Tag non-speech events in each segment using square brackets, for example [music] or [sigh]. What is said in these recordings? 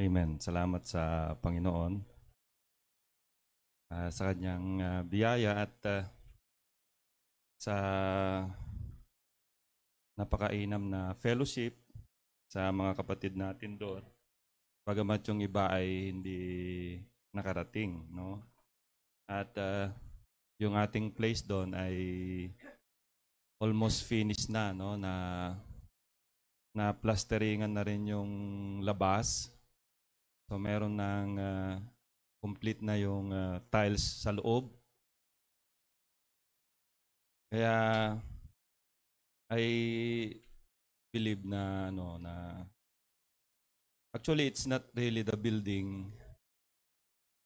Amen. Salamat sa Panginoon uh, sa kanyang uh, biyaya at uh, sa napakainam na fellowship sa mga kapatid natin doon. Bagamat yung iba ay hindi nakarating, no? At uh, yung ating place doon ay almost finished na, no? Na na plasteringan na rin yung labas So meron ng uh, ah, complete na yung uh, tiles sa loob. Kaya I believe na ano na actually it's not really the building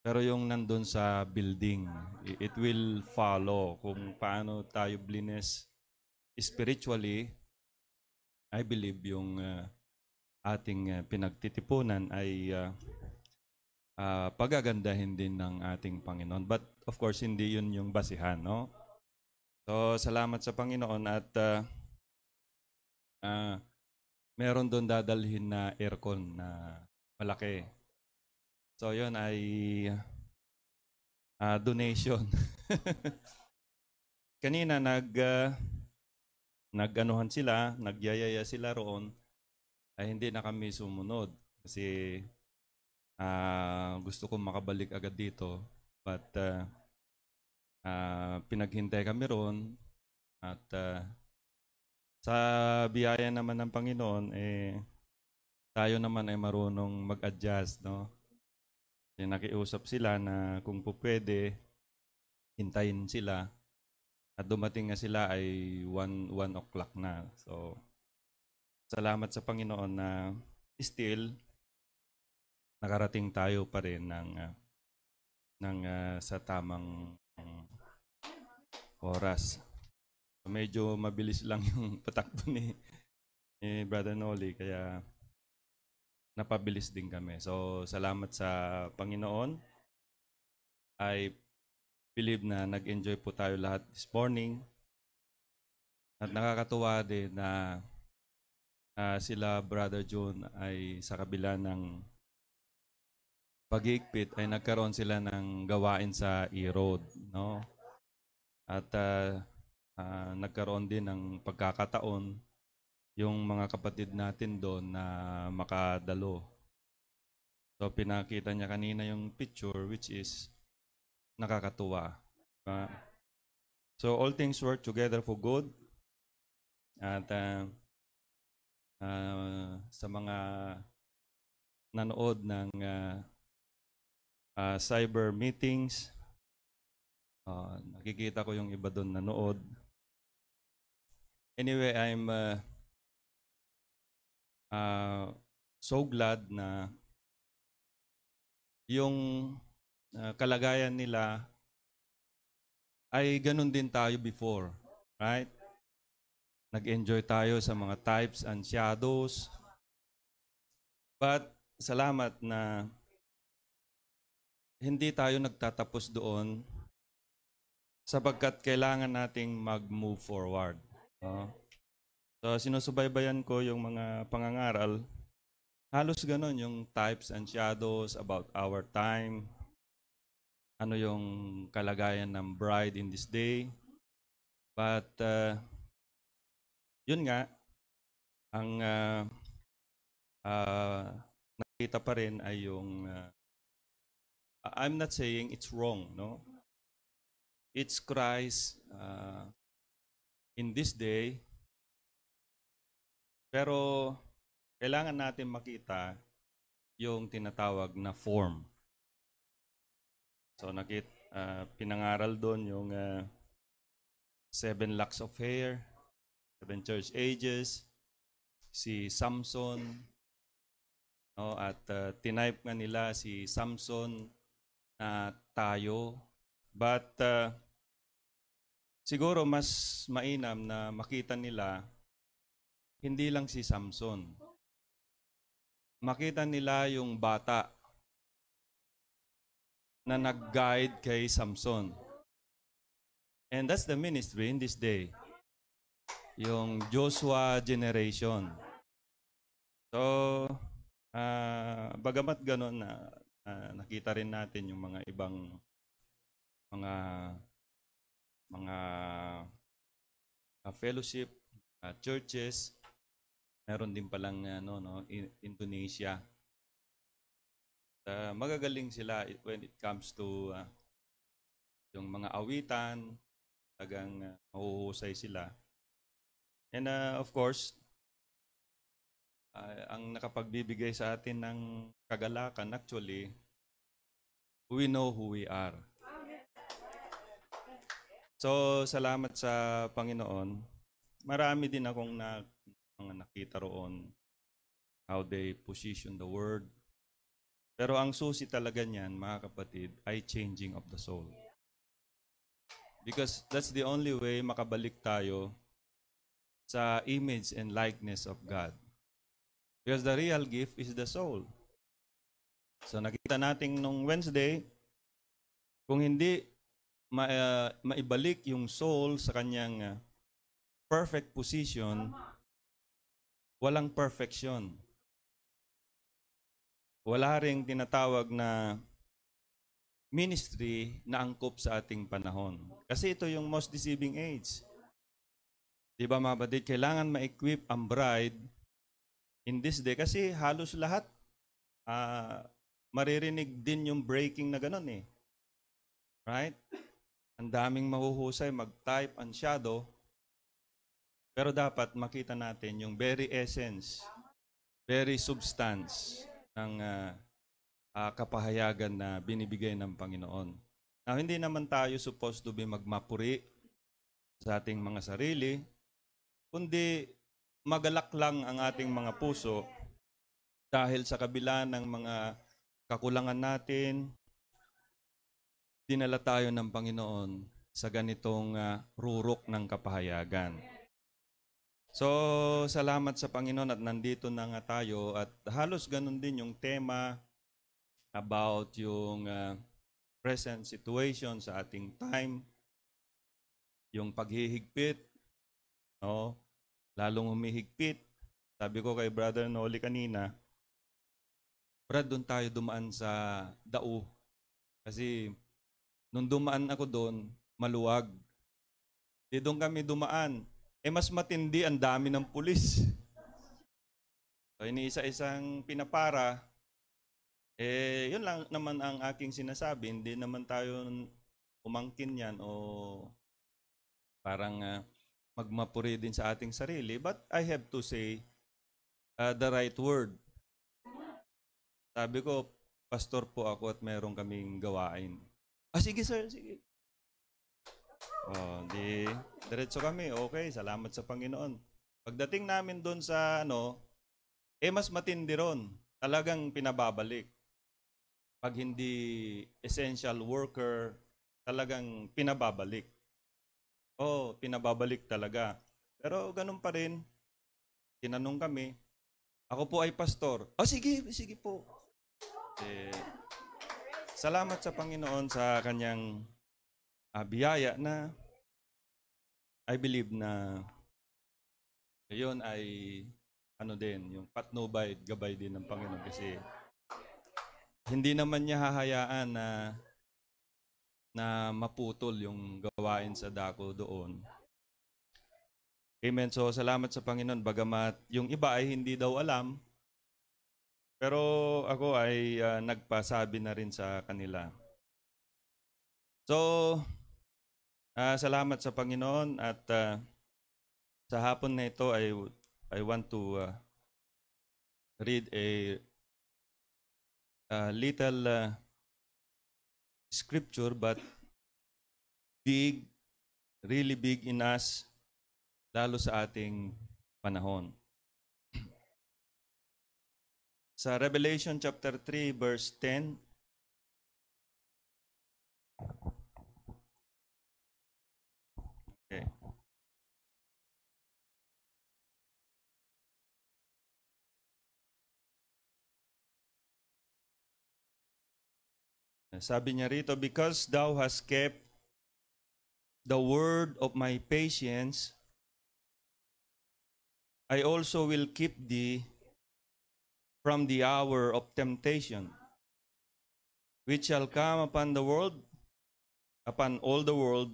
pero yung nandun sa building it will follow kung paano tayo blinis spiritually I believe yung uh, ating eh, pinagtitipunan ay uh, uh, pagagandahin din ng ating Panginoon. But of course, hindi yun yung basihan, no? So, salamat sa Panginoon at uh, uh, meron doon dadalhin na aircon na malaki. So, yun ay uh, donation. [laughs] Kanina, nag, uh, nag sila, nagyayaya sila roon ay hindi na kami sumunod kasi uh, gusto kong makabalik agad dito but uh, uh, pinaghintay kami ron at uh, sa biyaya naman ng Panginoon eh tayo naman ay marunong mag-adjust no eh, nakiusap sila na kung po pwede hintayin sila at dumating nga sila ay 1 1 o'clock na so salamat sa Panginoon na still nakarating tayo pa rin ng uh, ng uh, sa tamang um, oras. medyo mabilis lang [laughs] yung patakbo ni, ni Brother Noli kaya napabilis din kami. So salamat sa Panginoon. I believe na nag-enjoy po tayo lahat this morning. At nakakatuwa din na uh, sila Brother John ay sa kabila ng pag pagigpit ay nagkaroon sila ng gawain sa E-Road. No? At uh, uh, nagkaroon din ng pagkakataon yung mga kapatid natin doon na makadalo. So pinakita niya kanina yung picture which is nakakatuwa. Uh, so all things work together for good. At uh, uh, sa mga nanood ng uh, uh, cyber meetings. Uh, nakikita ko yung iba doon nanood. Anyway, I'm uh, uh, so glad na yung uh, kalagayan nila ay ganun din tayo before. Right? Nag-enjoy tayo sa mga types and shadows. But salamat na hindi tayo nagtatapos doon sapagkat kailangan nating mag-move forward. No? So sinusubaybayan ko yung mga pangangaral. Halos ganun yung types and shadows about our time. Ano yung kalagayan ng bride in this day. But uh, yun nga, ang uh, uh, nakita pa rin ay yung uh, I'm not saying it's wrong, no? It's Christ uh, in this day. Pero kailangan natin makita yung tinatawag na form. So nakit uh, pinangaral doon yung uh, seven locks of hair, Seven Church Ages, si Samson, no, at uh, tinype nga nila si Samson na tayo. But uh, siguro mas mainam na makita nila hindi lang si Samson. Makita nila yung bata na nag-guide kay Samson. And that's the ministry in this day yung Joshua generation. So, uh, bagamat ganun na uh, nakita rin natin yung mga ibang mga mga uh, fellowship, uh, churches, meron din palang ano no, in Indonesia. Uh, magagaling sila when it comes to uh, yung mga awitan, tagang uh, mahuhusay sila. And uh, of course, uh, ang nakapagbibigay sa atin ng kagalakan, actually, we know who we are. So, salamat sa Panginoon. Marami din akong na, mga nakita roon how they position the word. Pero ang susi talaga niyan, mga kapatid, ay changing of the soul. Because that's the only way makabalik tayo sa image and likeness of God. Because the real gift is the soul. So nakita natin nung Wednesday, kung hindi ma, uh, maibalik yung soul sa kanyang uh, perfect position, walang perfection. Wala ring tinatawag na ministry na angkop sa ating panahon. Kasi ito yung most deceiving age. Di ba mga batid? Kailangan ma-equip ang bride in this day kasi halos lahat uh, maririnig din yung breaking na ganun eh. Right? Ang daming mahuhusay, mag-type ang shadow. Pero dapat makita natin yung very essence, very substance ng uh, uh, kapahayagan na binibigay ng Panginoon. Now, hindi naman tayo supposed to be magmapuri sa ating mga sarili kundi magalak lang ang ating mga puso dahil sa kabila ng mga kakulangan natin, dinala tayo ng Panginoon sa ganitong uh, rurok ng kapahayagan. So, salamat sa Panginoon at nandito na nga tayo at halos ganun din yung tema about yung uh, present situation sa ating time, yung paghihigpit No? Lalong humihigpit. Sabi ko kay Brother Noli kanina, Brad, doon tayo dumaan sa Dao. Kasi nung dumaan ako doon, maluwag. Di doon kami dumaan. Eh mas matindi ang dami ng pulis. So iniisa-isang pinapara. Eh yun lang naman ang aking sinasabi. Hindi naman tayo umangkin yan o parang uh, magmapuri din sa ating sarili. But I have to say uh, the right word. Sabi ko, pastor po ako at meron kaming gawain. Ah, sige sir, sige. Oh, di, diretso kami. Okay, salamat sa Panginoon. Pagdating namin doon sa ano, eh mas matindi ron. Talagang pinababalik. Pag hindi essential worker, talagang pinababalik. Oh, pinababalik talaga. Pero ganun pa rin, tinanong kami, ako po ay pastor. O oh, sige, sige po. Eh, salamat sa Panginoon sa kanyang uh, biyaya na I believe na yun ay ano din, yung patnubay, gabay din ng Panginoon kasi hindi naman niya hahayaan na na maputol yung gawain sa dako doon. Amen. So salamat sa Panginoon bagamat yung iba ay hindi daw alam. Pero ako ay uh, nagpasabi na rin sa kanila. So uh, salamat sa Panginoon at uh, sa hapon na ito ay I, I want to uh, read a, a little uh, scripture, but big, really big in us, lalo sa ating panahon. Sa Revelation chapter 3 verse 10 Eh, sabi niya rito, Because thou hast kept the word of my patience, I also will keep thee from the hour of temptation, which shall come upon the world, upon all the world,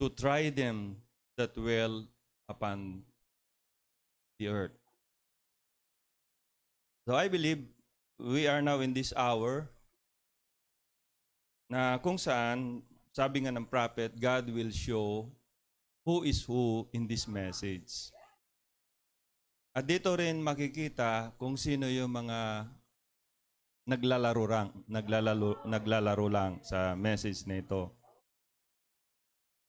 to try them that dwell upon the earth. So I believe we are now in this hour na kung saan, sabi nga ng prophet, God will show who is who in this message. At dito rin makikita kung sino yung mga naglalaro lang, naglalaro, naglalaro lang sa message na ito.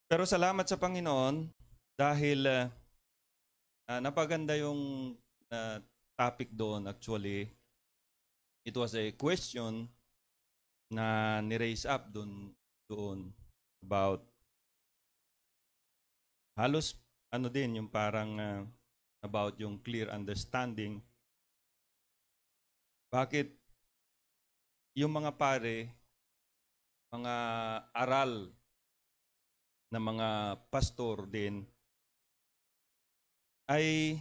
Pero salamat sa Panginoon dahil uh, napaganda yung uh, topic doon actually. It was a question na ni-raise up doon doon about halos ano din yung parang uh, about yung clear understanding bakit yung mga pare mga aral na mga pastor din ay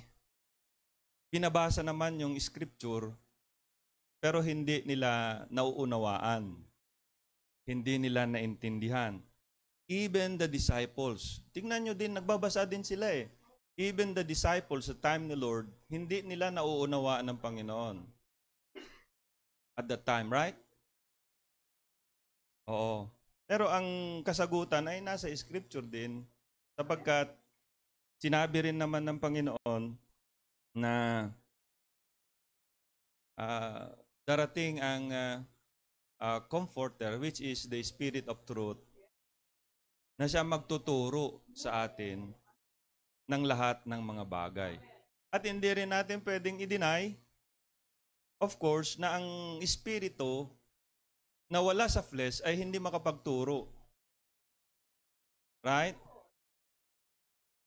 binabasa naman yung scripture pero hindi nila nauunawaan. Hindi nila naintindihan. Even the disciples, tingnan nyo din, nagbabasa din sila eh. Even the disciples sa time ni Lord, hindi nila nauunawaan ng Panginoon. At that time, right? Oo. Pero ang kasagutan ay nasa scripture din sapagkat sinabi rin naman ng Panginoon na uh, darating ang uh, uh, comforter which is the spirit of truth na siya magtuturo sa atin ng lahat ng mga bagay. At hindi rin natin pwedeng i-deny, of course, na ang espiritu na wala sa flesh ay hindi makapagturo. Right?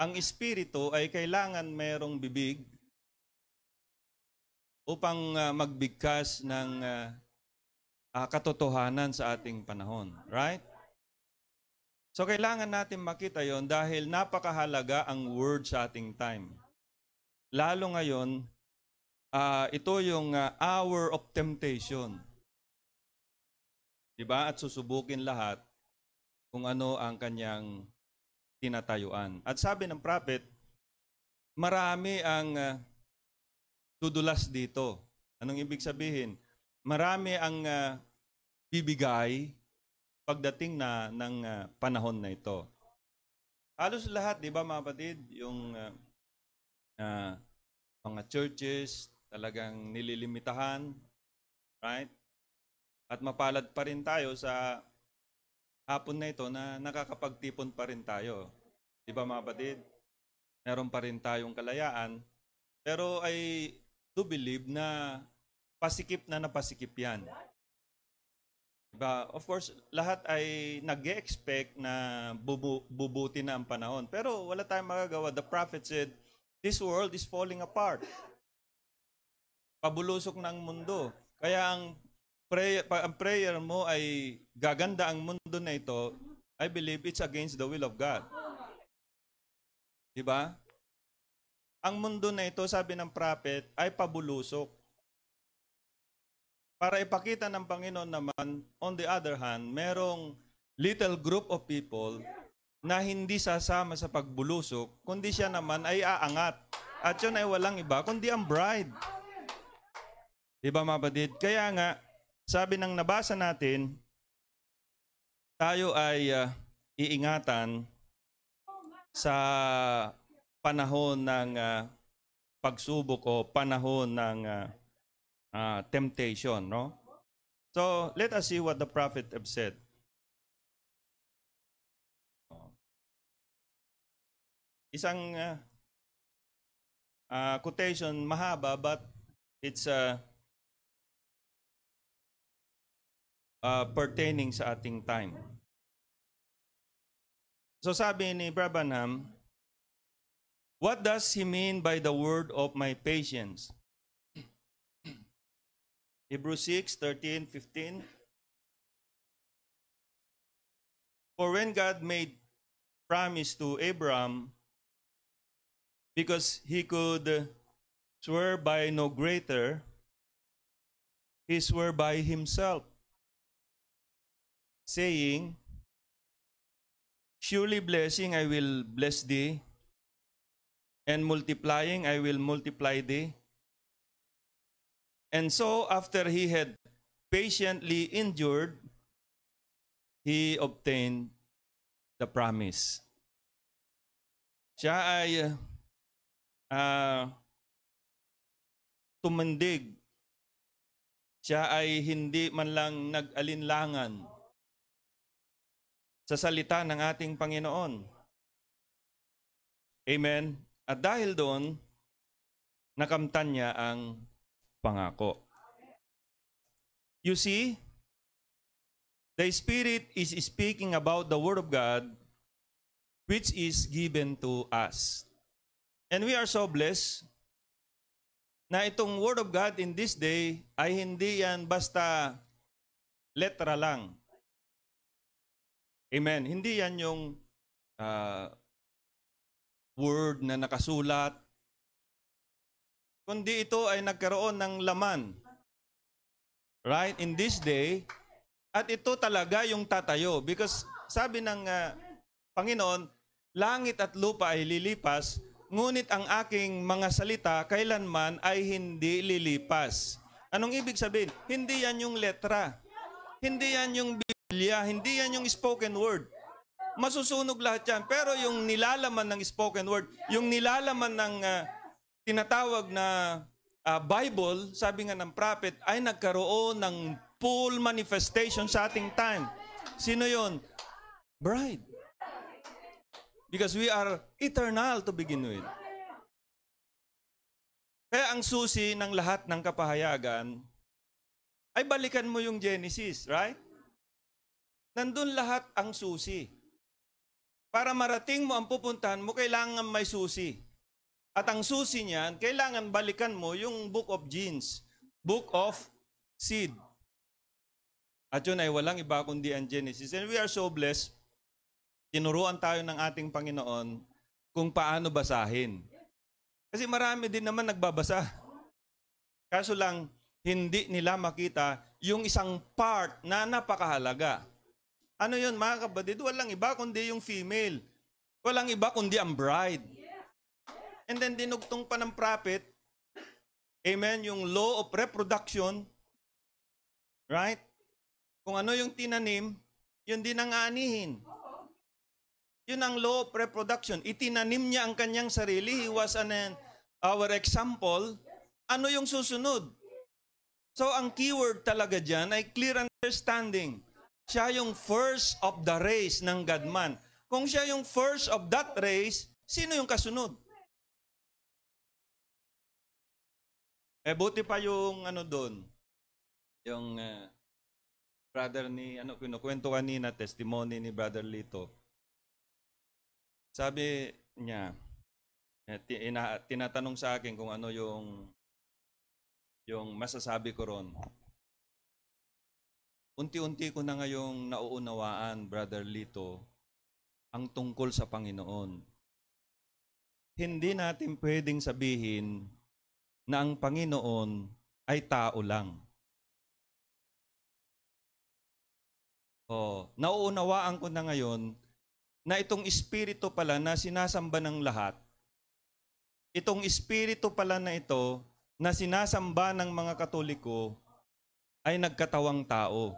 Ang espiritu ay kailangan mayroong bibig upang uh, magbigkas ng uh, uh, katotohanan sa ating panahon. Right? So kailangan natin makita yon dahil napakahalaga ang word sa ating time. Lalo ngayon, uh, ito yung uh, hour of temptation. 'Di ba? At susubukin lahat kung ano ang kanyang tinatayuan. At sabi ng prophet, marami ang uh, dudulas dito. Anong ibig sabihin? Marami ang uh, bibigay pagdating na ng uh, panahon na ito. Halos lahat, di ba mga patid, yung uh, uh, mga churches talagang nililimitahan, right? At mapalad pa rin tayo sa hapon na ito na nakakapagtipon pa rin tayo. Di ba mga batid? Meron pa rin tayong kalayaan. Pero ay to believe na pasikip na napasikip yan. Diba? Of course, lahat ay nag expect na bubu- bubuti na ang panahon. Pero wala tayong magagawa. The prophet said, this world is falling apart. Pabulusok ng mundo. Kaya ang prayer, ang prayer mo ay gaganda ang mundo na ito, I believe it's against the will of God. Diba? ang mundo na ito, sabi ng prophet, ay pabulusok. Para ipakita ng Panginoon naman, on the other hand, merong little group of people na hindi sasama sa pagbulusok, kundi siya naman ay aangat. At yun ay walang iba, kundi ang bride. Diba ba mabadid? Kaya nga, sabi ng nabasa natin, tayo ay uh, iingatan sa panahon ng uh, pagsubok o panahon ng uh, uh, temptation, no? So, let us see what the prophet have said. Isang uh, uh, quotation, mahaba, but it's uh, uh, pertaining sa ating time. So sabi ni Brabanham, What does he mean by the word of my patience? Hebrews 6 13, 15. For when God made promise to Abraham, because he could swear by no greater, he swore by himself, saying, Surely blessing I will bless thee, and multiplying, I will multiply thee. And so, after he had patiently endured, he obtained the promise. Siya ay uh, tumandig. Siya ay hindi man lang nag-alinlangan sa salita ng ating Panginoon. Amen. At dahil doon, nakamtan niya ang pangako. You see, the Spirit is speaking about the Word of God which is given to us. And we are so blessed na itong Word of God in this day ay hindi yan basta letra lang. Amen. Hindi yan yung uh, word na nakasulat, kundi ito ay nagkaroon ng laman. Right? In this day, at ito talaga yung tatayo because sabi ng uh, Panginoon, langit at lupa ay lilipas, ngunit ang aking mga salita kailanman ay hindi lilipas. Anong ibig sabihin? Hindi yan yung letra. Hindi yan yung Biblia. Hindi yan yung spoken word masusunog lahat yan. Pero yung nilalaman ng spoken word, yung nilalaman ng uh, tinatawag na uh, Bible, sabi nga ng prophet, ay nagkaroon ng full manifestation sa ating time. Sino yon? Bride. Because we are eternal to begin with. Kaya ang susi ng lahat ng kapahayagan ay balikan mo yung Genesis, right? Nandun lahat ang susi. Para marating mo ang pupuntahan mo, kailangan may susi. At ang susi niyan, kailangan balikan mo yung Book of Genes, Book of Seed. At yun ay walang iba kundi ang Genesis. And we are so blessed. Tinuruan tayo ng ating Panginoon kung paano basahin. Kasi marami din naman nagbabasa. Kaso lang, hindi nila makita yung isang part na napakahalaga. Ano yon mga kabadid? Walang iba kundi yung female. Walang iba kundi ang bride. And then dinugtong pa ng prophet, amen, yung law of reproduction, right? Kung ano yung tinanim, yun din ang aanihin. Yun ang law of reproduction. Itinanim niya ang kanyang sarili. He was an, an our example. Ano yung susunod? So ang keyword talaga dyan ay clear understanding siya yung first of the race ng Godman. Kung siya yung first of that race, sino yung kasunod? Eh buti pa yung ano doon, yung uh, brother ni ano kinukwento kanina testimony ni brother Lito. Sabi niya, eh, tina, tinatanong sa akin kung ano yung yung masasabi ko ron unti-unti ko na ngayong nauunawaan, Brother Lito, ang tungkol sa Panginoon. Hindi natin pwedeng sabihin na ang Panginoon ay tao lang. Oh, nauunawaan ko na ngayon na itong espiritu pala na sinasamba ng lahat, itong espiritu pala na ito na sinasamba ng mga katoliko ay nagkatawang tao.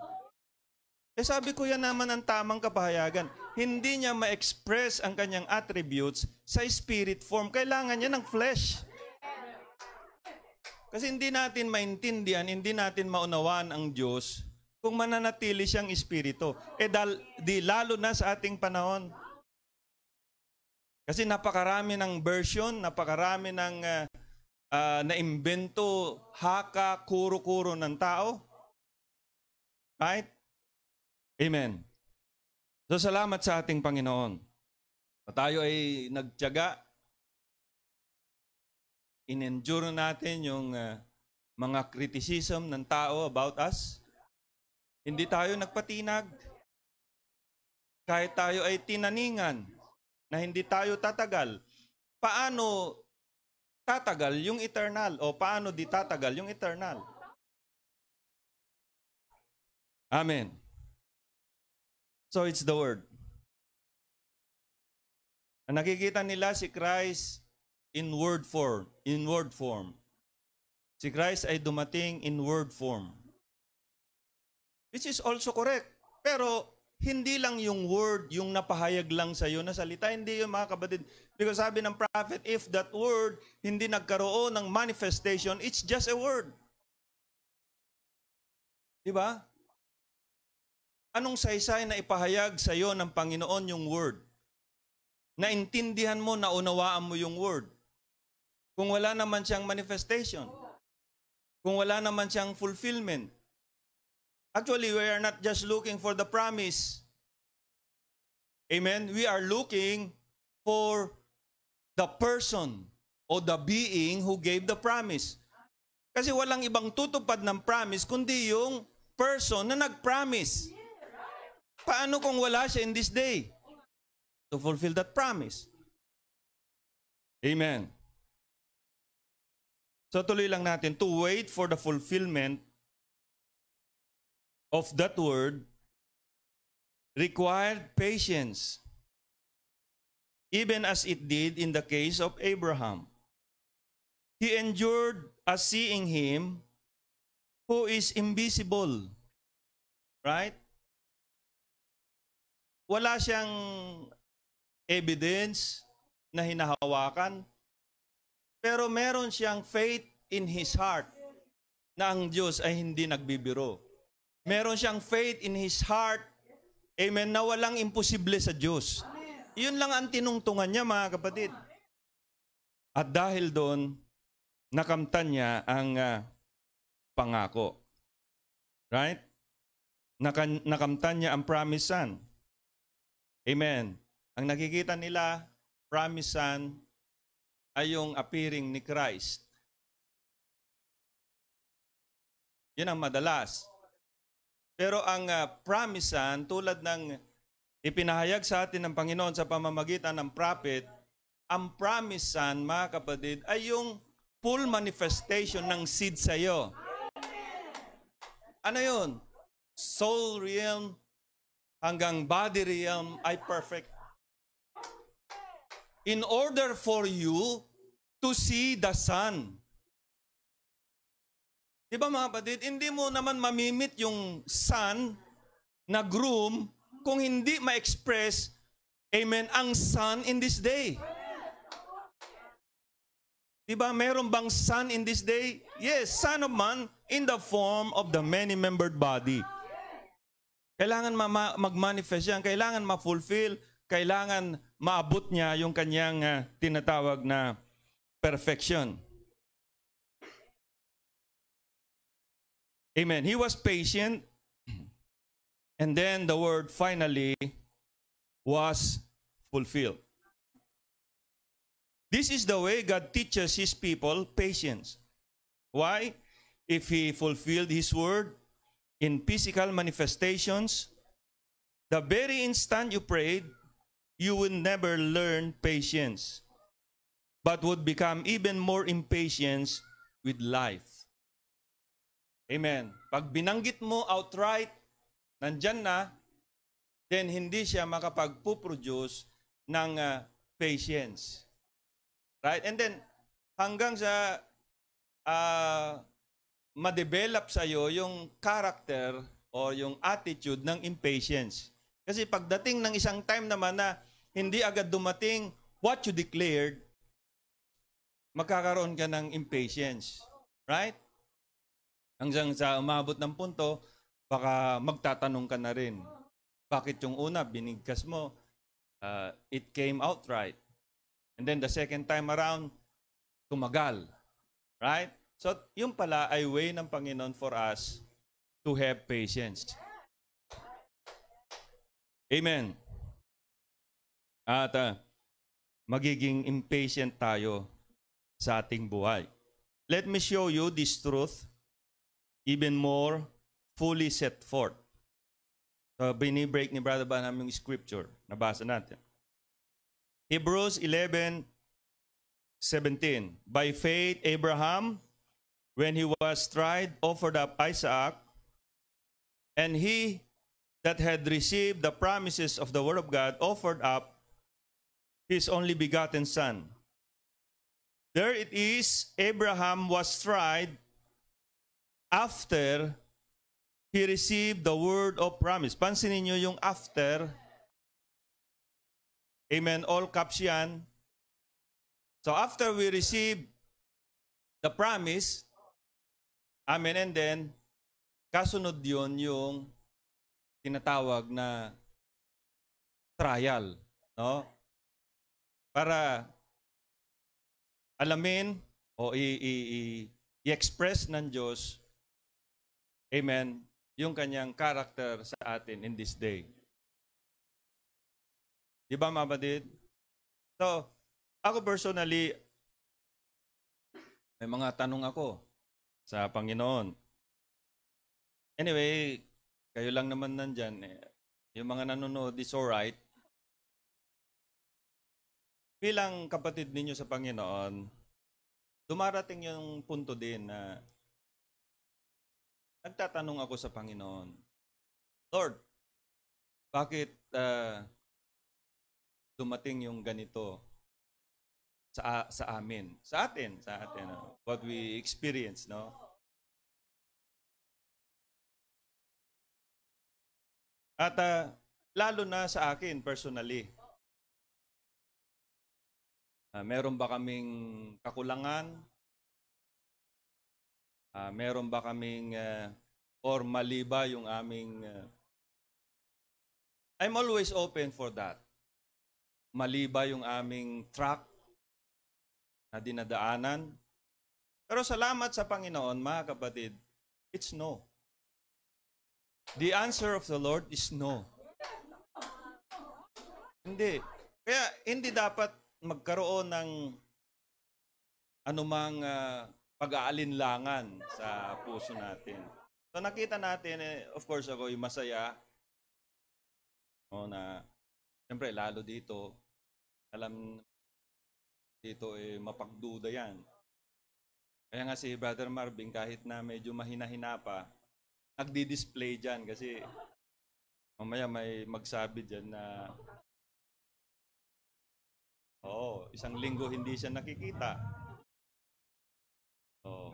Eh sabi ko yan naman ang tamang kapahayagan. Hindi niya ma-express ang kanyang attributes sa spirit form. Kailangan niya ng flesh. Kasi hindi natin maintindihan, hindi natin maunawaan ang Diyos kung mananatili siyang espiritu. Eh dal, di lalo na sa ating panahon. Kasi napakarami ng version, napakarami ng uh, uh, naimbento, haka, kuro-kuro ng tao. Right? Amen. So salamat sa ating Panginoon. Na tayo ay nagtiyaga, inendure natin yung uh, mga criticism ng tao about us. Hindi tayo nagpatinag. Kahit tayo ay tinaningan na hindi tayo tatagal, paano tatagal yung eternal o paano di tatagal yung eternal? Amen. So it's the Word. Nakikita nila si Christ in word form, in word form. Si Christ ay dumating in word form. Which is also correct. Pero hindi lang yung word, yung napahayag lang sa iyo na salita. Hindi yun mga kapatid. Because sabi ng prophet, if that word hindi nagkaroon ng manifestation, it's just a word. Di ba? Anong saysay na ipahayag sa iyo ng Panginoon yung word? Naintindihan mo, naunawaan mo yung word. Kung wala naman siyang manifestation, kung wala naman siyang fulfillment. Actually, we are not just looking for the promise. Amen? We are looking for the person o the being who gave the promise. Kasi walang ibang tutupad ng promise kundi yung person na nag-promise. Paano kung wala siya in this day? To fulfill that promise. Amen. So tuloy lang natin, to wait for the fulfillment of that word required patience, even as it did in the case of Abraham. He endured as seeing him who is invisible. Right? wala siyang evidence na hinahawakan. Pero meron siyang faith in his heart na ang Diyos ay hindi nagbibiro. Meron siyang faith in his heart, amen, na walang imposible sa Diyos. Yun lang ang tinungtungan niya mga kapatid. At dahil doon, nakamtan niya ang uh, pangako. Right? Naka, nakamtan niya ang promise son. Amen. Ang nakikita nila, promised son, ay yung appearing ni Christ. Yun ang madalas. Pero ang uh, ah, promised tulad ng ipinahayag sa atin ng Panginoon sa pamamagitan ng prophet, ang promised son, mga kapatid, ay yung full manifestation ng seed sa iyo. Ano yun? Soul realm hanggang body realm ay perfect. In order for you to see the sun. Di ba mga kapatid, hindi mo naman mamimit yung sun na groom kung hindi ma-express, amen, ang sun in this day. Di ba, meron bang sun in this day? Yes, son of man in the form of the many-membered body. Kailangan ma- mag-manifest yan. Kailangan ma-fulfill. Kailangan maabot niya yung kanyang uh, tinatawag na perfection. Amen. He was patient. And then the word finally was fulfilled. This is the way God teaches His people patience. Why? If He fulfilled His word, in physical manifestations, the very instant you prayed, you would never learn patience, but would become even more impatient with life. Amen. Pag binanggit mo outright, nandyan na, then hindi siya makapagpuproduce ng uh, patience. Right? And then, hanggang sa uh, ma-develop sa iyo yung character o yung attitude ng impatience. Kasi pagdating ng isang time naman na hindi agad dumating what you declared, magkakaroon ka ng impatience. Right? Hanggang sa umabot ng punto, baka magtatanong ka na rin. Bakit yung una, binigkas mo, uh, it came out right. And then the second time around, tumagal. Right? So, yung pala ay way ng Panginoon for us to have patience. Amen. At uh, magiging impatient tayo sa ating buhay. Let me show you this truth even more fully set forth. So, binibreak ni Brother Banham yung scripture. Nabasa natin. Hebrews 11, 17. By faith, Abraham when he was tried, offered up Isaac, and he that had received the promises of the word of God offered up his only begotten son. There it is, Abraham was tried after he received the word of promise. Pansinin nyo yung after. Amen. All caps yan. So after we receive the promise, Amen. And then, kasunod yon yung tinatawag na trial. No? Para alamin o i-express ng Diyos, Amen, yung kanyang character sa atin in this day. Di ba, mabadid? So, ako personally, may mga tanong ako sa Panginoon. Anyway, kayo lang naman nandyan. Eh. Yung mga nanonood is alright. Bilang kapatid ninyo sa Panginoon, dumarating yung punto din na nagtatanong ako sa Panginoon, Lord, bakit uh, dumating yung ganito sa sa amin, sa atin, sa atin, no? Ah, what we experience, no? At uh, lalo na sa akin personally. Uh, meron ba kaming kakulangan? Uh, meron ba kaming uh, or mali ba yung aming uh, I'm always open for that. Mali ba yung aming track na dinadaanan. Pero salamat sa Panginoon, mga kapatid, it's no. The answer of the Lord is no. Hindi. Kaya hindi dapat magkaroon ng anumang uh, pag-aalinlangan sa puso natin. So nakita natin, eh, of course ako yung masaya no, na siyempre lalo dito, alam dito eh mapagduda yan. Kaya nga si Brother Marvin kahit na medyo mahina-hina pa, nagdi-display dyan kasi mamaya may magsabi dyan na oh, isang linggo hindi siya nakikita. Oo. Oh.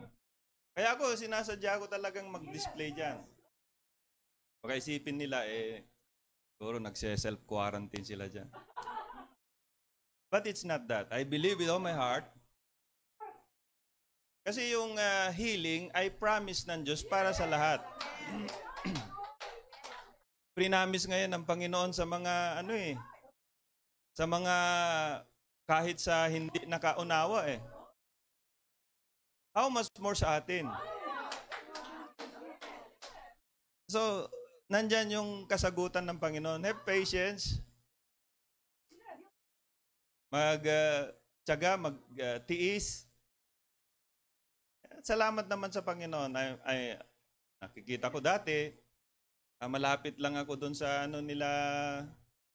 Kaya ako, sinasadya ko talagang mag-display dyan. Pagkaisipin nila, eh, siguro nagse-self-quarantine sila dyan. But it's not that. I believe with all my heart. Kasi yung uh, healing ay promise ng Diyos para sa lahat. [clears throat] Prinamis ngayon ng Panginoon sa mga ano eh, sa mga kahit sa hindi nakaunawa eh. How much more sa atin? So, nandyan yung kasagutan ng Panginoon. Have patience magtiyaga, ah, uh, magtiis. Ah, uh, Salamat naman sa Panginoon. Ay, ay nakikita ko dati, uh, malapit lang ako doon sa ano nila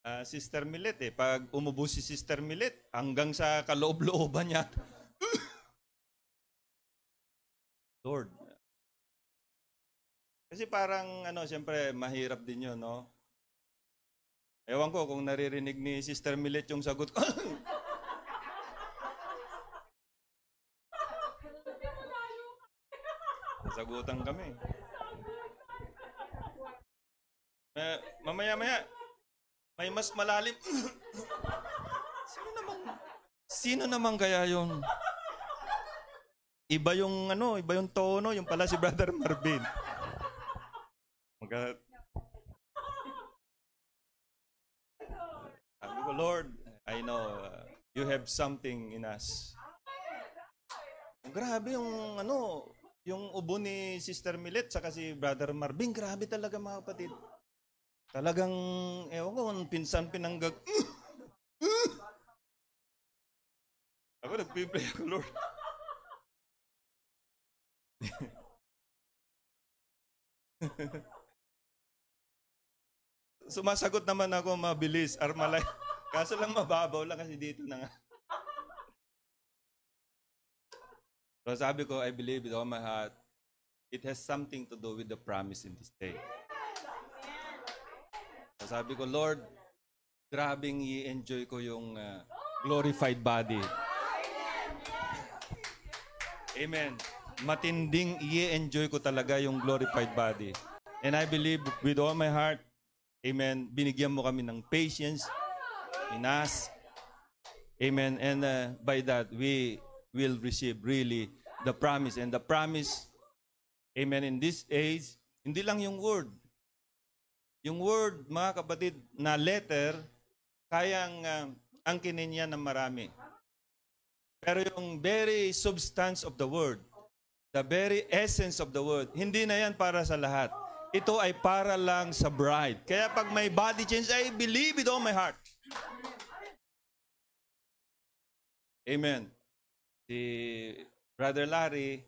uh, Sister Millet eh. Pag umubo si Sister Millet, hanggang sa kaloob-looban niya. Lord. Kasi parang ano, siyempre mahirap din 'yon, no? Ewan ko kung naririnig ni Sister Millet yung sagot ko. [laughs] Sagutan kami. Eh, mamaya-maya, may mas malalim. [coughs] sino naman, sino naman kaya yon? Iba yung ano, iba yung tono, yung pala si Brother Marvin. Magka, ko, Lord, I know uh, you have something in us. Grabe yung ano, yung ubo ni Sister Millet sa kasi Brother Marvin, grabe talaga mga kapatid. Talagang, eh ko, pinsan pinanggag. [laughs] ako nagpipray ako, Lord. [laughs] Sumasagot naman ako mabilis, Armalay. Kaso lang mababaw lang kasi dito na nga. So sabi ko, I believe with all my heart, it has something to do with the promise in this day. So sabi ko, Lord, grabing i-enjoy ko yung uh, glorified body. Amen. Matinding i-enjoy ko talaga yung glorified body. And I believe with all my heart, Amen, binigyan mo kami ng patience, in us. Amen. And uh, by that, we will receive really the promise. And the promise, amen, in this age, hindi lang yung word. Yung word, mga kapatid, na letter, kayang uh, angkinin niya ng marami. Pero yung very substance of the word, the very essence of the word, hindi na yan para sa lahat. Ito ay para lang sa bride. Kaya pag may body change, I believe it all my heart. Amen. Si Brother Larry,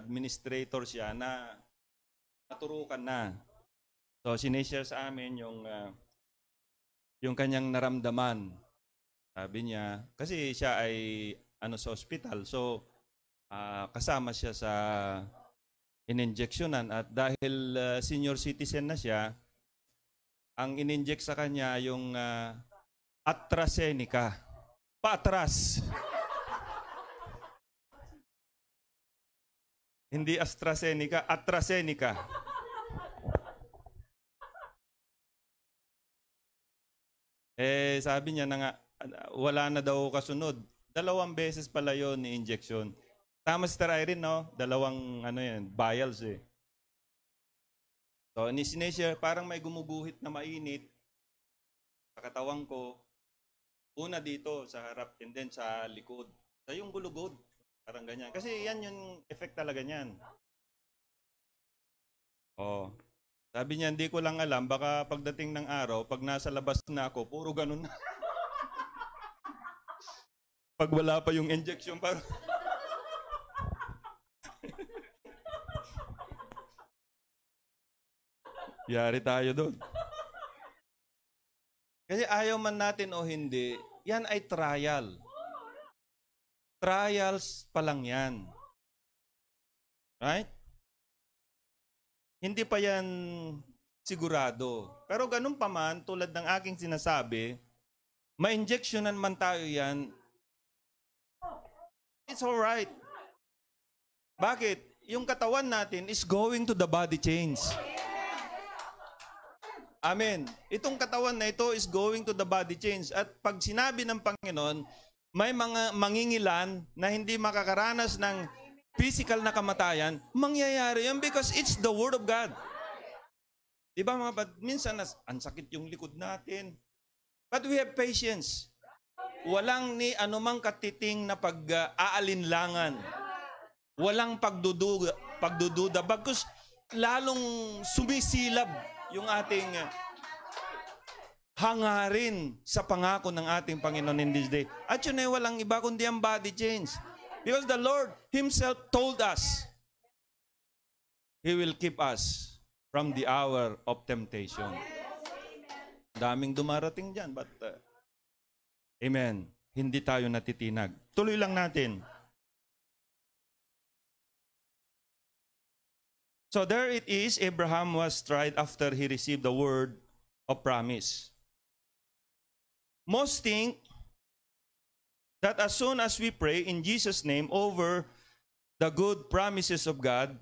administrator siya na naturukan na. So sinishare sa amin yung uh, yung kanyang naramdaman. Sabi niya, kasi siya ay ano sa hospital. So uh, kasama siya sa ininjectionan at dahil uh, senior citizen na siya, ang ininject sa kanya yung uh, AstraZeneca. Patras. Hindi AstraZeneca, AstraZeneca. Eh, sabi niya na nga, wala na daw kasunod. Dalawang beses pala yon ni injection. Tama si Irene, no? Dalawang, ano yan, vials eh. So, ni sineshare, parang may gumuguhit na mainit sa katawan ko. Una dito sa harap and then sa likod. Sa yung gulugod. Parang ganyan. Kasi yan yung effect talaga niyan. Oh. Sabi niya, hindi ko lang alam, baka pagdating ng araw, pag nasa labas na ako, puro ganun na. [laughs] pag wala pa yung injection, parang... [laughs] Yari tayo doon. Kasi ayaw man natin o hindi, yan ay trial. Trials pa lang yan. Right? Hindi pa yan sigurado. Pero ganun pa man, tulad ng aking sinasabi, ma-injectionan man tayo yan, it's alright. Bakit? Yung katawan natin is going to the body change. Amen. Itong katawan na ito is going to the body change. At pag sinabi ng Panginoon, may mga mangingilan na hindi makakaranas ng physical na kamatayan, mangyayari yun because it's the Word of God. Di ba mga bad? Minsan, nas, ang sakit yung likod natin. But we have patience. Walang ni anumang katiting na pag-aalinlangan. Walang pagdududa, pagdududa. Bagkus, lalong sumisilab yung ating hangarin sa pangako ng ating Panginoon in this day. At yun ay walang iba kundi ang body change. Because the Lord Himself told us, He will keep us from the hour of temptation. Daming dumarating dyan, but uh, Amen. Hindi tayo natitinag. Tuloy lang natin. So there it is, Abraham was tried after he received the word of promise. Most think that as soon as we pray in Jesus' name over the good promises of God,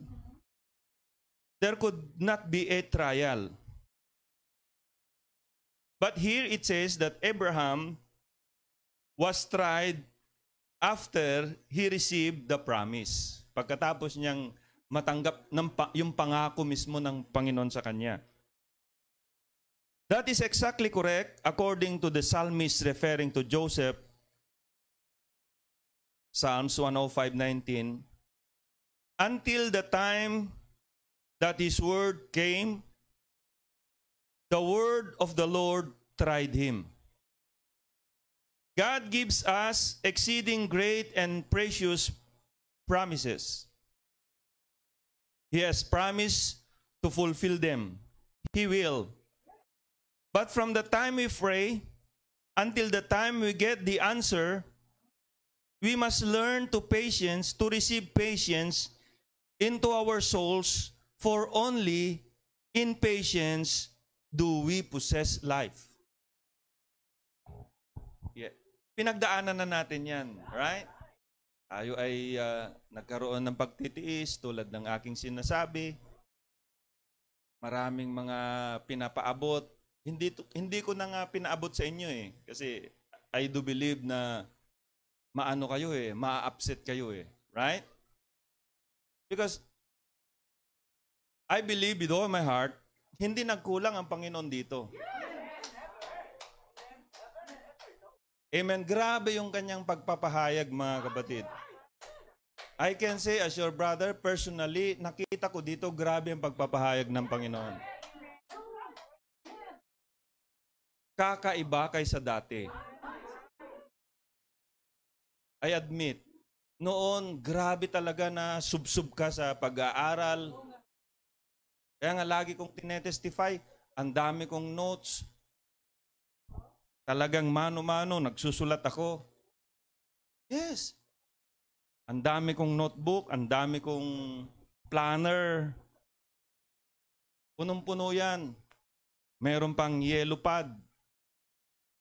there could not be a trial. But here it says that Abraham was tried after he received the promise. Pagkatapos niyang matanggap ng pa, yung pangako mismo ng Panginoon sa kanya. That is exactly correct according to the psalmist referring to Joseph. Psalms 105:19 Until the time that his word came the word of the Lord tried him. God gives us exceeding great and precious promises. He has promised to fulfill them. He will. But from the time we pray until the time we get the answer, we must learn to patience, to receive patience into our souls, for only in patience do we possess life. Yeah. Pinagdaanan na natin yan, right? Tayo ay uh, nagkaroon ng pagtitiis tulad ng aking sinasabi. Maraming mga pinapaabot. Hindi, hindi ko na nga pinaabot sa inyo eh. Kasi I do believe na maano kayo eh, ma-upset kayo eh. Right? Because I believe with all my heart, hindi nagkulang ang Panginoon dito. Yeah! Amen. Grabe yung kanyang pagpapahayag mga kapatid. I can say as your brother, personally, nakita ko dito grabe ang pagpapahayag ng Panginoon. Kakaiba kaysa dati. I admit, noon grabe talaga na subsub ka sa pag-aaral. Kaya nga lagi kong tinetestify, ang dami kong notes, Talagang mano-mano, nagsusulat ako. Yes. Ang dami kong notebook, ang dami kong planner. Punong-puno yan. Meron pang yellow pad.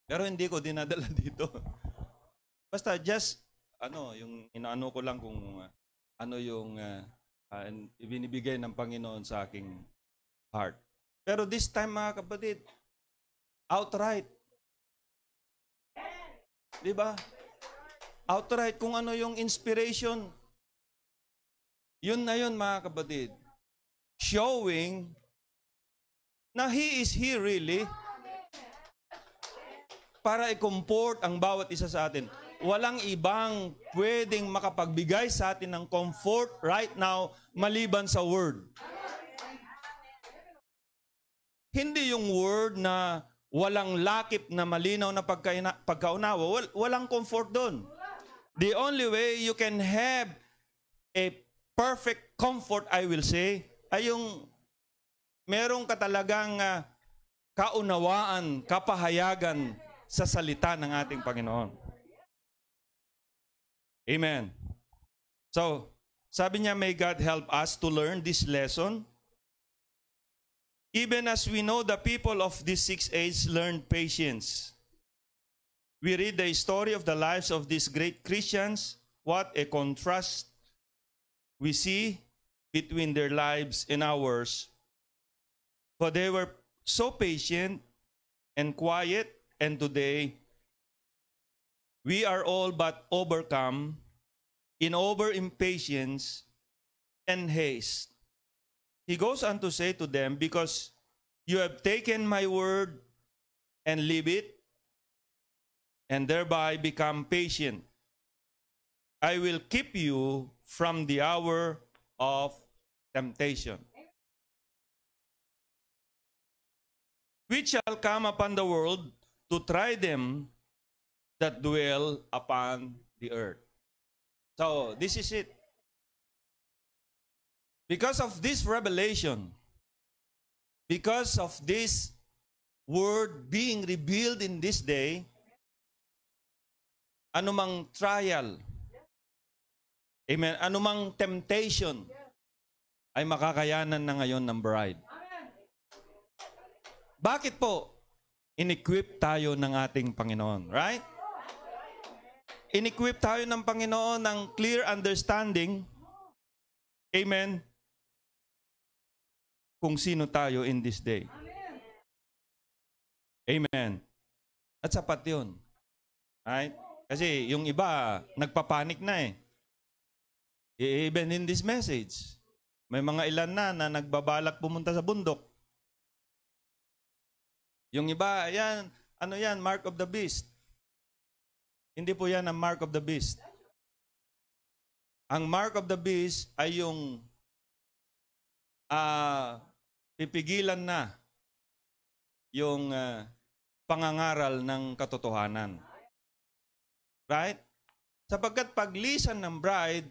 Pero hindi ko dinadala [laughs] dito. Basta just, ano, yung inaano ko lang kung uh, ano yung uh, uh, ibinibigay ng Panginoon sa aking heart. Pero this time mga kapatid, outright, Di ba? Outright, kung ano yung inspiration. Yun na yun, mga kapatid. Showing na He is here really para i-comport ang bawat isa sa atin. Walang ibang pwedeng makapagbigay sa atin ng comfort right now maliban sa Word. Hindi yung Word na walang lakip na malinaw na pagkaunawa, walang comfort doon. The only way you can have a perfect comfort, I will say, ay yung merong katalagang uh, ah, kaunawaan, kapahayagan sa salita ng ating Panginoon. Amen. So, sabi niya, may God help us to learn this lesson Even as we know the people of these six ages learned patience. We read the story of the lives of these great Christians. What a contrast we see between their lives and ours. For they were so patient and quiet, and today we are all but overcome in over impatience and haste. He goes on to say to them, Because you have taken my word and leave it, and thereby become patient. I will keep you from the hour of temptation. Which shall come upon the world to try them that dwell upon the earth. So, this is it. Because of this revelation, because of this word being revealed in this day, anumang trial, amen, anumang temptation, ay makakayanan na ngayon ng bride. Bakit po? Inequip tayo ng ating Panginoon, right? Inequip tayo ng Panginoon ng clear understanding, amen, kung sino tayo in this day. Amen. At sapat yun. Right? Kasi yung iba, nagpapanik na eh. Even in this message, may mga ilan na na nagbabalak pumunta sa bundok. Yung iba, ayan, ano yan, mark of the beast. Hindi po yan ang mark of the beast. Ang mark of the beast ay yung uh, pipigilan na yung uh, pangangaral ng katotohanan. Right? Sapagkat paglisan ng bride,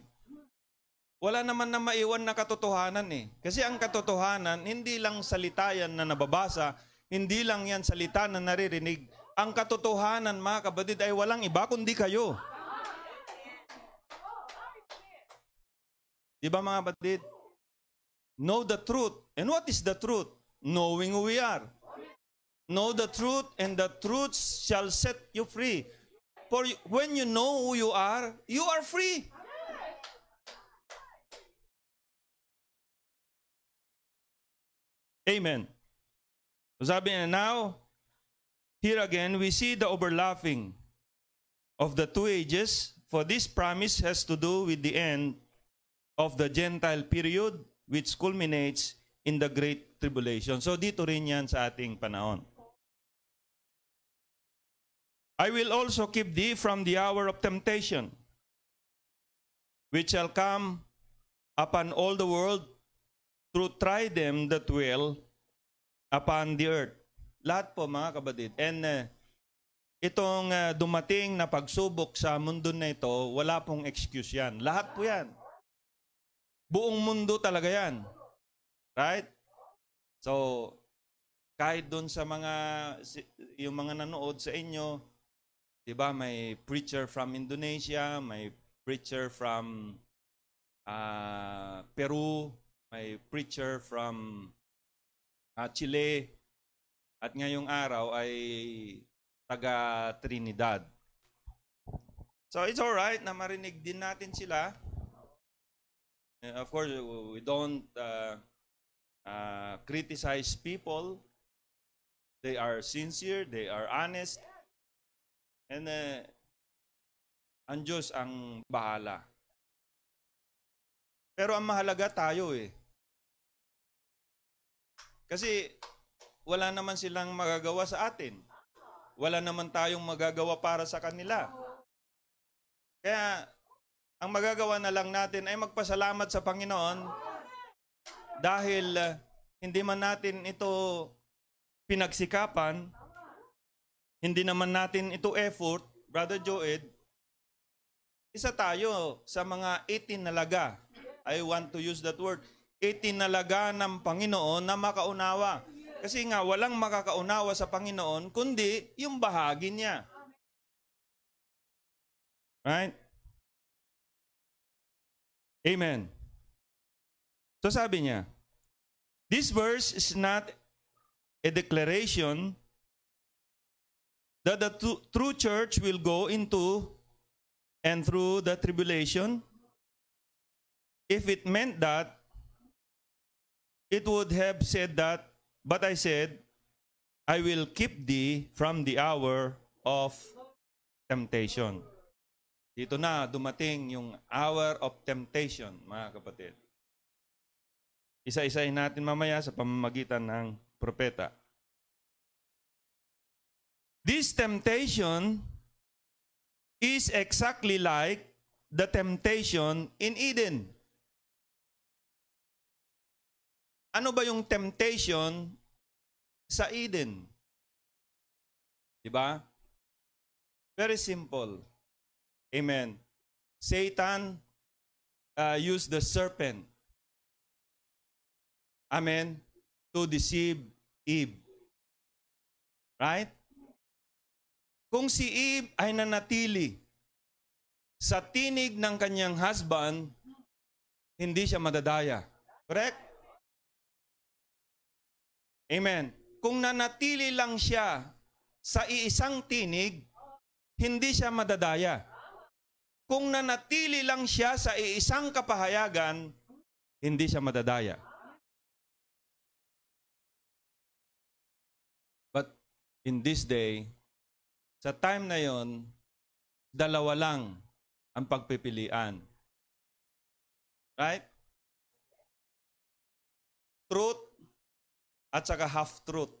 wala naman na maiwan na katotohanan eh. Kasi ang katotohanan, hindi lang salitayan na nababasa, hindi lang yan salita na naririnig. Ang katotohanan, mga kabadid, ay walang iba kundi kayo. Di ba mga batid? Know the truth. And what is the truth? Knowing who we are. Know the truth, and the truth shall set you free. For when you know who you are, you are free. Amen. Sabi niya, now, here again, we see the overlapping of the two ages, for this promise has to do with the end of the Gentile period which culminates in the Great Tribulation. So dito rin yan sa ating panahon. I will also keep thee from the hour of temptation, which shall come upon all the world to try them that will upon the earth. Lahat po mga kabatid. And uh, itong uh, dumating na pagsubok sa mundo na ito, wala pong excuse yan. Lahat po yan. Buong mundo talaga yan. Right? So, kahit doon sa mga, yung mga nanood sa inyo, di ba, may preacher from Indonesia, may preacher from uh, Peru, may preacher from uh, Chile, at ngayong araw ay taga Trinidad. So it's all right na marinig din natin sila of course, we don't uh, uh, criticize people. They are sincere, they are honest, and uh, ang Diyos ang bahala. Pero ang mahalaga tayo eh. Kasi wala naman silang magagawa sa atin. Wala naman tayong magagawa para sa kanila. Kaya ang magagawa na lang natin ay magpasalamat sa Panginoon dahil eh, hindi man natin ito pinagsikapan, hindi naman natin ito effort, Brother Joed, isa tayo sa mga 18 nalaga. I want to use that word. 18 nalaga ng Panginoon na makaunawa. Kasi nga, walang makakaunawa sa Panginoon, kundi yung bahagi niya. Right? Amen. So sabi niya, this verse is not a declaration that the true church will go into and through the tribulation. If it meant that, it would have said that, but I said, I will keep thee from the hour of temptation. Dito na dumating yung hour of temptation, mga kapatid. Isa-isahin natin mamaya sa pamamagitan ng propeta. This temptation is exactly like the temptation in Eden. Ano ba yung temptation sa Eden? 'Di ba? Very simple Amen. Satan uh, used the serpent, amen, to deceive Eve. Right? Kung si Eve ay nanatili sa tinig ng kanyang husband, hindi siya madadaya. Correct? Amen. Kung nanatili lang siya sa iisang tinig, hindi siya madadaya. Kung nanatili lang siya sa iisang kapahayagan, hindi siya madadaya. But in this day, sa time na yon, dalawa lang ang pagpipilian. Right? Truth at saka half-truth.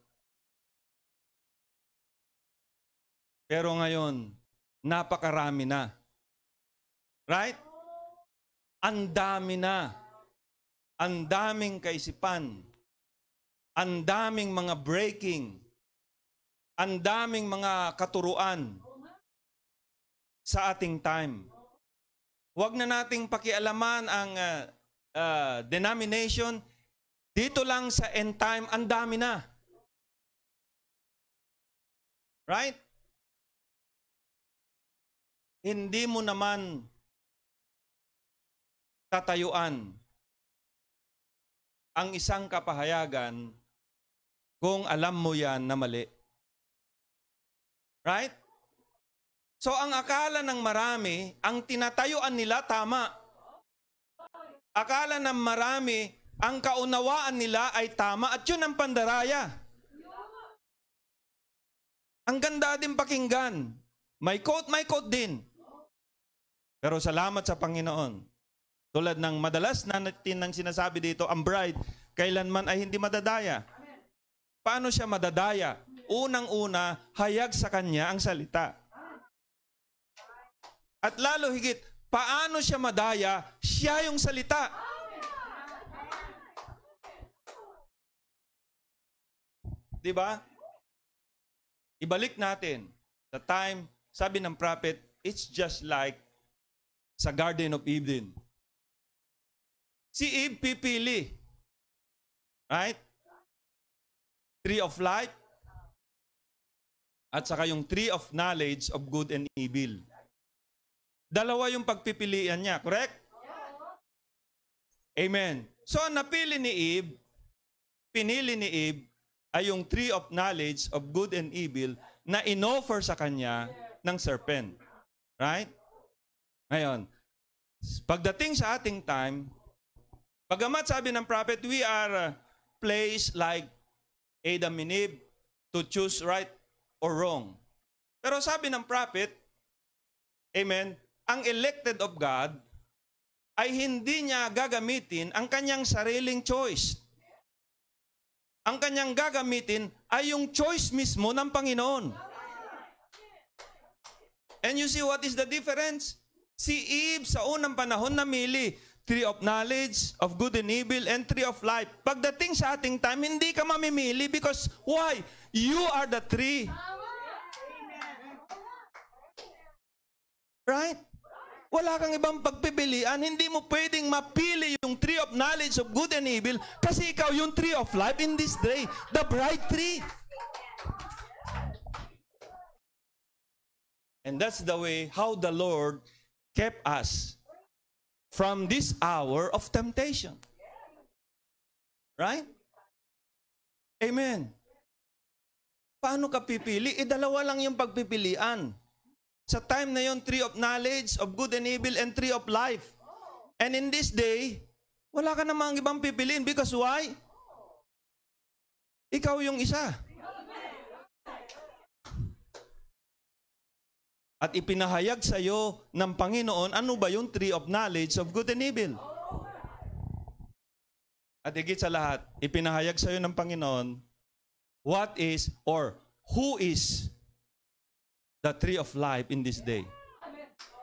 Pero ngayon, napakarami na Right? Ang dami na. Ang daming kaisipan. Ang daming mga breaking. Ang daming mga katuruan sa ating time. Huwag na nating pakialaman ang uh, uh, denomination. Dito lang sa end time, ang dami na. Right? Hindi mo naman tatayuan ang isang kapahayagan kung alam mo yan na mali. Right? So ang akala ng marami, ang tinatayuan nila tama. Akala ng marami, ang kaunawaan nila ay tama at yun ang pandaraya. Ang ganda din pakinggan. May quote, may quote din. Pero salamat sa Panginoon. Tulad ng madalas na natin ang sinasabi dito, ang bride, kailanman ay hindi madadaya. Paano siya madadaya? Unang-una, hayag sa kanya ang salita. At lalo higit, paano siya madaya? Siya yung salita. Di ba? Ibalik natin. The time, sabi ng prophet, it's just like sa Garden of Eden Si Eve pipili. Right? Tree of life at saka yung tree of knowledge of good and evil. Dalawa yung pagpipilian niya, correct? Amen. So, napili ni Eve, pinili ni Eve, ay yung tree of knowledge of good and evil na inoffer sa kanya ng serpent. Right? Ngayon, pagdating sa ating time, Bagamat sabi ng prophet, we are placed like Adam and Eve to choose right or wrong. Pero sabi ng prophet, Amen, ang elected of God ay hindi niya gagamitin ang kanyang sariling choice. Ang kanyang gagamitin ay yung choice mismo ng Panginoon. And you see what is the difference? Si Eve sa unang panahon namili, tree of knowledge, of good and evil, and tree of life. Pagdating sa ating time, hindi ka mamimili because why? You are the tree. Right? Wala kang ibang pagpipilian. Hindi mo pwedeng mapili yung tree of knowledge of good and evil kasi ikaw yung tree of life in this day. The bright tree. And that's the way how the Lord kept us from this hour of temptation. Right? Amen. Paano ka pipili? E dalawa lang yung pagpipilian. Sa time na yon, tree of knowledge, of good and evil, and tree of life. And in this day, wala ka namang ibang pipiliin because why? Ikaw yung isa. at ipinahayag sa iyo ng Panginoon, ano ba yung tree of knowledge of good and evil? At higit sa lahat, ipinahayag sa iyo ng Panginoon, what is or who is the tree of life in this day?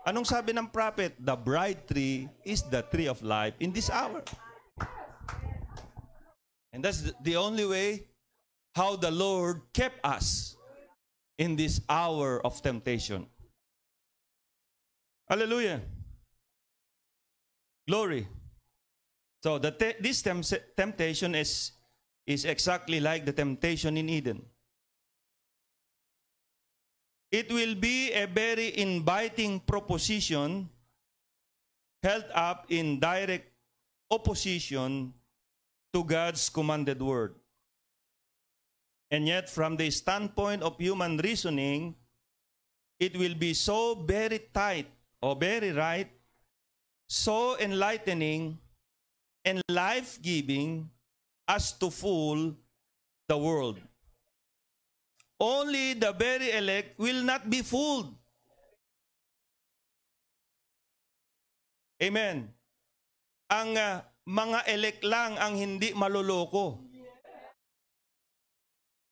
Anong sabi ng prophet? The bright tree is the tree of life in this hour. And that's the only way how the Lord kept us in this hour of temptation. Hallelujah. Glory. So the te- this temptation is, is exactly like the temptation in Eden. It will be a very inviting proposition held up in direct opposition to God's commanded word. And yet, from the standpoint of human reasoning, it will be so very tight Oh, very right. So enlightening and life-giving as to fool the world. Only the very elect will not be fooled. Amen. Ang uh, mga elect lang ang hindi maloloko.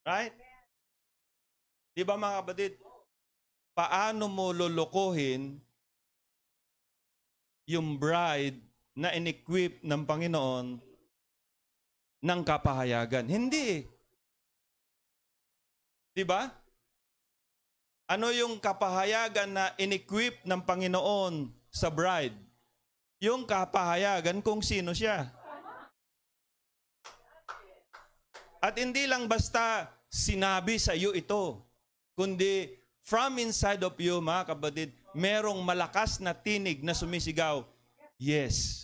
Right? Di ba mga kapatid? Paano mo lolokohin yung bride na inequip ng Panginoon ng kapahayagan. Hindi. 'Di ba? Ano yung kapahayagan na inequip ng Panginoon sa bride? Yung kapahayagan kung sino siya. At hindi lang basta sinabi sa iyo ito, kundi from inside of you, mga kapatid, merong malakas na tinig na sumisigaw, yes.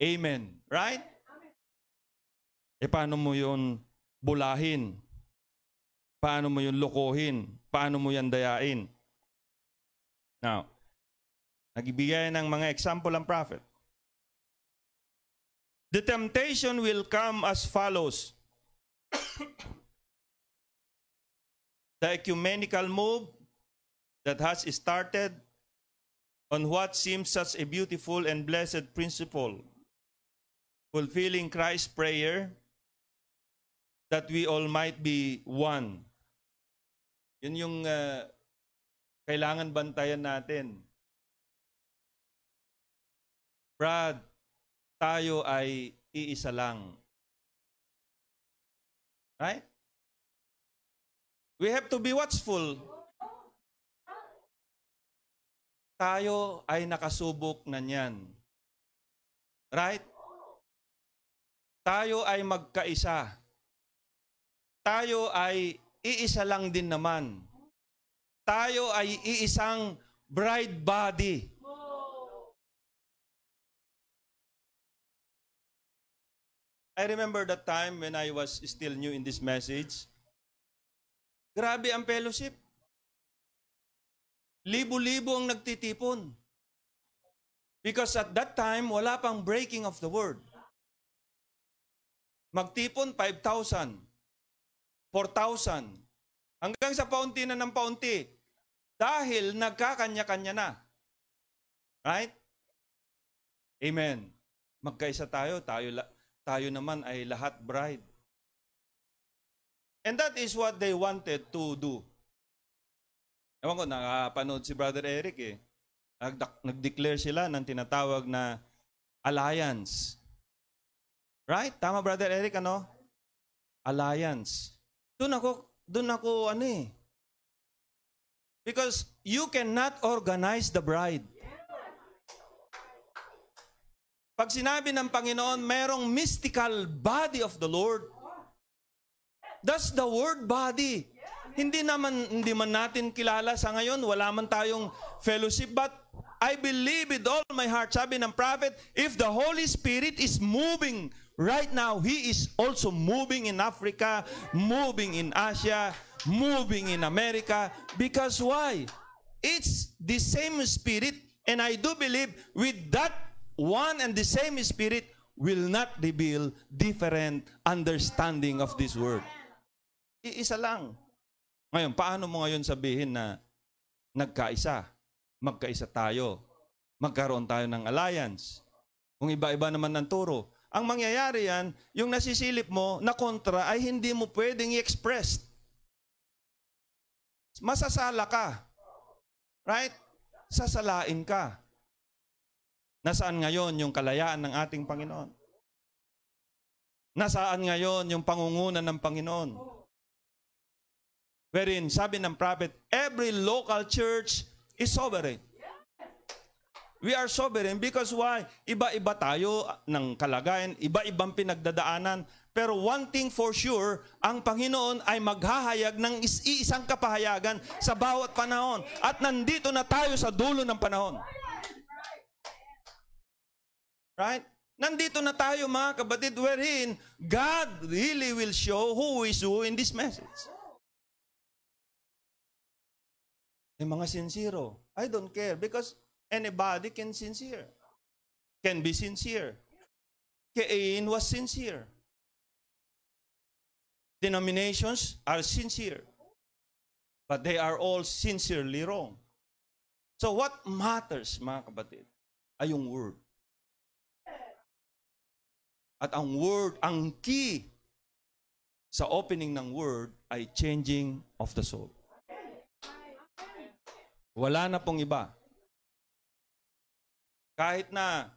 Amen. Right? E paano mo yun bulahin? Paano mo yun lokohin? Paano mo yan dayain? Now, nagbibigay ng mga example ang prophet. The temptation will come as follows. [coughs] the ecumenical move, that has started on what seems such a beautiful and blessed principle, fulfilling Christ's prayer that we all might be one. Yun yung uh, kailangan bantayan natin. Brad, tayo ay iisa lang. Right? We have to be watchful tayo ay nakasubok na niyan. Right? Tayo ay magkaisa. Tayo ay iisa lang din naman. Tayo ay iisang bride body. I remember that time when I was still new in this message. Grabe ang fellowship. Libo-libo ang nagtitipon. Because at that time, wala pang breaking of the word. Magtipon 5,000, 4,000, hanggang sa paunti na ng paunti dahil nagkakanya-kanya na. Right? Amen. Magkaisa tayo, tayo, tayo naman ay lahat bride. And that is what they wanted to do. Ewan ko, nakapanood si Brother Eric eh. Nag-declare sila ng tinatawag na alliance. Right? Tama, Brother Eric, ano? Alliance. Doon ako, doon ako, ano eh. Because you cannot organize the bride. Pag sinabi ng Panginoon, merong mystical body of the Lord. That's the word body. Hindi naman hindi man natin kilala sa ngayon, wala man tayong fellowship but I believe with all my heart, sabi ng prophet, if the Holy Spirit is moving right now, He is also moving in Africa, moving in Asia, moving in America. Because why? It's the same Spirit and I do believe with that one and the same Spirit will not reveal different understanding of this word. Iisa lang. Ngayon, paano mo ngayon sabihin na nagkaisa, magkaisa tayo, magkaroon tayo ng alliance? Kung iba-iba naman ng turo. Ang mangyayari yan, yung nasisilip mo na kontra ay hindi mo pwedeng i-express. Masasala ka. Right? Sasalain ka. Nasaan ngayon yung kalayaan ng ating Panginoon? Nasaan ngayon yung pangungunan ng Panginoon? Wherein, sabi ng prophet, every local church is sovereign. We are sovereign because why? Iba-iba tayo ng kalagayan, iba-ibang pinagdadaanan. Pero one thing for sure, ang Panginoon ay maghahayag ng iisang kapahayagan sa bawat panahon. At nandito na tayo sa dulo ng panahon. Right? Nandito na tayo mga kabatid wherein God really will show who is who in this message. Yung mga sincero. Oh. I don't care because anybody can sincere. Can be sincere. Cain was sincere. Denominations are sincere. But they are all sincerely wrong. So what matters, mga kapatid, ay yung word. At ang word, ang key sa opening ng word ay changing of the soul. Wala na pong iba. Kahit na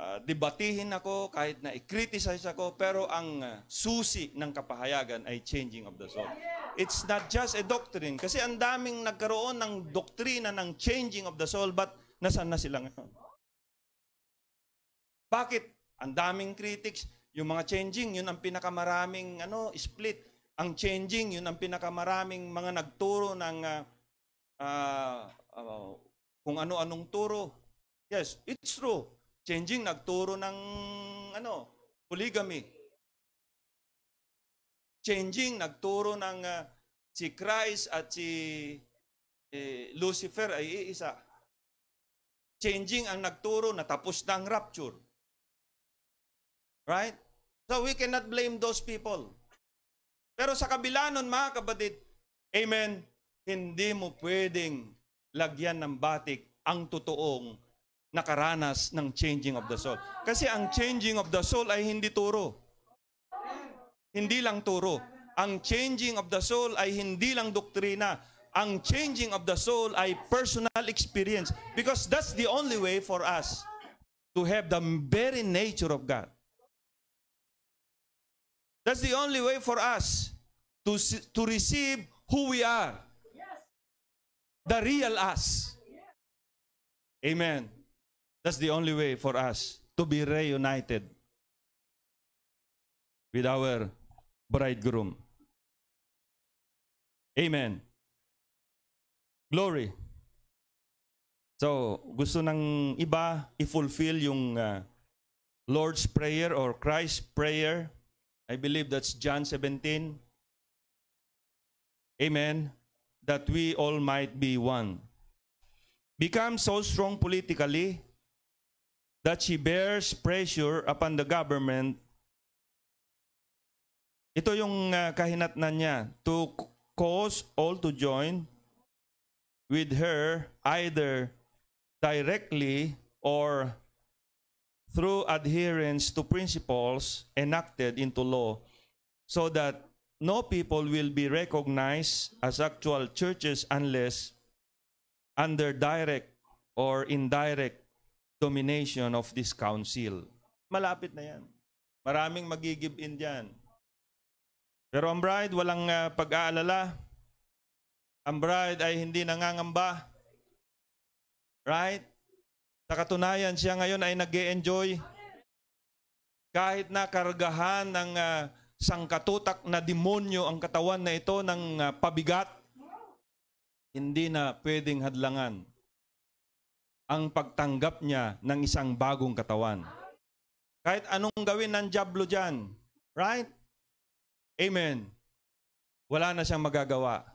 uh, debatihin ako, kahit na i-criticize ako, pero ang ah, susi ng kapahayagan ay changing of the soul. It's not just a doctrine. Kasi ang daming nagkaroon ng doktrina ng changing of the soul, but nasan na sila ngayon? Bakit? Ang daming critics, yung mga changing, yun ang pinakamaraming ano, split. Ang changing, yun ang pinakamaraming mga nagturo ng uh, uh, uh, kung ano-anong turo. Yes, it's true. Changing nagturo ng ano, polygamy. Changing nagturo ng uh, si Christ at si eh, Lucifer ay iisa. Changing ang nagturo na tapos na ang rapture. Right? So we cannot blame those people. Pero sa kabila nun, mga kapatid, Amen hindi mo pwedeng lagyan ng batik ang totoong nakaranas ng changing of the soul. Kasi ang changing of the soul ay hindi turo. Hindi lang turo. Ang changing of the soul ay hindi lang doktrina. Ang changing of the soul ay personal experience. Because that's the only way for us to have the very nature of God. That's the only way for us to, to receive who we are the real us. Amen. That's the only way for us to be reunited with our bridegroom. Amen. Glory. So, gusto ng iba i-fulfill yung uh, Lord's Prayer or Christ's Prayer. I believe that's John 17. Amen that we all might be one. Become so strong politically that she bears pressure upon the government. Ito yung uh, kahinatnan niya, to cause all to join with her either directly or through adherence to principles enacted into law so that no people will be recognized as actual churches unless under direct or indirect domination of this council. Malapit na yan. Maraming magigib in dyan. Pero ang bride, walang uh, pag-aalala. Ang bride ay hindi nangangamba. Right? Sa katunayan, siya ngayon ay nag enjoy Kahit na kargahan ng uh, sangkatutak na demonyo ang katawan na ito ng uh, pabigat, hindi na pwedeng hadlangan ang pagtanggap niya ng isang bagong katawan. Kahit anong gawin ng Diablo dyan. Right? Amen. Wala na siyang magagawa.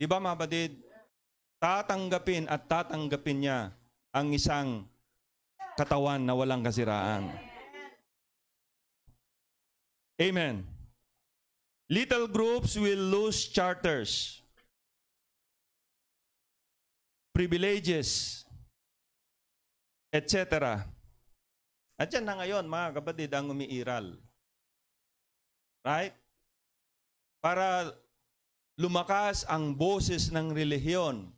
Di ba mga kapatid? Tatanggapin at tatanggapin niya ang isang katawan na walang kasiraan. Amen. Little groups will lose charters, privileges, etc. At yan na ngayon, mga kapatid, ang umiiral. Right? Para lumakas ang boses ng relihiyon,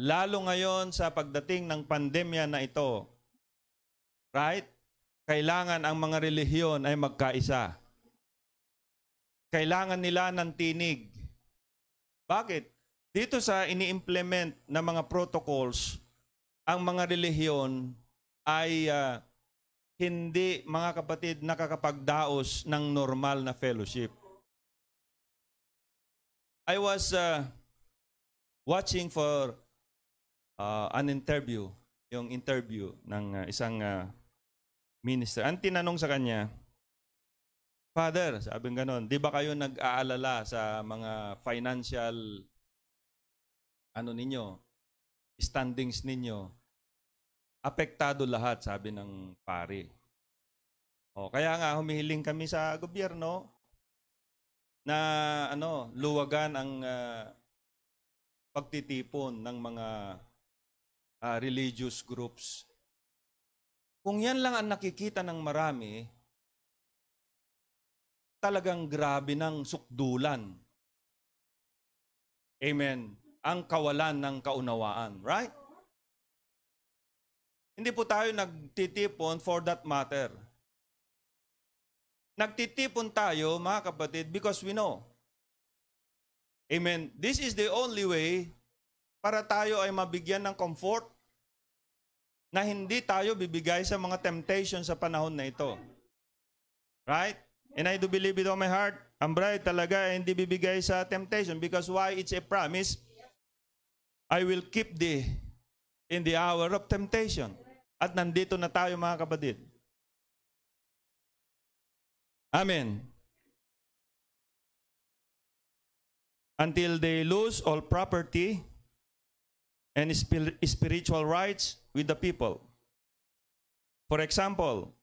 lalo ngayon sa pagdating ng pandemya na ito. Right? Kailangan ang mga relihiyon ay magkaisa. Kailangan nila ng tinig. Bakit? Dito sa ini-implement na mga protocols, ang mga relihiyon ay uh, hindi, mga kapatid, nakakapagdaos ng normal na fellowship. I was uh, watching for uh, an interview, yung interview ng uh, isang uh, minister. Ang tinanong sa kanya, Father, sabi ng ganon, di ba kayo nag-aalala sa mga financial ano ninyo, standings ninyo, apektado lahat, sabi ng pari. O, kaya nga humihiling kami sa gobyerno na ano, luwagan ang uh, pagtitipon ng mga uh, religious groups. Kung yan lang ang nakikita ng marami, talagang grabe ng sukdulan. Amen. Ang kawalan ng kaunawaan, right? Hindi po tayo nagtitipon for that matter. Nagtitipon tayo, mga kapatid, because we know. Amen. This is the only way para tayo ay mabigyan ng comfort na hindi tayo bibigay sa mga temptation sa panahon na ito. Right? And I do believe with all my heart, ang bride talaga hindi bibigay sa temptation because why? It's a promise. I will keep thee in the hour of temptation. At nandito na tayo mga kapatid. Amen. Until they lose all property and spiritual rights with the people. For example,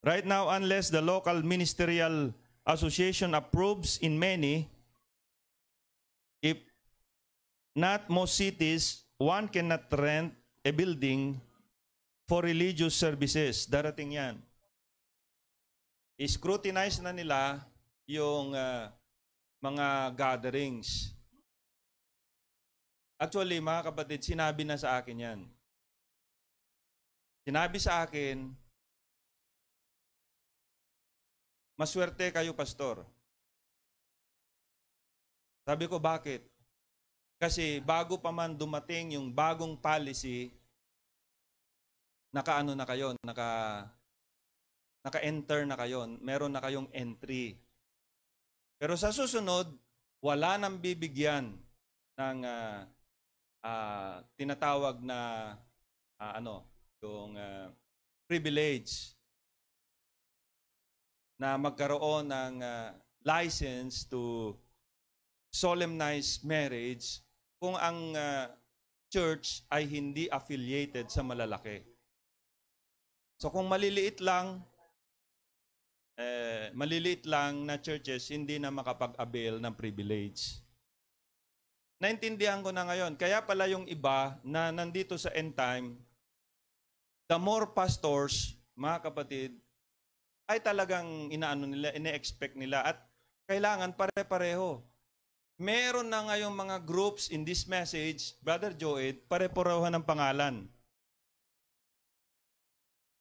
Right now, unless the local ministerial association approves in many, if not most cities, one cannot rent a building for religious services. Darating yan. I-scrutinize na nila yung uh, mga gatherings. Actually, mga kapatid, sinabi na sa akin yan. Sinabi sa akin, Maswerte kayo, pastor. Sabi ko, bakit? Kasi bago pa man dumating yung bagong policy, nakaano na kayo, naka naka-enter na kayo, meron na kayong entry. Pero sa susunod, wala nang bibigyan ng uh, uh, tinatawag na uh, ano, yung uh, privilege na magkaroon ng uh, license to solemnize marriage kung ang uh, church ay hindi affiliated sa malalaki. So kung maliliit lang, eh, maliliit lang na churches, hindi na makapag-avail ng privilege. Naintindihan ko na ngayon. Kaya pala yung iba na nandito sa end time, the more pastors, mga kapatid, ay talagang inaano nila, ine-expect nila at kailangan pare-pareho. Meron na ngayong mga groups in this message, Brother Joed, pare-pareho ng pangalan.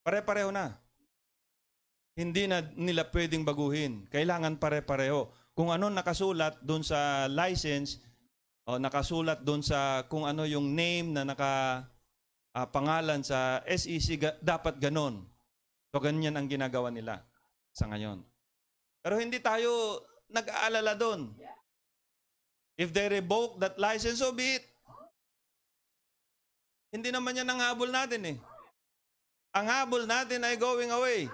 Pare-pareho na. Hindi na nila pwedeng baguhin. Kailangan pare-pareho. Kung ano nakasulat doon sa license, o nakasulat doon sa kung ano yung name na naka uh, pangalan sa SEC, dapat ganon. So ganyan ang ginagawa nila sa ngayon. Pero hindi tayo nag-aalala doon. If they revoke that license, so be it. Hindi naman yan ang habol natin eh. Ang habol natin ay going away.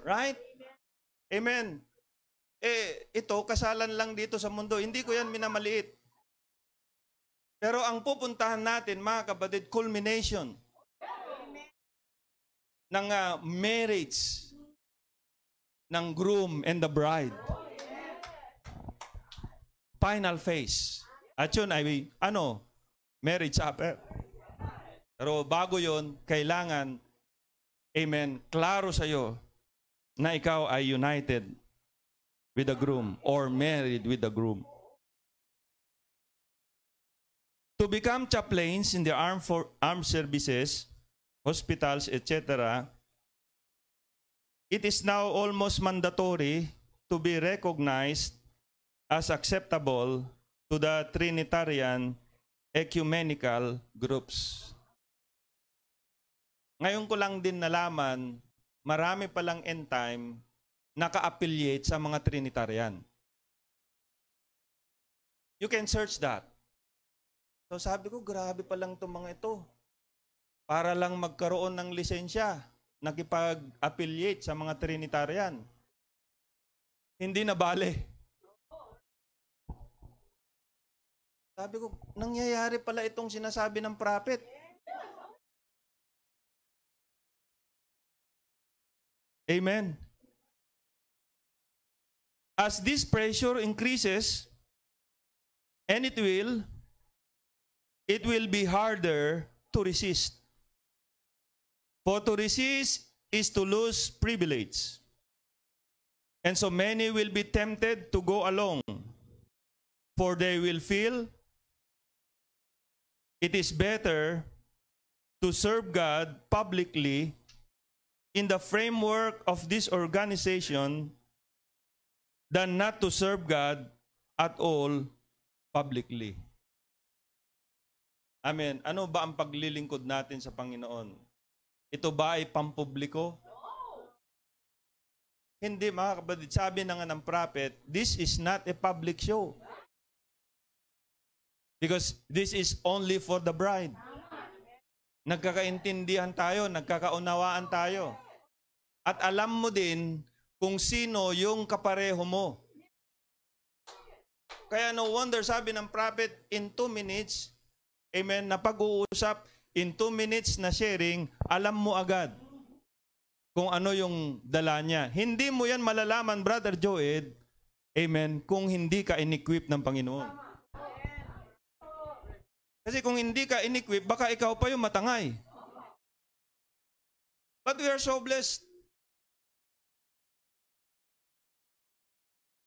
Right? Amen. Eh, ito, kasalan lang dito sa mundo. Hindi ko yan minamaliit. Pero ang pupuntahan natin, mga kapatid, culmination ng uh, marriage ng groom and the bride. Final phase. At yun ay, ano, marriage supper. Eh. Pero bago yon kailangan, amen, klaro sa'yo na ikaw ay united with the groom or married with the groom. To become chaplains in the armed, for, armed services, hospitals, etc., it is now almost mandatory to be recognized as acceptable to the Trinitarian ecumenical groups. Ngayon ko lang din nalaman, marami palang end time naka-affiliate sa mga Trinitarian. You can search that. So sabi ko, grabe pa lang itong mga ito para lang magkaroon ng lisensya, nakipag-affiliate sa mga Trinitarian. Hindi na bale. Sabi ko, nangyayari pala itong sinasabi ng prophet. Amen. As this pressure increases, and it will, it will be harder to resist. For to resist is to lose privilege. And so many will be tempted to go along, for they will feel it is better to serve God publicly in the framework of this organization than not to serve God at all publicly. Amen. Ano ba ang paglilingkod natin sa Panginoon? Ito ba ay pampubliko? Hindi mga kapatid, sabi na nga ng prophet, this is not a public show. Because this is only for the bride. Nagkakaintindihan tayo, nagkakaunawaan tayo. At alam mo din kung sino yung kapareho mo. Kaya no wonder sabi ng prophet, in two minutes, amen, napag-uusap, in 2 minutes na sharing, alam mo agad kung ano yung dala niya. Hindi mo yan malalaman, Brother Joed, amen, kung hindi ka inequip ng Panginoon. Kasi kung hindi ka inequip, baka ikaw pa yung matangay. But we are so blessed.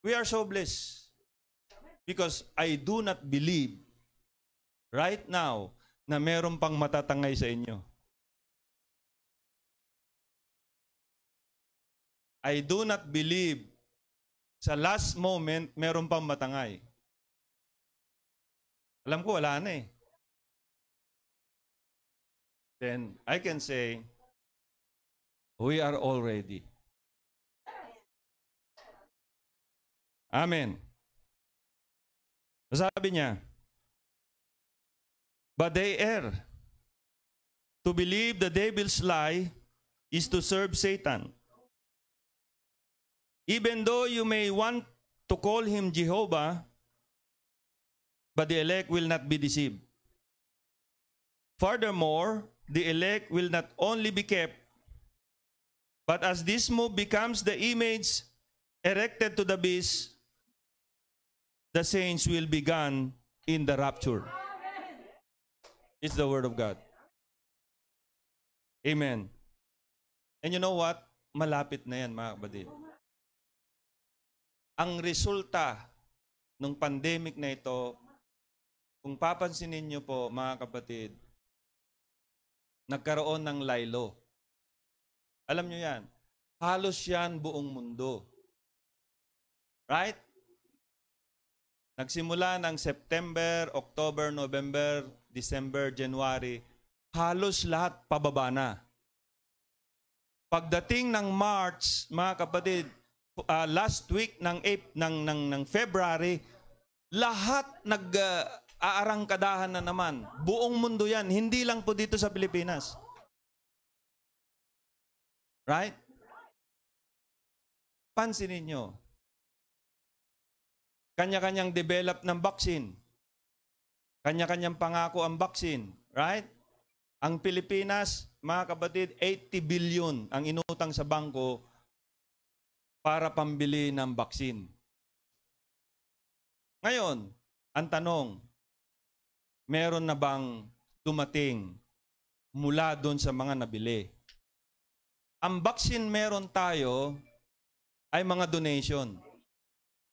We are so blessed. Because I do not believe right now na meron pang matatangay sa inyo. I do not believe sa last moment meron pang matangay. Alam ko wala na eh. Then I can say, we are already. ready. Amen. Sabi niya, but they err. To believe the devil's lie is to serve Satan. Even though you may want to call him Jehovah, but the elect will not be deceived. Furthermore, the elect will not only be kept, but as this move becomes the image erected to the beast, the saints will be gone in the rapture. It's the Word of God. Amen. And you know what? Malapit na yan, mga kapatid. Ang resulta ng pandemic na ito, kung papansin ninyo po, mga kapatid, nagkaroon ng laylo. Alam nyo yan, halos yan buong mundo. Right? Nagsimula ng September, October, November, December, January, halos lahat pababa na. Pagdating ng March, mga kapatid, uh, last week ng April, ng, ng, ng February, lahat nag-aarangkadahan uh, na naman. Buong mundo yan, hindi lang po dito sa Pilipinas. Right? Pansinin nyo, kanya-kanyang develop ng vaccine. Kanya-kanyang pangako ang vaccine, right? Ang Pilipinas, mga kabatid, 80 billion ang inutang sa bangko para pambili ng vaccine. Ngayon, ang tanong, meron na bang dumating mula doon sa mga nabili? Ang vaccine meron tayo ay mga donation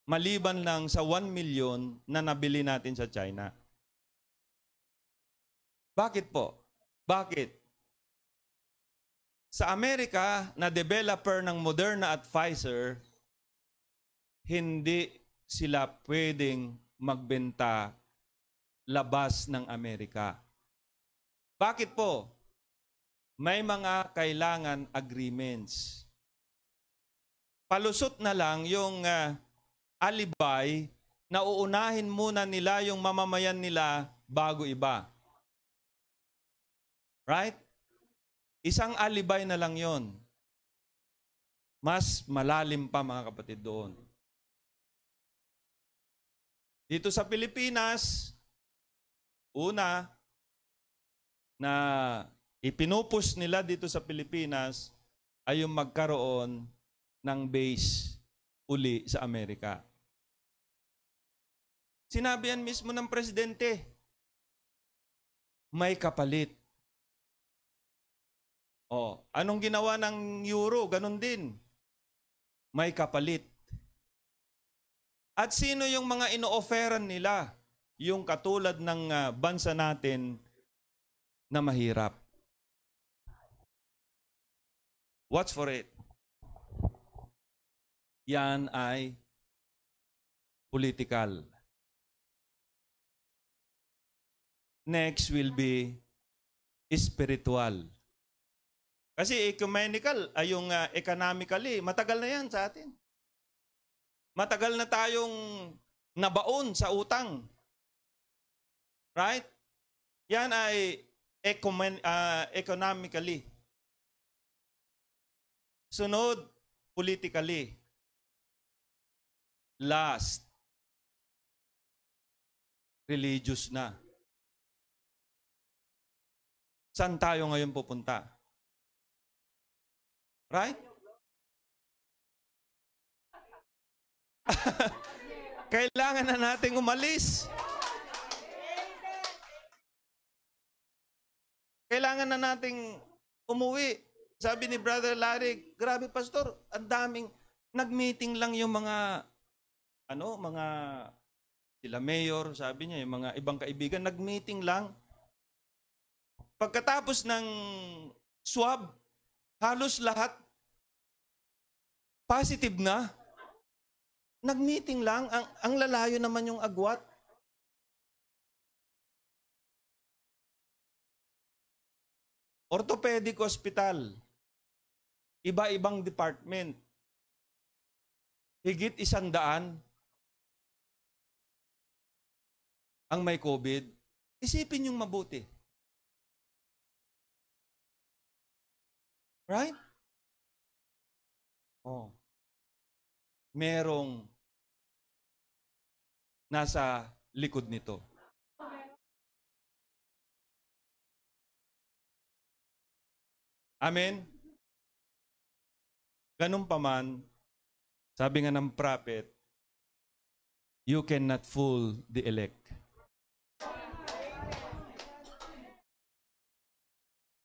maliban lang sa 1 million na nabili natin sa China. Bakit po? Bakit? Sa Amerika, na developer ng Moderna at Pfizer, hindi sila pwedeng magbenta labas ng Amerika. Bakit po? May mga kailangan agreements. Palusot na lang yung uh, alibay na uunahin muna nila yung mamamayan nila bago iba. Right? Isang alibay na lang yon. Mas malalim pa mga kapatid doon. Dito sa Pilipinas, una, na ipinupus nila dito sa Pilipinas ay yung magkaroon ng base uli sa Amerika. Sinabi yan mismo ng presidente. May kapalit. Oh, anong ginawa ng euro? Ganon din. May kapalit. At sino yung mga inooferan nila? Yung katulad ng uh, bansa natin na mahirap. Watch for it. Yan ay political. Next will be spiritual. Kasi ecumenical, ayong ah, uh, ah, economically, matagal na yan sa atin. Matagal na tayong nabaon sa utang. Right? Yan ay ecumen, uh, economically. Sunod, politically. Last, religious na. Saan tayo ngayon pupunta? Right? [laughs] Kailangan na nating umalis. Kailangan na nating umuwi. Sabi ni Brother Larry, grabe pastor, ang daming nagmeeting lang yung mga ano, mga sila mayor, sabi niya, yung mga ibang kaibigan, nagmeeting lang. Pagkatapos ng swab, halos lahat positive na. Nag-meeting lang, ang, ang lalayo naman yung agwat. Orthopedic hospital, iba-ibang department, higit isang daan ang may COVID. Isipin yung mabuti. Right? Oh. Merong nasa likod nito. Amen? Ganun pa man, sabi nga ng prophet, you cannot fool the elect.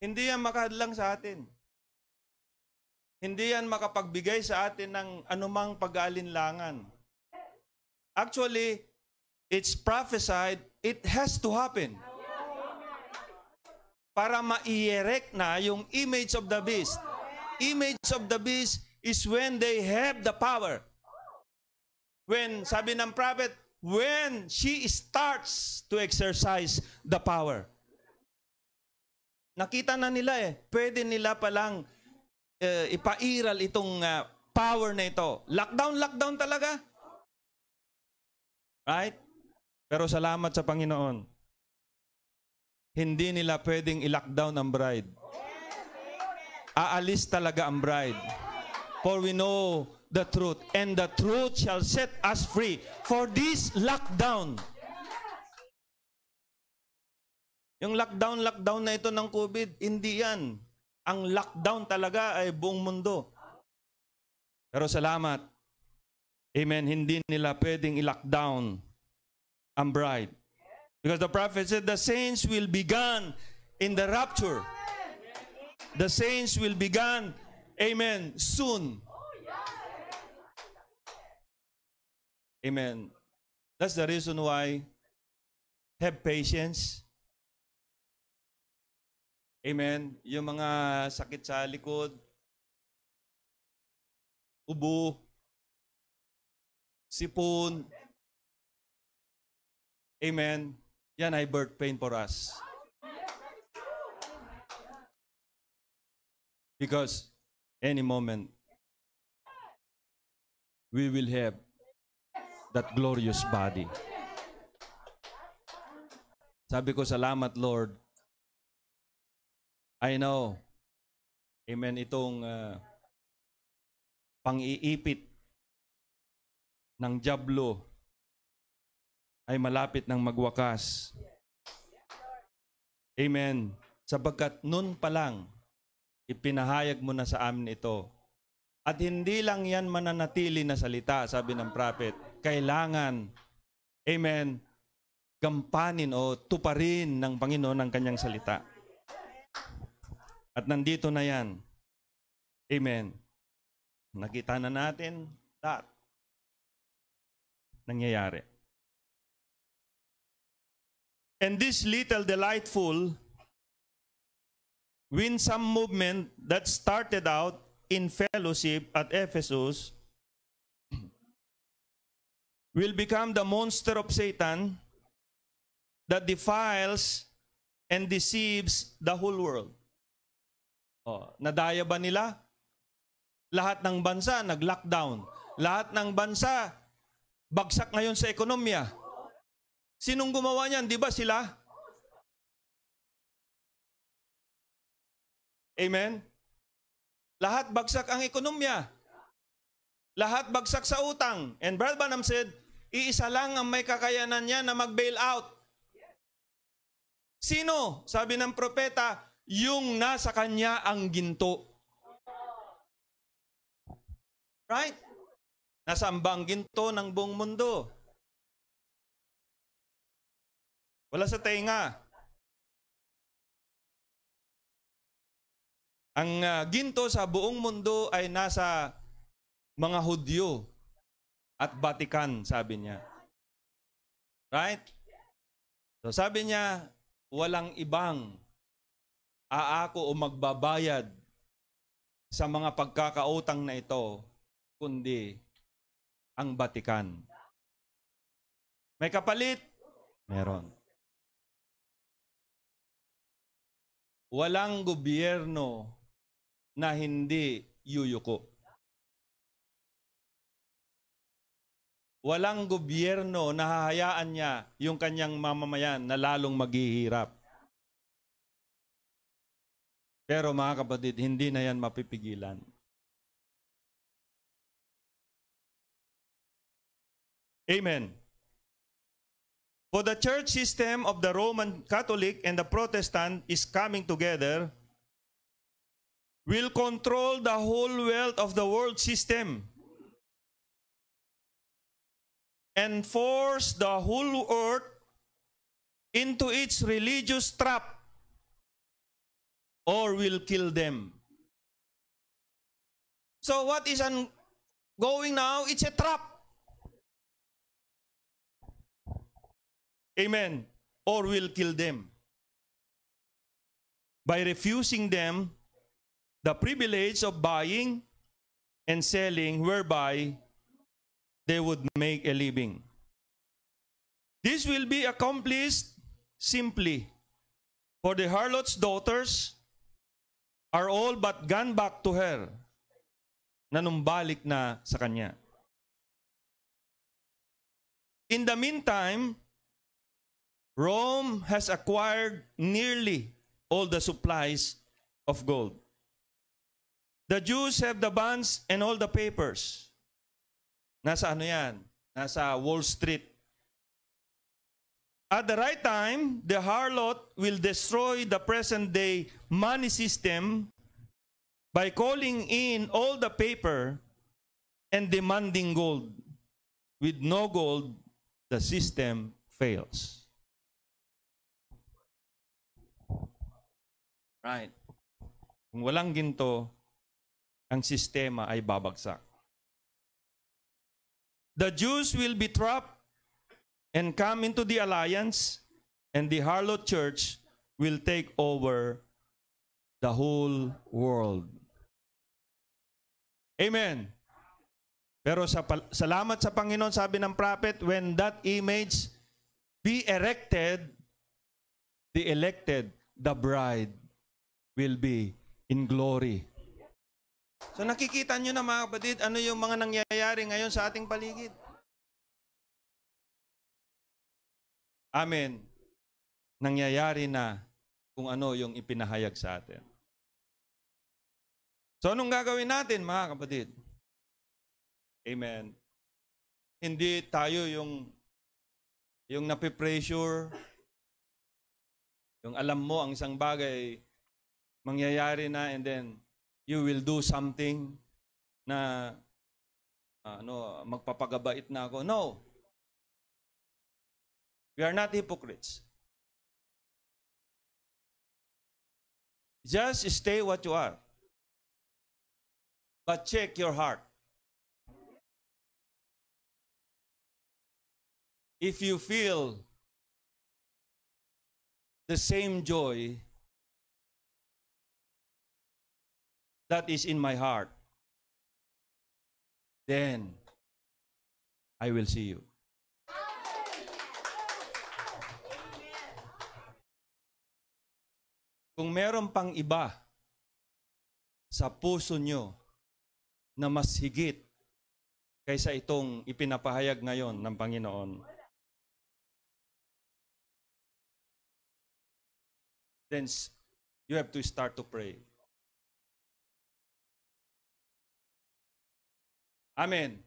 Hindi yan makadlang sa atin. Hindi yan makapagbigay sa atin ng anumang pag-aalinlangan. Actually, it's prophesied, it has to happen. Para ma na yung image of the beast. Image of the beast is when they have the power. When, sabi ng prophet, when she starts to exercise the power. Nakita na nila eh, pwede nila palang uh, ipairal itong uh, power na ito. Lockdown, lockdown talaga. Right? Pero salamat sa Panginoon. Hindi nila pwedeng i-lockdown ang bride. Aalis talaga ang bride. For we know the truth, and the truth shall set us free. For this lockdown, yung lockdown, lockdown na ito ng COVID, hindi yan. Ang lockdown talaga ay buong mundo. Pero salamat. Amen. Hindi nila pwedeng i-lockdown ang bride. Because the prophet said, the saints will be gone in the rapture. The saints will be gone, amen, soon. Amen. That's the reason why have patience. Amen. Yung mga sakit sa likod, ubo, sipon. Amen. Yan ay birth pain for us. Because any moment, we will have that glorious body. Sabi ko, salamat Lord, I know. Amen. Itong uh, pang-iipit ng jablo ay malapit ng magwakas. Amen. Sabagkat nun pa lang, ipinahayag mo na sa amin ito. At hindi lang yan mananatili na salita, sabi ng prophet. Kailangan, amen, gampanin o tuparin ng Panginoon ang kanyang salita. At nandito na yan. Amen. Nakita na natin that nangyayari. And this little delightful winsome movement that started out in fellowship at Ephesus will become the monster of Satan that defiles and deceives the whole world. Oh, nadaya ba nila? Lahat ng bansa nag-lockdown. Lahat ng bansa bagsak ngayon sa ekonomiya. Sinong gumawa niyan? Di ba sila? Amen? Lahat bagsak ang ekonomiya. Lahat bagsak sa utang. And Brad Banham said, iisa lang ang may kakayanan niya na mag-bail out. Sino? Sabi ng propeta, yung nasa kanya ang ginto. Right? Nasaan ba ginto ng buong mundo? Wala sa tenga. Ang uh, ginto sa buong mundo ay nasa mga Hudyo at Vatican, sabi niya. Right? So sabi niya, walang ibang aako o magbabayad sa mga pagkakautang na ito, kundi ang Batikan. May kapalit? Meron. Walang gobyerno na hindi yuyuko. Walang gobyerno na hahayaan niya yung kanyang mamamayan na lalong maghihirap. Pero mga kapatid, hindi na yan mapipigilan. Amen. For the church system of the Roman Catholic and the Protestant is coming together, will control the whole wealth of the world system and force the whole earth into its religious trap or will kill them. So what is going now? It's a trap. Amen. Or will kill them. By refusing them the privilege of buying and selling whereby they would make a living. This will be accomplished simply for the harlot's daughters are all but gone back to her nanumbalik na sa kanya. In the meantime, Rome has acquired nearly all the supplies of gold. The Jews have the bonds and all the papers. Nasa ano yan? Nasa Wall Street at the right time, the harlot will destroy the present day money system by calling in all the paper and demanding gold. With no gold, the system fails. Right. Kung walang ginto, ang sistema ay babagsak. The Jews will be trapped and come into the alliance, and the harlot church will take over the whole world. Amen. Pero sa salamat sa Panginoon, sabi ng prophet, when that image be erected, the elected, the bride, will be in glory. So nakikita nyo na mga kapatid, ano yung mga nangyayari ngayon sa ating paligid. Amen. Nangyayari na kung ano yung ipinahayag sa atin. So anong gagawin natin mga kapatid? Amen. Hindi tayo yung yung napipressure, yung alam mo ang isang bagay mangyayari na and then you will do something na ah, ano magpapagabait na ako. No. We are not hypocrites. Just stay what you are. But check your heart. If you feel the same joy that is in my heart, then I will see you. Kung meron pang iba sa puso nyo na mas higit kaysa itong ipinapahayag ngayon ng Panginoon. Then you have to start to pray. Amen.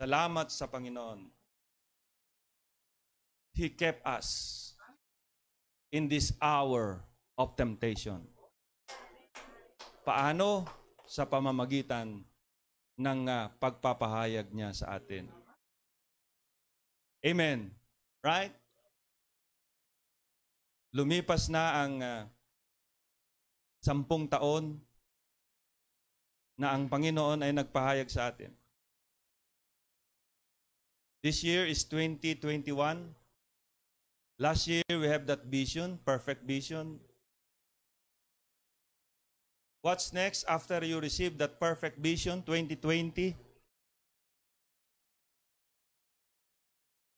Salamat sa Panginoon. He kept us in this hour of temptation. Paano? Sa pamamagitan ng uh, pagpapahayag niya sa atin. Amen. Right? Lumipas na ang uh, sampung taon na ang Panginoon ay nagpahayag sa atin. This year is 2021. Last year, we have that vision, perfect vision, What's next after you receive that perfect vision 2020?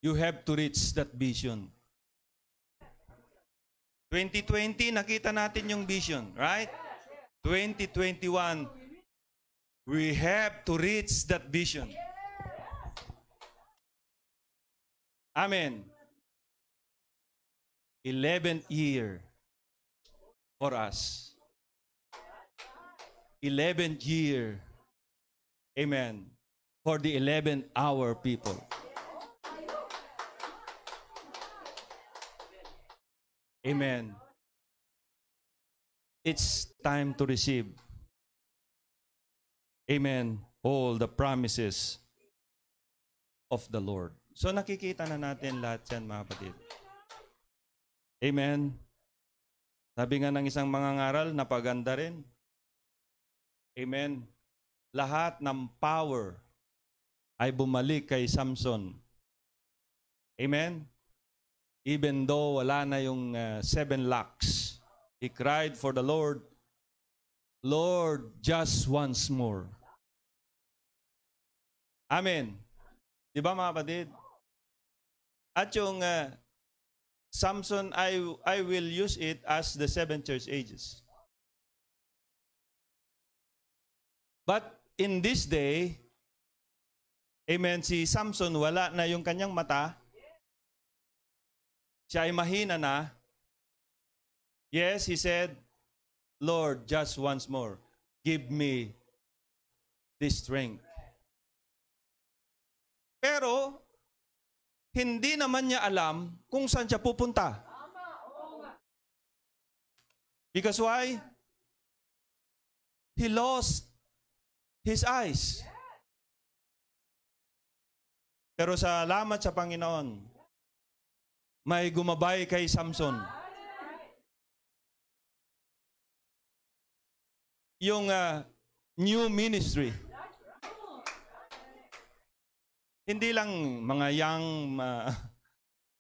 You have to reach that vision. 2020, nakita natin yung vision, right? 2021, we have to reach that vision. Amen. 11th year for us. 11th year. Amen. For the 11 hour people. Amen. It's time to receive. Amen. All the promises of the Lord. So nakikita na natin lahat yan mga kapatid. Amen. Sabi nga ng isang mga ngaral, napaganda rin. Amen? Lahat ng power ay bumalik kay Samson. Amen? Even though wala na yung uh, seven lakhs, he cried for the Lord, Lord, just once more. Amen. Di ba mga kapatid? At yung uh, Samson, I, I will use it as the seven church ages. But in this day, amen, si Samson wala na yung kanyang mata. Siya ay mahina na. Yes, he said, Lord, just once more, give me this strength. Pero, hindi naman niya alam kung saan siya pupunta. Because why? He lost His eyes. Pero salamat sa Panginoon, may gumabay kay Samson. Yung uh, new ministry. Hindi lang mga young uh,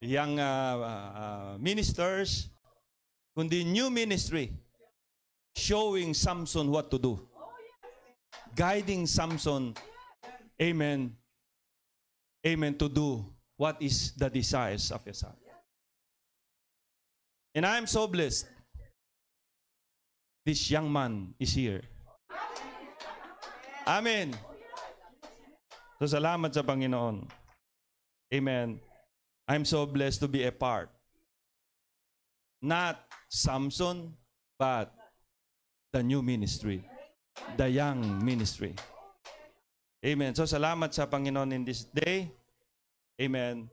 young uh, uh, ministers, kundi new ministry showing Samson what to do guiding Samson, amen, amen, to do what is the desires of your heart. And I am so blessed. This young man is here. Amen. So salamat sa Panginoon. Amen. I'm so blessed to be a part. Not Samson, but the new ministry the young ministry. Amen. So salamat sa Panginoon in this day. Amen.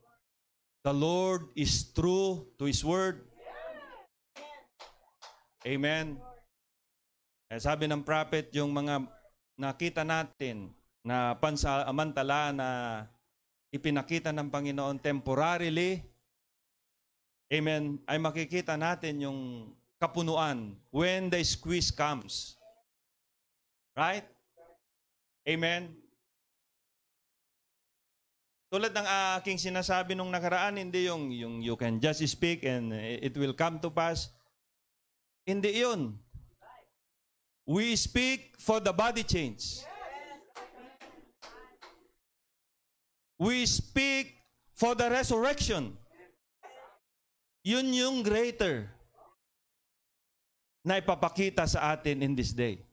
The Lord is true to His word. Amen. Eh, sabi ng prophet, yung mga nakita natin na pansamantala na ipinakita ng Panginoon temporarily, Amen, ay makikita natin yung kapunuan when the squeeze comes. Right? Amen? Tulad ng aking sinasabi nung nakaraan, hindi yung, yung you can just speak and it will come to pass. Hindi yun. We speak for the body change. We speak for the resurrection. Yun yung greater na ipapakita sa atin in this day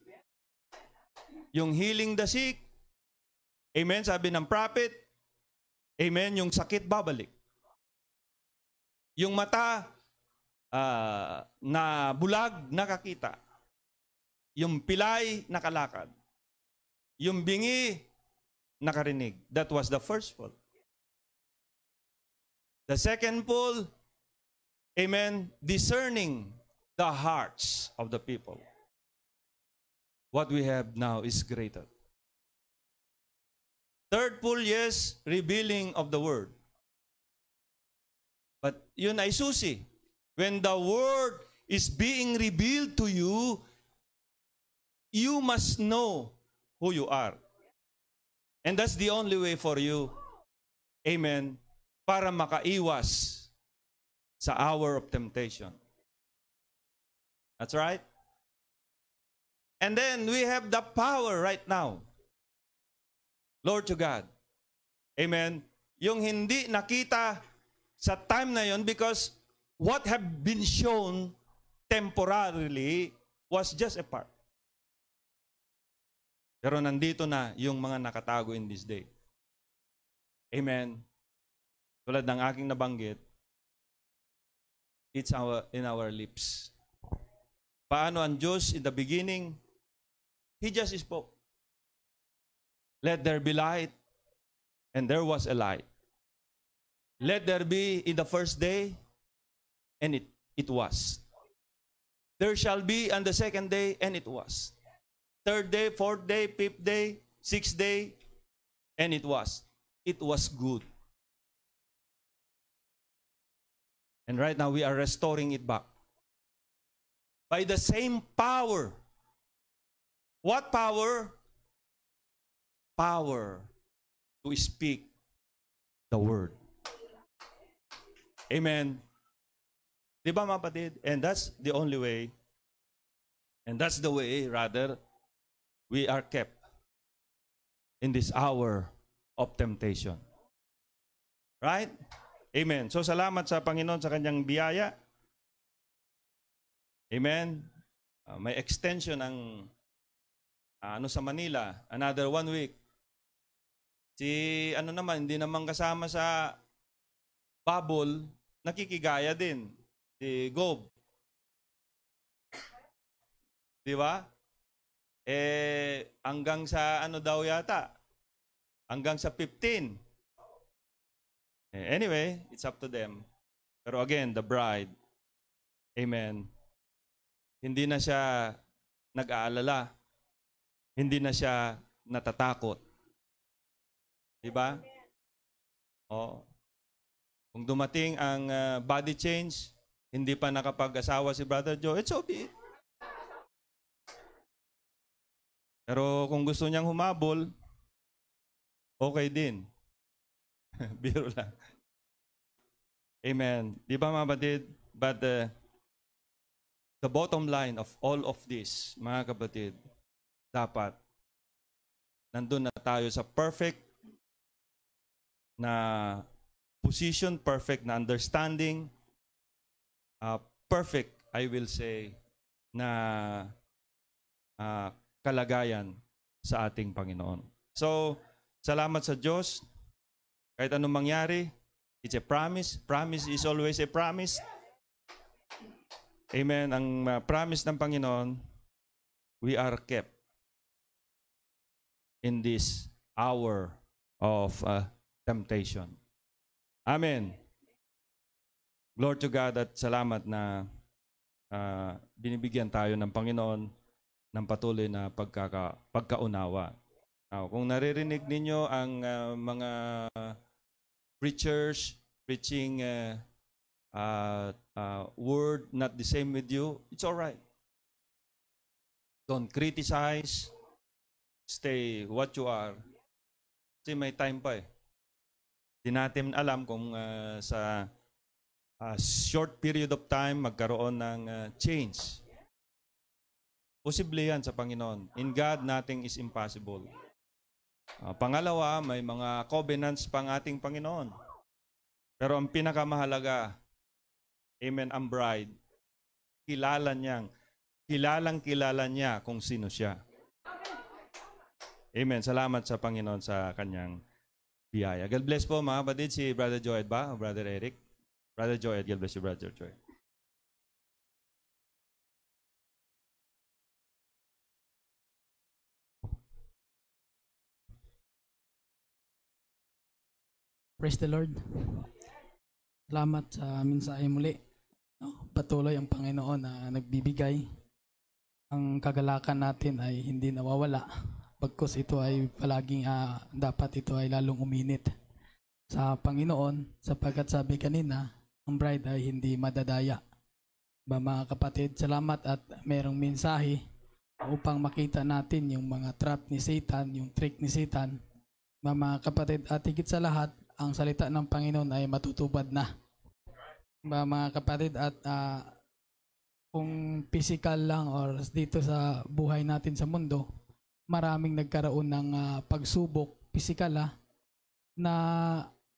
yung healing the sick. Amen, sabi ng prophet. Amen, yung sakit babalik. Yung mata uh, na bulag nakakita. Yung pilay nakalakad. Yung bingi nakarinig. That was the first fall. The second fall, amen, discerning the hearts of the people what we have now is greater. Third pull, yes, revealing of the word. But yun ay susi. When the word is being revealed to you, you must know who you are. And that's the only way for you, amen, para makaiwas sa hour of temptation. That's right. And then we have the power right now. Lord to God. Amen. Yung hindi nakita sa time na yon because what have been shown temporarily was just a part. Pero nandito na yung mga nakatago in this day. Amen. Tulad ng aking nabanggit, it's our, in our lips. Paano ang Diyos in the beginning, He just spoke. Let there be light, and there was a light. Let there be in the first day, and it, it was. There shall be on the second day, and it was. Third day, fourth day, fifth day, sixth day, and it was. It was good. And right now we are restoring it back. By the same power What power? Power to speak the word. Amen. Di ba mga patid? And that's the only way. And that's the way, rather, we are kept in this hour of temptation. Right? Amen. So salamat sa Panginoon sa kanyang biyaya. Amen. Uh, may extension ang Ah, ano sa Manila, another one week. Si ano naman, hindi naman kasama sa bubble, nakikigaya din. Si Gob. Di ba? Eh, hanggang sa ano daw yata? Hanggang sa 15. Eh, anyway, it's up to them. Pero again, the bride. Amen. Hindi na siya nag-aalala hindi na siya natatakot. Di ba? Oh. Kung dumating ang uh, body change, hindi pa nakapag-asawa si Brother Joe, it's okay. Pero kung gusto niyang humabol, okay din. [laughs] Biro lang. Amen. Di ba mga batid? But uh, the bottom line of all of this, mga kapatid, dapat nandun na tayo sa perfect na position, perfect na understanding, uh, perfect, I will say, na uh, kalagayan sa ating Panginoon. So, salamat sa Diyos. Kahit anong mangyari, it's a promise. Promise is always a promise. Amen. Ang uh, promise ng Panginoon, we are kept in this hour of uh, temptation. Amen. Glory to God at salamat na uh, binibigyan tayo ng Panginoon ng patuloy na pagkaka, pagkaunawa. Now, kung naririnig ninyo ang uh, mga preachers preaching uh, uh, uh, word not the same with you, it's all right. Don't criticize stay what you are. Kasi may time pa eh. Hindi natin alam kung uh, sa uh, short period of time magkaroon ng uh, change. Posible yan sa Panginoon. In God, nothing is impossible. Uh, pangalawa, may mga covenants pang ating Panginoon. Pero ang pinakamahalaga, Amen, ang bride, kilala niyang, kilalang kilala niya kung sino siya. Amen. Salamat sa Panginoon sa kanyang biyaya. God bless po mga kapatid si Brother Joed ba? O Brother Eric? Brother Joed, God bless you Brother Joed. Praise the Lord. Salamat sa amin sa muli. Patuloy ang Panginoon na nagbibigay. Ang kagalakan natin ay hindi nawawala Pagkos ito ay palaging uh, dapat ito ay lalong uminit sa Panginoon sapagkat sabi kanina, ang bride ay hindi madadaya. Ba mga kapatid, salamat at merong mensahe upang makita natin yung mga trap ni Satan, yung trick ni Satan. Ba mga kapatid, at higit sa lahat, ang salita ng Panginoon ay matutubad na. Ba mga kapatid, at uh, kung physical lang or dito sa buhay natin sa mundo, maraming nagkaroon ng uh, pagsubok, pisikal ha, ah, na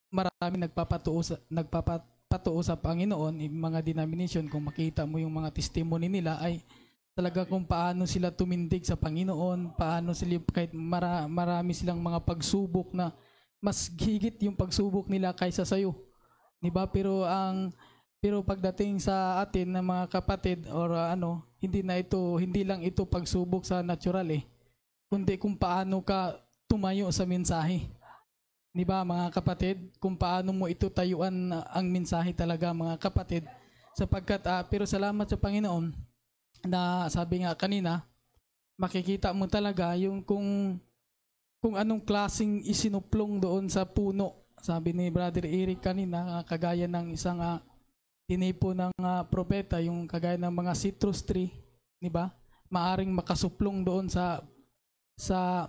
maraming nagpapatuo sa, nagpapatuo sa Panginoon, yung mga denomination, kung makita mo yung mga testimony nila ay talaga kung paano sila tumindig sa Panginoon, paano sila kahit mara, marami silang mga pagsubok na mas gigit yung pagsubok nila kaysa sa iyo. 'Di ba? Pero ang pero pagdating sa atin ng mga kapatid or uh, ano, hindi na ito hindi lang ito pagsubok sa natural eh kundi kung paano ka tumayo sa mensahe. Di ba mga kapatid? Kung paano mo ito tayuan ang mensahe talaga mga kapatid. Sapagkat, uh, pero salamat sa Panginoon na sabi nga kanina, makikita mo talaga yung kung kung anong klasing isinuplong doon sa puno. Sabi ni Brother Eric kanina, ah, kagaya ng isang uh, tinipo ng uh, propeta, yung kagaya ng mga citrus tree, di ba? Maaring makasuplong doon sa sa,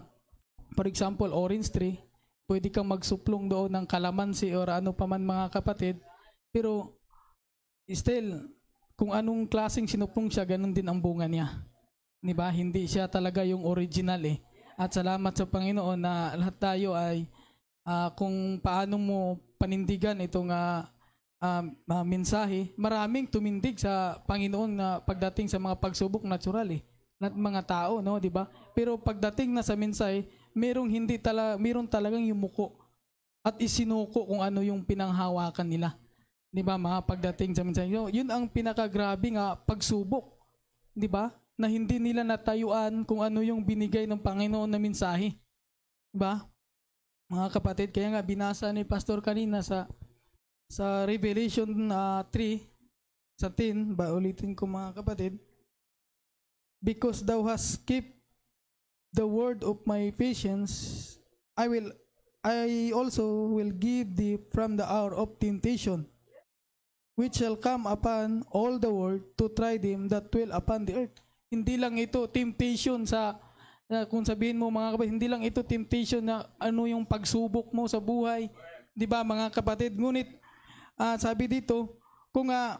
for example, orange tree, pwede kang magsuplong doon ng kalamansi or ano pa man mga kapatid. Pero still, kung anong klaseng sinuplong siya, ganun din ang bunga niya. Di ba? Hindi siya talaga yung original eh. At salamat sa Panginoon na lahat tayo ay uh, kung paano mo panindigan itong uh, um, uh, mensahe, maraming tumindig sa Panginoon na pagdating sa mga pagsubok natural eh ng mga tao, no, 'di ba? Pero pagdating na sa minsay, merong hindi tala, merong talagang yumuko at isinuko kung ano yung pinanghawakan nila. 'Di ba, mga pagdating sa minsay. yun ang pinakagrabe nga pagsubok, 'di ba? Na hindi nila natayuan kung ano yung binigay ng Panginoon na mensahe. 'Di ba? Mga kapatid, kaya nga binasa ni Pastor kanina sa sa Revelation uh, ah, 3 sa 10, ba ulitin ko mga kapatid because thou hast kept the word of my patience, I will I also will give thee from the hour of temptation, which shall come upon all the world to try them that dwell upon the earth. Hindi lang ito temptation sa na kung sabihin mo mga kapatid, hindi lang ito temptation na ano yung pagsubok mo sa buhay, 'di ba mga kapatid? Ngunit uh, sabi dito, kung uh,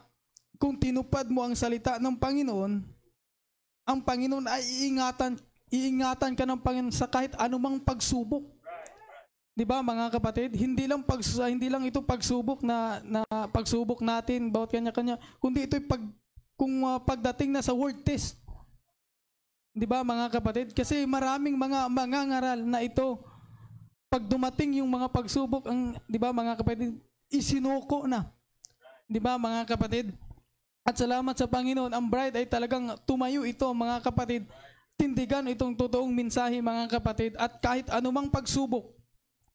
kung tinupad mo ang salita ng Panginoon, ang Panginoon ay iingatan, iingatan ka ng Panginoon sa kahit anumang pagsubok. 'Di ba mga kapatid? Hindi lang pag hindi lang ito pagsubok na na pagsubok natin bawat kanya-kanya, kundi ito'y pag kung uh, pagdating na sa world test. 'Di ba mga kapatid? Kasi maraming mga mangangaral na ito pag dumating yung mga pagsubok ang 'di ba mga kapatid, isinuko na. 'Di ba mga kapatid? At salamat sa Panginoon, ang bride ay talagang tumayo ito mga kapatid. Tindigan itong totoong mensahe mga kapatid at kahit anumang pagsubok,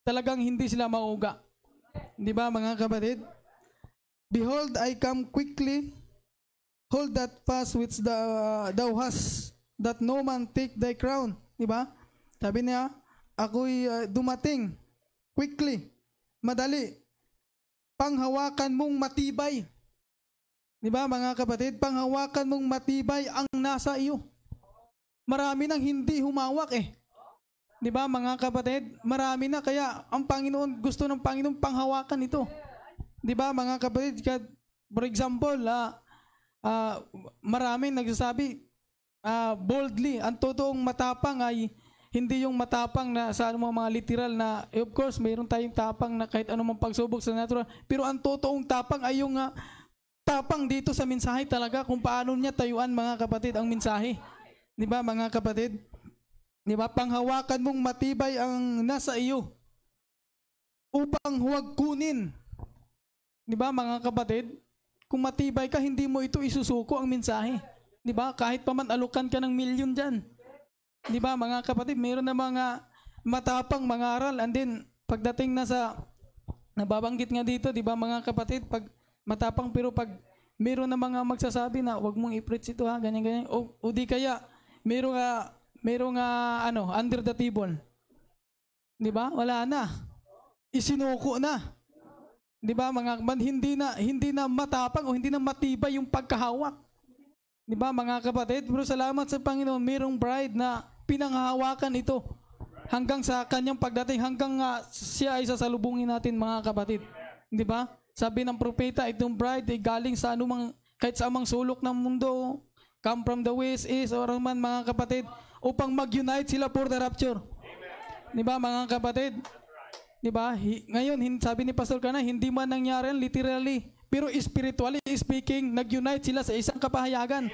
talagang hindi sila mauga. Di ba mga kapatid? Behold, I come quickly. Hold that fast which the, uh, thou hast, that no man take thy crown. Di ba? Sabi niya, ako'y uh, dumating quickly, madali, panghawakan mong matibay. Di ba mga kapatid, panghawakan mong matibay ang nasa iyo. Marami nang hindi humawak eh. Di ba mga kapatid, marami na kaya ang Panginoon, gusto ng Panginoon panghawakan ito. Di ba mga kapatid, for example, ah, uh, ah, maraming nagsasabi uh, boldly, ang totoong matapang ay hindi yung matapang na sa anumang mga literal na eh, of course mayroon tayong tapang na kahit anumang pagsubok sa natural pero ang totoong tapang ay yung uh, tapang dito sa mensahe talaga kung paano niya tayuan mga kapatid ang mensahe. 'Di ba mga kapatid? 'Di ba panghawakan mong matibay ang nasa iyo upang huwag kunin. 'Di ba mga kapatid? Kung matibay ka hindi mo ito isusuko ang mensahe. 'Di ba? Kahit pa man alukan ka ng milyon diyan. 'Di ba mga kapatid? Meron na mga matapang mangaral and then pagdating na sa nababanggit nga dito, 'di ba mga kapatid, pag matapang pero pag meron na mga magsasabi na wag mong i-preach ito ha, ganyan ganyan. O, o di kaya meron nga meron nga ano, under the table. 'Di ba? Wala na. Isinuko na. 'Di ba? Mga man hindi na hindi na matapang o hindi na matibay yung pagkahawak. 'Di ba, mga kapatid? Pero salamat sa Panginoon, merong bride na pinanghahawakan ito hanggang sa kanyang pagdating hanggang uh, siya ay sasalubungin natin mga kapatid. 'Di ba? Sabi ng propeta, itong bride ay galing sa anumang, kahit sa amang sulok ng mundo, come from the west, east, or man, mga kapatid, upang mag-unite sila for the rapture. Di ba, mga kapatid? Di ba? Hi- ngayon, sabi ni Pastor Kana, hindi man nangyari literally. Pero spiritually speaking, nag-unite sila sa isang kapahayagan.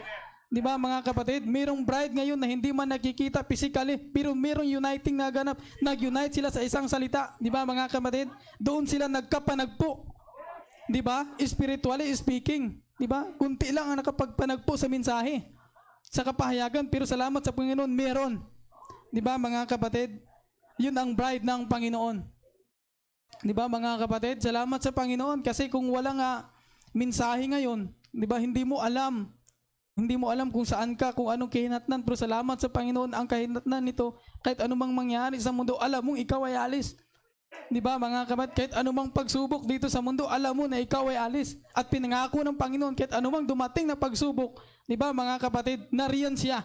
Di ba mga kapatid? Merong bride ngayon na hindi man nakikita physically, pero merong uniting na ganap. Nag-unite sila sa isang salita. Di ba mga kapatid? Doon sila nagkapanagpo. Di ba? Spiritually speaking, di ba? Kunti lang ang nakapagpanagpo sa mensahe, sa kapahayagan, pero salamat sa Panginoon, meron. Di ba mga kapatid? Yun ang bride ng Panginoon. Di ba mga kapatid? Salamat sa Panginoon kasi kung wala nga mensahe ngayon, di ba? Hindi mo alam. Hindi mo alam kung saan ka, kung anong kahinatnan. Pero salamat sa Panginoon, ang kahinatnan nito, kahit anumang mangyari sa mundo, alam mong ikaw ay alis. Di ba mga kabat, kahit anumang pagsubok dito sa mundo, alam mo na ikaw ay alis. At pinangako ng Panginoon, kahit anumang dumating na pagsubok, di ba mga kapatid, nariyan siya.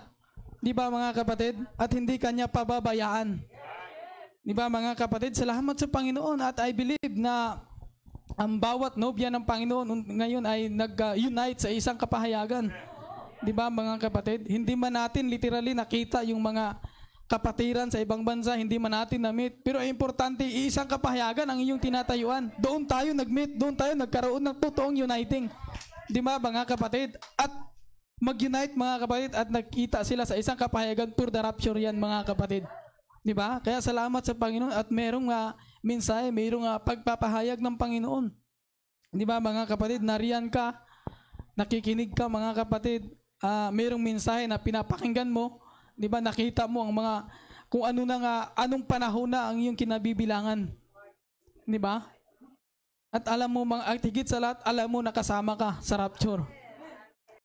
Di ba mga kapatid? At hindi kanya pababayaan. Di ba mga kapatid, salamat sa Panginoon at I believe na ang bawat nobya ng Panginoon ngayon ay nag-unite sa isang kapahayagan. Di ba mga kapatid? Hindi man natin literally nakita yung mga kapatiran sa ibang bansa, hindi man natin na-meet. Pero importante, isang kapahayagan ang iyong tinatayuan. Doon tayo nag-meet, doon tayo nagkaroon ng totoong uniting. Di ba mga kapatid? At mag-unite mga kapatid at nagkita sila sa isang kapahayagan for the rapture yan mga kapatid. Di ba? Kaya salamat sa Panginoon at merong nga ah, minsan merong nga ah, pagpapahayag ng Panginoon. Di ba mga kapatid, nariyan ka, nakikinig ka mga kapatid, uh, merong mensahe na pinapakinggan mo, 'Di ba nakita mo ang mga kung ano na nga anong panahon na ang iyong kinabibilangan. 'Di ba? At alam mo mga at higit sa lahat, alam mo nakasama ka sa rapture.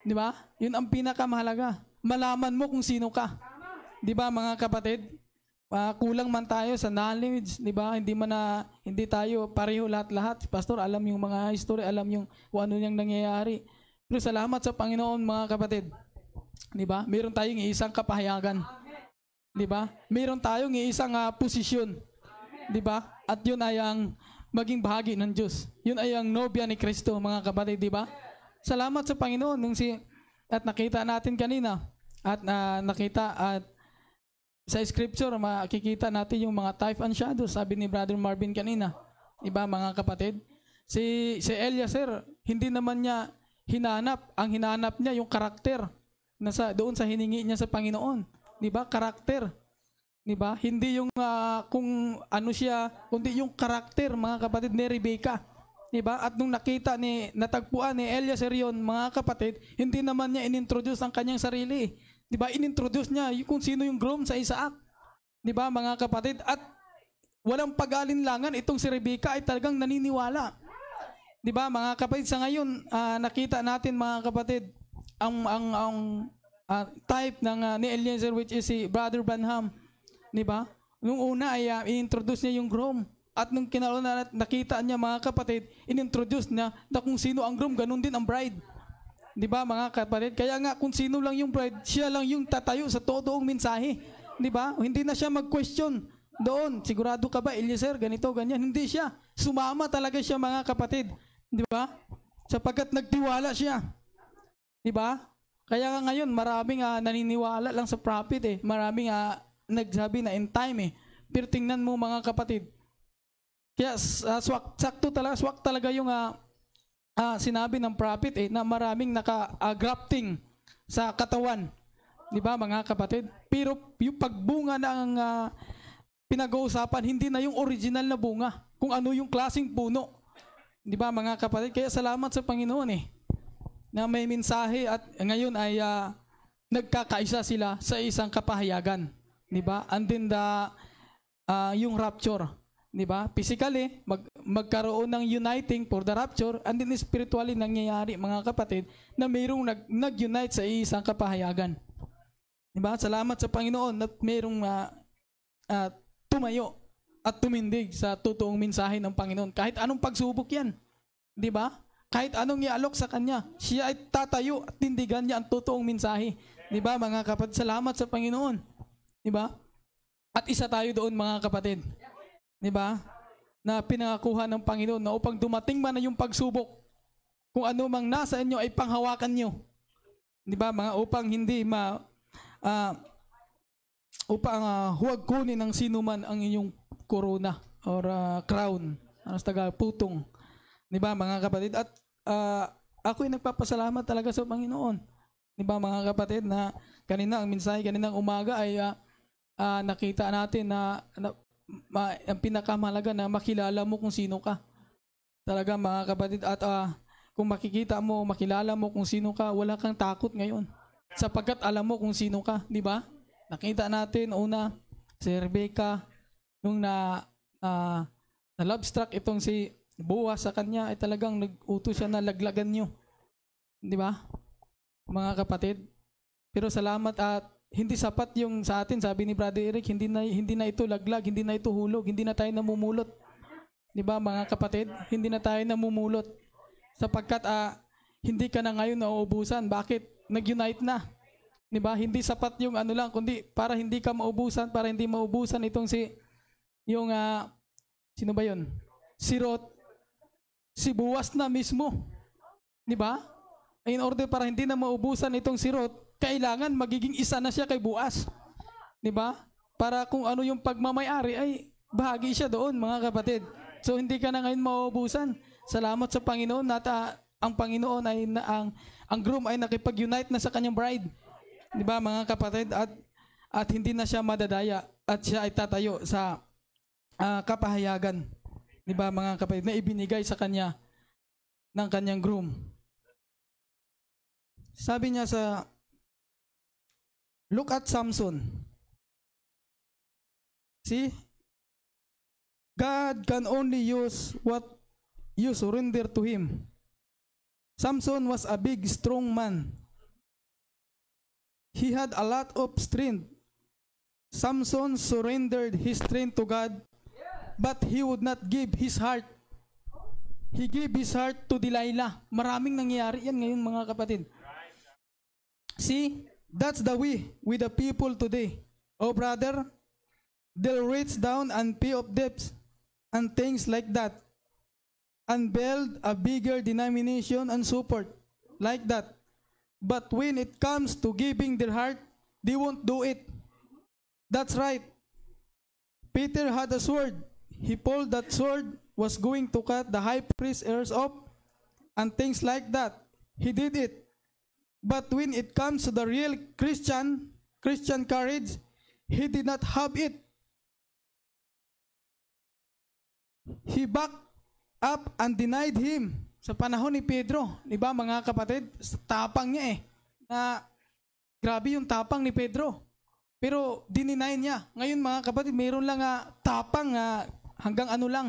'Di ba? 'Yun ang pinakamahalaga. Malaman mo kung sino ka. 'Di ba mga kapatid? Uh, kulang man tayo sa knowledge, 'di ba? Hindi man na hindi tayo pareho lahat-lahat. Pastor, alam yung mga history, alam yung kung ano yung nangyayari. Pero salamat sa Panginoon mga kapatid. 'Di ba? Meron tayong iisang kapahayagan. 'Di ba? Meron tayong iisang uh, posisyon. 'Di ba? At 'yun ay ang maging bahagi ng Diyos. 'Yun ay ang nobya ni Kristo, mga kapatid, 'di ba? Salamat sa Panginoon nung si at nakita natin kanina at uh, nakita at sa scripture makikita natin yung mga type and shadows sabi ni Brother Marvin kanina. Iba mga kapatid. Si si Elias sir, hindi naman niya hinanap, ang hinanap niya yung karakter nasa doon sa hiningi niya sa Panginoon. 'Di ba? Karakter. 'Di ba? Hindi yung uh, kung ano siya, kundi yung karakter mga kapatid ni Rebecca. 'Di ba? At nung nakita ni natagpuan ni Elias yon, mga kapatid, hindi naman niya inintroduce ang kanyang sarili. 'Di ba? Inintroduce niya yung kung sino yung groom sa Isaac. 'Di ba, mga kapatid? At walang pag-alinlangan itong si Rebecca ay talagang naniniwala. 'Di ba, mga kapatid, sa ngayon uh, nakita natin mga kapatid, ang ang ang uh, type ng uh, ni Eliezer which is si Brother Branham, 'di ba? Nung una ay uh, i-introduce niya yung groom. At nung kinalo na nakita niya mga kapatid, inintroduce niya na kung sino ang groom, ganun din ang bride. 'Di ba mga kapatid? Kaya nga kung sino lang yung bride, siya lang yung tatayo sa totoong mensahe. 'Di ba? Hindi na siya mag-question doon. Sigurado ka ba, Eliezer, ganito, ganyan? Hindi siya. Sumama talaga siya mga kapatid. Di ba? Sapagkat nagtiwala siya. Di ba? Kaya ngayon, maraming uh, naniniwala lang sa prophet eh. Maraming uh, nagsabi na in time eh. Pero tingnan mo mga kapatid. Kaya uh, swak, sakto talaga, swak talaga yung uh, uh, sinabi ng prophet eh, na maraming naka-grafting uh, sa katawan. Di ba mga kapatid? Pero yung pagbunga ng uh, pinag-uusapan, hindi na yung original na bunga. Kung ano yung klasing puno. Di ba mga kapatid? Kaya salamat sa Panginoon eh na may mensahe at ngayon ay uh, nagkakaisa sila sa isang kapahayagan, 'di ba? And then the uh, yung rapture, 'di ba? Physically mag, magkaroon ng uniting for the rapture and then spiritually nangyayari mga kapatid na mayroong nag, nag-unite sa isang kapahayagan. 'Di ba? Salamat sa Panginoon na mayroong uh, uh, tumayo at tumindig sa totoong mensahe ng Panginoon kahit anong pagsubok 'yan. 'Di ba? Kahit anong ialok sa kanya, siya ay tatayo at tindigan niya ang totoong mensahe. 'Di ba mga kapatid? Salamat sa Panginoon. 'Di ba? At isa tayo doon mga kapatid. 'Di ba? Na pinangakuhan ng Panginoon na upang dumating man na yung pagsubok, kung ano mang nasa inyo ay panghawakan nyo. 'Di ba? Mga upang hindi ma uh, upang uh, huwag kunin ng sino man ang inyong corona or uh, crown. Ano sa Tagalog? Putong. 'Di ba mga kapatid? At uh, ako'y nagpapasalamat talaga sa Panginoon. Di ba mga kapatid na kanina, ang mensahe kaninang umaga ay uh, uh, nakita natin na, na ma, ang pinakamalaga na makilala mo kung sino ka. Talaga mga kapatid at uh, kung makikita mo, makilala mo kung sino ka, wala kang takot ngayon. Sapagkat alam mo kung sino ka, di ba? Nakita natin una si Rebecca nung na uh, na love struck itong si buwa sa kanya ay talagang nag-uto siya na laglagan nyo. Di ba? Mga kapatid. Pero salamat at hindi sapat yung sa atin, sabi ni Brother Eric, hindi na, hindi na ito laglag, hindi na ito hulog, hindi na tayo namumulot. Di ba mga kapatid? Hindi na tayo namumulot. Sapagkat ah, hindi ka na ngayon nauubusan. Bakit? Nag-unite na. Di ba? Hindi sapat yung ano lang, kundi para hindi ka maubusan, para hindi maubusan itong si, yung, ah, sino ba yun? Si Roth si Buwas na mismo. Di ba? In order para hindi na maubusan itong si Ruth, kailangan magiging isa na siya kay Buas. Di ba? Para kung ano yung pagmamayari ay bahagi siya doon mga kapatid. So hindi ka na ngayon maubusan. Salamat sa Panginoon at ah, ang Panginoon ay na, ang ang groom ay nakipag-unite na sa kanyang bride. 'Di ba mga kapatid? At at hindi na siya madadaya at siya ay tatayo sa uh, kapahayagan. Di ba mga kapatid, na ibinigay sa kanya ng kanyang groom. Sabi niya sa, look at Samson. See? God can only use what you surrender to Him. Samson was a big, strong man. He had a lot of strength. Samson surrendered his strength to God But he would not give his heart. He gave his heart to Delilah. Maraming nangyayari yan ngayon mga kapatid. See, that's the way with the people today. Oh brother, they'll reach down and pay off debts and things like that. And build a bigger denomination and support like that. But when it comes to giving their heart, they won't do it. That's right. Peter had a sword he pulled that sword, was going to cut the high priest's ears off, and things like that. He did it. But when it comes to the real Christian, Christian courage, he did not have it. He backed up and denied him. Sa panahon ni Pedro, di ba mga kapatid, tapang niya eh, na grabe yung tapang ni Pedro. Pero dininay niya. Ngayon mga kapatid, mayroon lang uh, tapang uh, hanggang ano lang.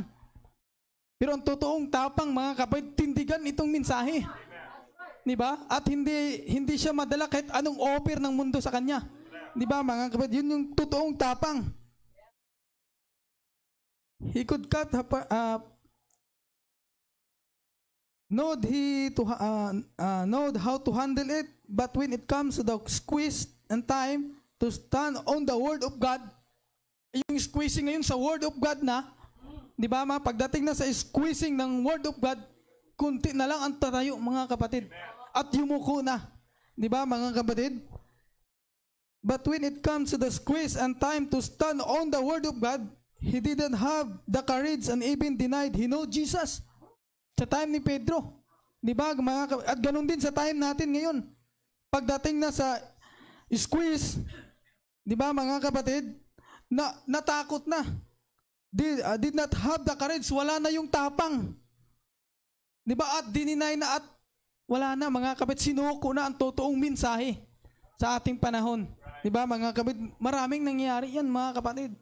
Pero ang totoong tapang mga kapatid, tindigan itong mensahe. Di ba? At hindi hindi siya madala kahit anong offer ng mundo sa kanya. Di ba mga kapatid? Yun yung totoong tapang. He could cut uh, knowed he to uh, uh, knowed how to handle it, but when it comes to the squeeze and time to stand on the word of God, yung squeezing ngayon sa Word of God na, di ba ma, pagdating na sa squeezing ng Word of God, kunti na lang ang tatayo mga kapatid. At yumuko na. Di ba mga kapatid? But when it comes to the squeeze and time to stand on the Word of God, he didn't have the courage and even denied he know Jesus. Sa time ni Pedro. Di ba? Mga, at ganun din sa time natin ngayon. Pagdating na sa squeeze, di ba mga kapatid, na, natakot na. Did, uh, did not have the courage. Wala na yung tapang. Di ba? At dininay na at wala na mga kapit. Sinuko na ang totoong mensahe sa ating panahon. Di ba mga kapit? Maraming nangyayari yan mga kapatid.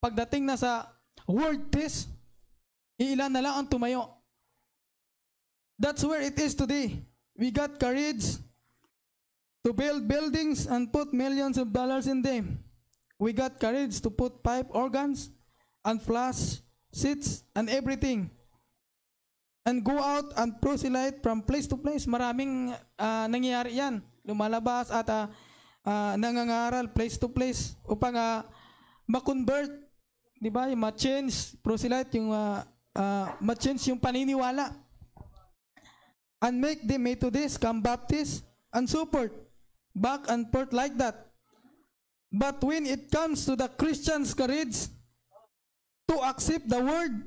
Pagdating na sa world test, iilan na lang ang tumayo. That's where it is today. We got courage to build buildings and put millions of dollars in them. We got courage to put pipe organs and flash seats and everything. And go out and proselyte from place to place. Maraming uh, nangyayari yan. Lumalabas at uh, uh, nangangaral place to place upang uh, ma-convert, di ba? Yung ma-change, proselyte, yung uh, uh, ma-change yung paniniwala. And make them to this, come Baptist, and support. Back and forth like that. But when it comes to the Christian's courage to accept the word,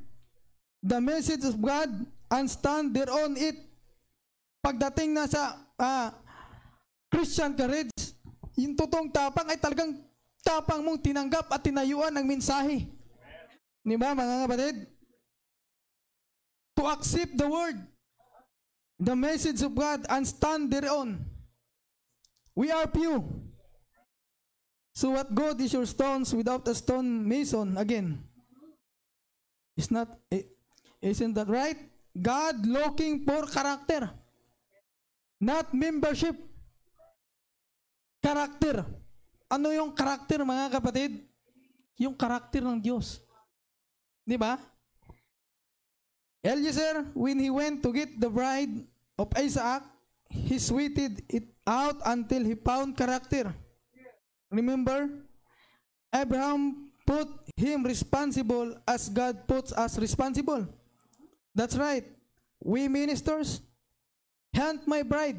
the message of God, and stand there on it, pagdating na sa uh, Christian courage, yung totoong tapang ay talagang tapang mong tinanggap at tinayuan ng mensahe. Di ba mga kapatid? To accept the word, the message of God, and stand there on. We are few. So what good is your stones without a stone mason? Again, is not, eh, isn't that right? God looking for character, not membership. Character. Ano yung character mga kapatid? Yung character ng Diyos. Di ba? Eliezer, when he went to get the bride of Isaac, he sweated it out until he found character. Character. Remember? Abraham put him responsible as God puts us responsible. That's right. We ministers, hand my bride.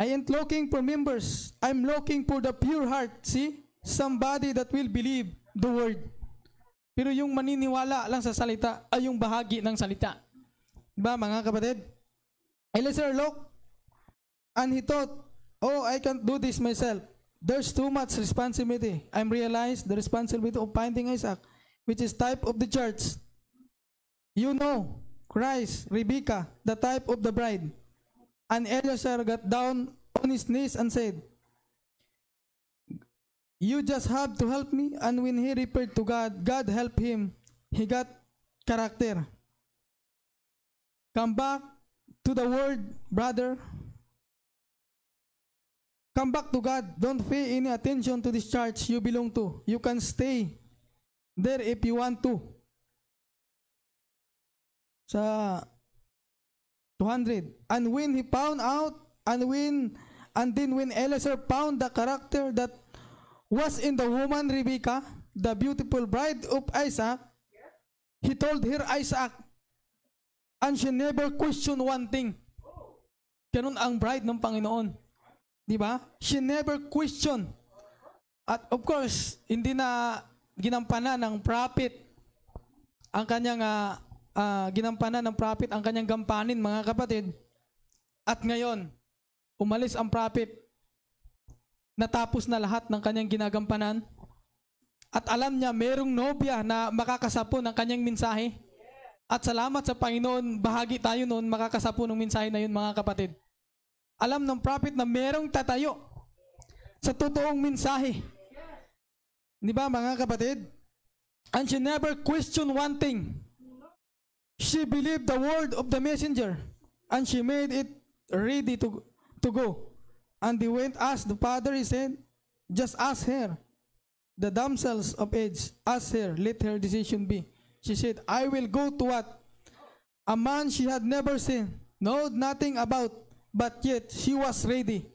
I ain't looking for members. I'm looking for the pure heart. See? Somebody that will believe the word. Pero yung maniniwala lang sa salita ay yung bahagi ng salita. Diba mga kapatid? Hey, let's look And he thought, oh, I can't do this myself. There's too much responsibility. I'm realized the responsibility of finding Isaac, which is type of the church. You know, Christ, Rebecca, the type of the bride. And Eliezer got down on his knees and said, You just have to help me. And when he referred to God, God helped him. He got character. Come back to the word, brother. Come back to God. Don't pay any attention to this church you belong to. You can stay there if you want to. Sa 200. And when he found out, and when, and then when Eliezer found the character that was in the woman Rebecca, the beautiful bride of Isaac, he told her Isaac, and she never questioned one thing. Ganun ang bride ng Panginoon. Di ba? She never questioned. At of course, hindi na ginampanan ng prophet ang kanyang uh, uh, ginampanan ng prophet ang kanyang gampanin, mga kapatid. At ngayon, umalis ang prophet. Natapos na lahat ng kanyang ginagampanan. At alam niya, merong nobya na makakasapo ng kanyang mensahe. At salamat sa Panginoon, bahagi tayo noon makakasapo ng mensahe na yun, mga kapatid alam ng prophet na merong tatayo sa totoong mensahe. Di ba mga kapatid? And she never questioned one thing. She believed the word of the messenger and she made it ready to, to go. And they went asked the father, he said, just ask her. The damsels of age asked her, let her decision be. She said, I will go to what? A man she had never seen, know nothing about, but yet she was ready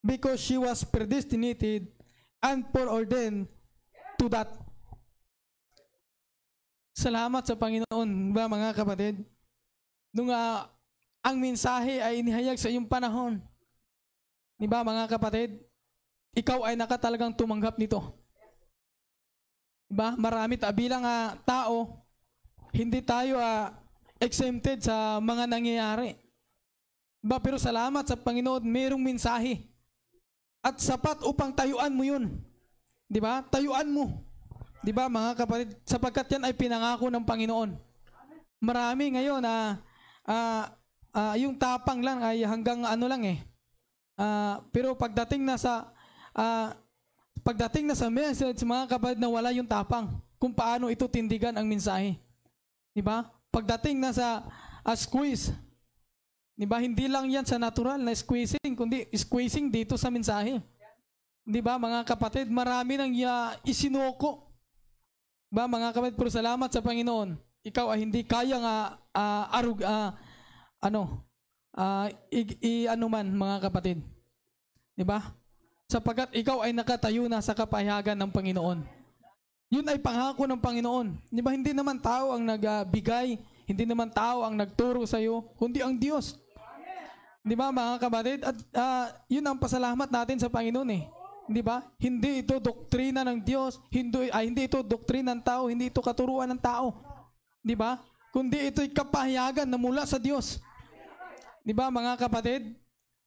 because she was predestinated and foreordained to that. Salamat sa Panginoon ba mga kapatid? Nung uh, ang mensahe ay inihayag sa iyong panahon. Di ba mga kapatid? Ikaw ay nakatalagang tumanggap nito. Di ba? Marami ta bilang uh, tao, hindi tayo uh, exempted sa mga nangyayari. Ba, pero salamat sa Panginoon, mayroong mensahe. At sapat upang tayuan mo yun. Di ba? Tayuan mo. Di ba mga kapatid? Sapagkat yan ay pinangako ng Panginoon. Marami ngayon na ah, ah, ah, yung tapang lang ay hanggang ano lang eh. Ah, pero pagdating na sa ah, pagdating na sa message mga kapatid na wala yung tapang kung paano ito tindigan ang mensahe. Di ba? Pagdating na sa uh, squeeze, Di ba? Hindi lang yan sa natural na squeezing, kundi squeezing dito sa mensahe. Di ba, mga kapatid? Marami nang uh, isinuko. Ba, mga kapatid, pero salamat sa Panginoon. Ikaw ay hindi kaya nga uh, arug, uh, ano, uh, i, i, ano man, mga kapatid. Di ba? Sapagat ikaw ay nakatayo na sa kapahayagan ng Panginoon. Yun ay pangako ng Panginoon. Di ba, hindi naman tao ang nagbigay, hindi naman tao ang nagturo sa iyo, kundi ang Diyos. Di ba mga kapatid? At uh, yun ang pasalamat natin sa Panginoon eh. Di ba? Hindi ito doktrina ng Diyos, hindi, ay, hindi ito doktrina ng tao, hindi ito katuruan ng tao. Di ba? Kundi ito'y kapahayagan na mula sa Diyos. Di ba mga kapatid?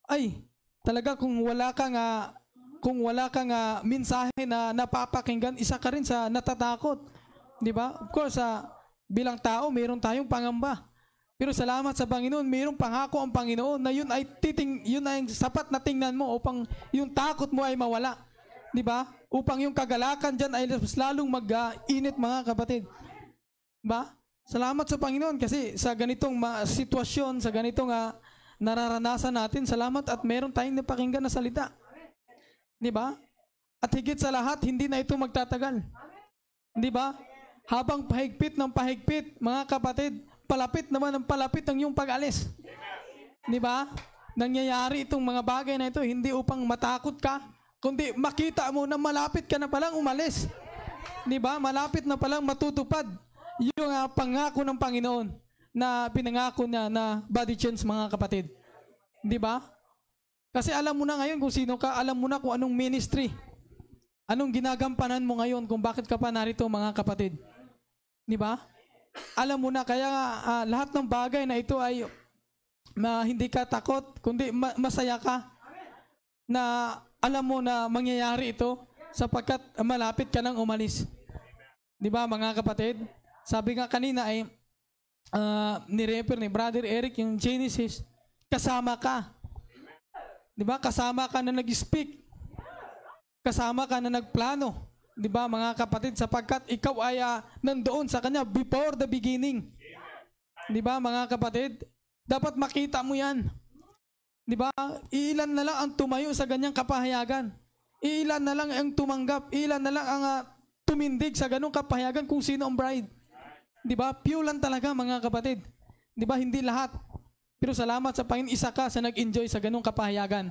Ay, talaga kung wala kang uh, kung wala kang uh, mensahe na napapakinggan, isa ka rin sa natatakot. 'Di ba? Of course, uh, bilang tao, mayroon tayong pangamba. Pero salamat sa Panginoon, mayroong pangako ang Panginoon na yun ay titing yun ay sapat na tingnan mo upang yung takot mo ay mawala. 'Di ba? Upang yung kagalakan diyan ay lalong mag-init mga kapatid. 'Di ba? Salamat sa Panginoon kasi sa ganitong ma- sitwasyon, sa ganitong uh, nararanasan natin, salamat at meron tayong napakinggan na salita. 'Di ba? At higit sa lahat, hindi na ito magtatagal. 'Di ba? Habang pahigpit ng pahigpit, mga kapatid, Palapit naman ang palapit ang iyong pag-alis. Di ba? Nangyayari itong mga bagay na ito, hindi upang matakot ka, kundi makita mo na malapit ka na palang umalis. Di ba? Malapit na palang matutupad yung uh, pangako ng Panginoon na pinangako niya na body change mga kapatid. Di ba? Kasi alam mo na ngayon kung sino ka, alam mo na kung anong ministry. Anong ginagampanan mo ngayon kung bakit ka pa narito mga kapatid. Di ba? alam mo na kaya uh, lahat ng bagay na ito ay na hindi ka takot kundi ma- masaya ka na alam mo na mangyayari ito sapagkat malapit ka nang umalis. 'Di ba mga kapatid? Sabi nga kanina ay uh, ah, ni rapper ni Brother Eric yung Genesis kasama ka. 'Di ba? Kasama ka na nag-speak. Kasama ka na nagplano di ba mga kapatid, sapagkat ikaw ay uh, nandoon sa Kanya before the beginning. Di ba mga kapatid? Dapat makita mo yan. Di ba? Iilan na lang ang tumayo sa ganyang kapahayagan. Iilan na lang ang tumanggap. ilan na lang ang uh, tumindig sa ganong kapahayagan kung sino ang bride. Di ba? Pure lang talaga mga kapatid. Di ba? Hindi lahat. Pero salamat sa Panginoon, isa ka sa nag-enjoy sa ganong kapahayagan.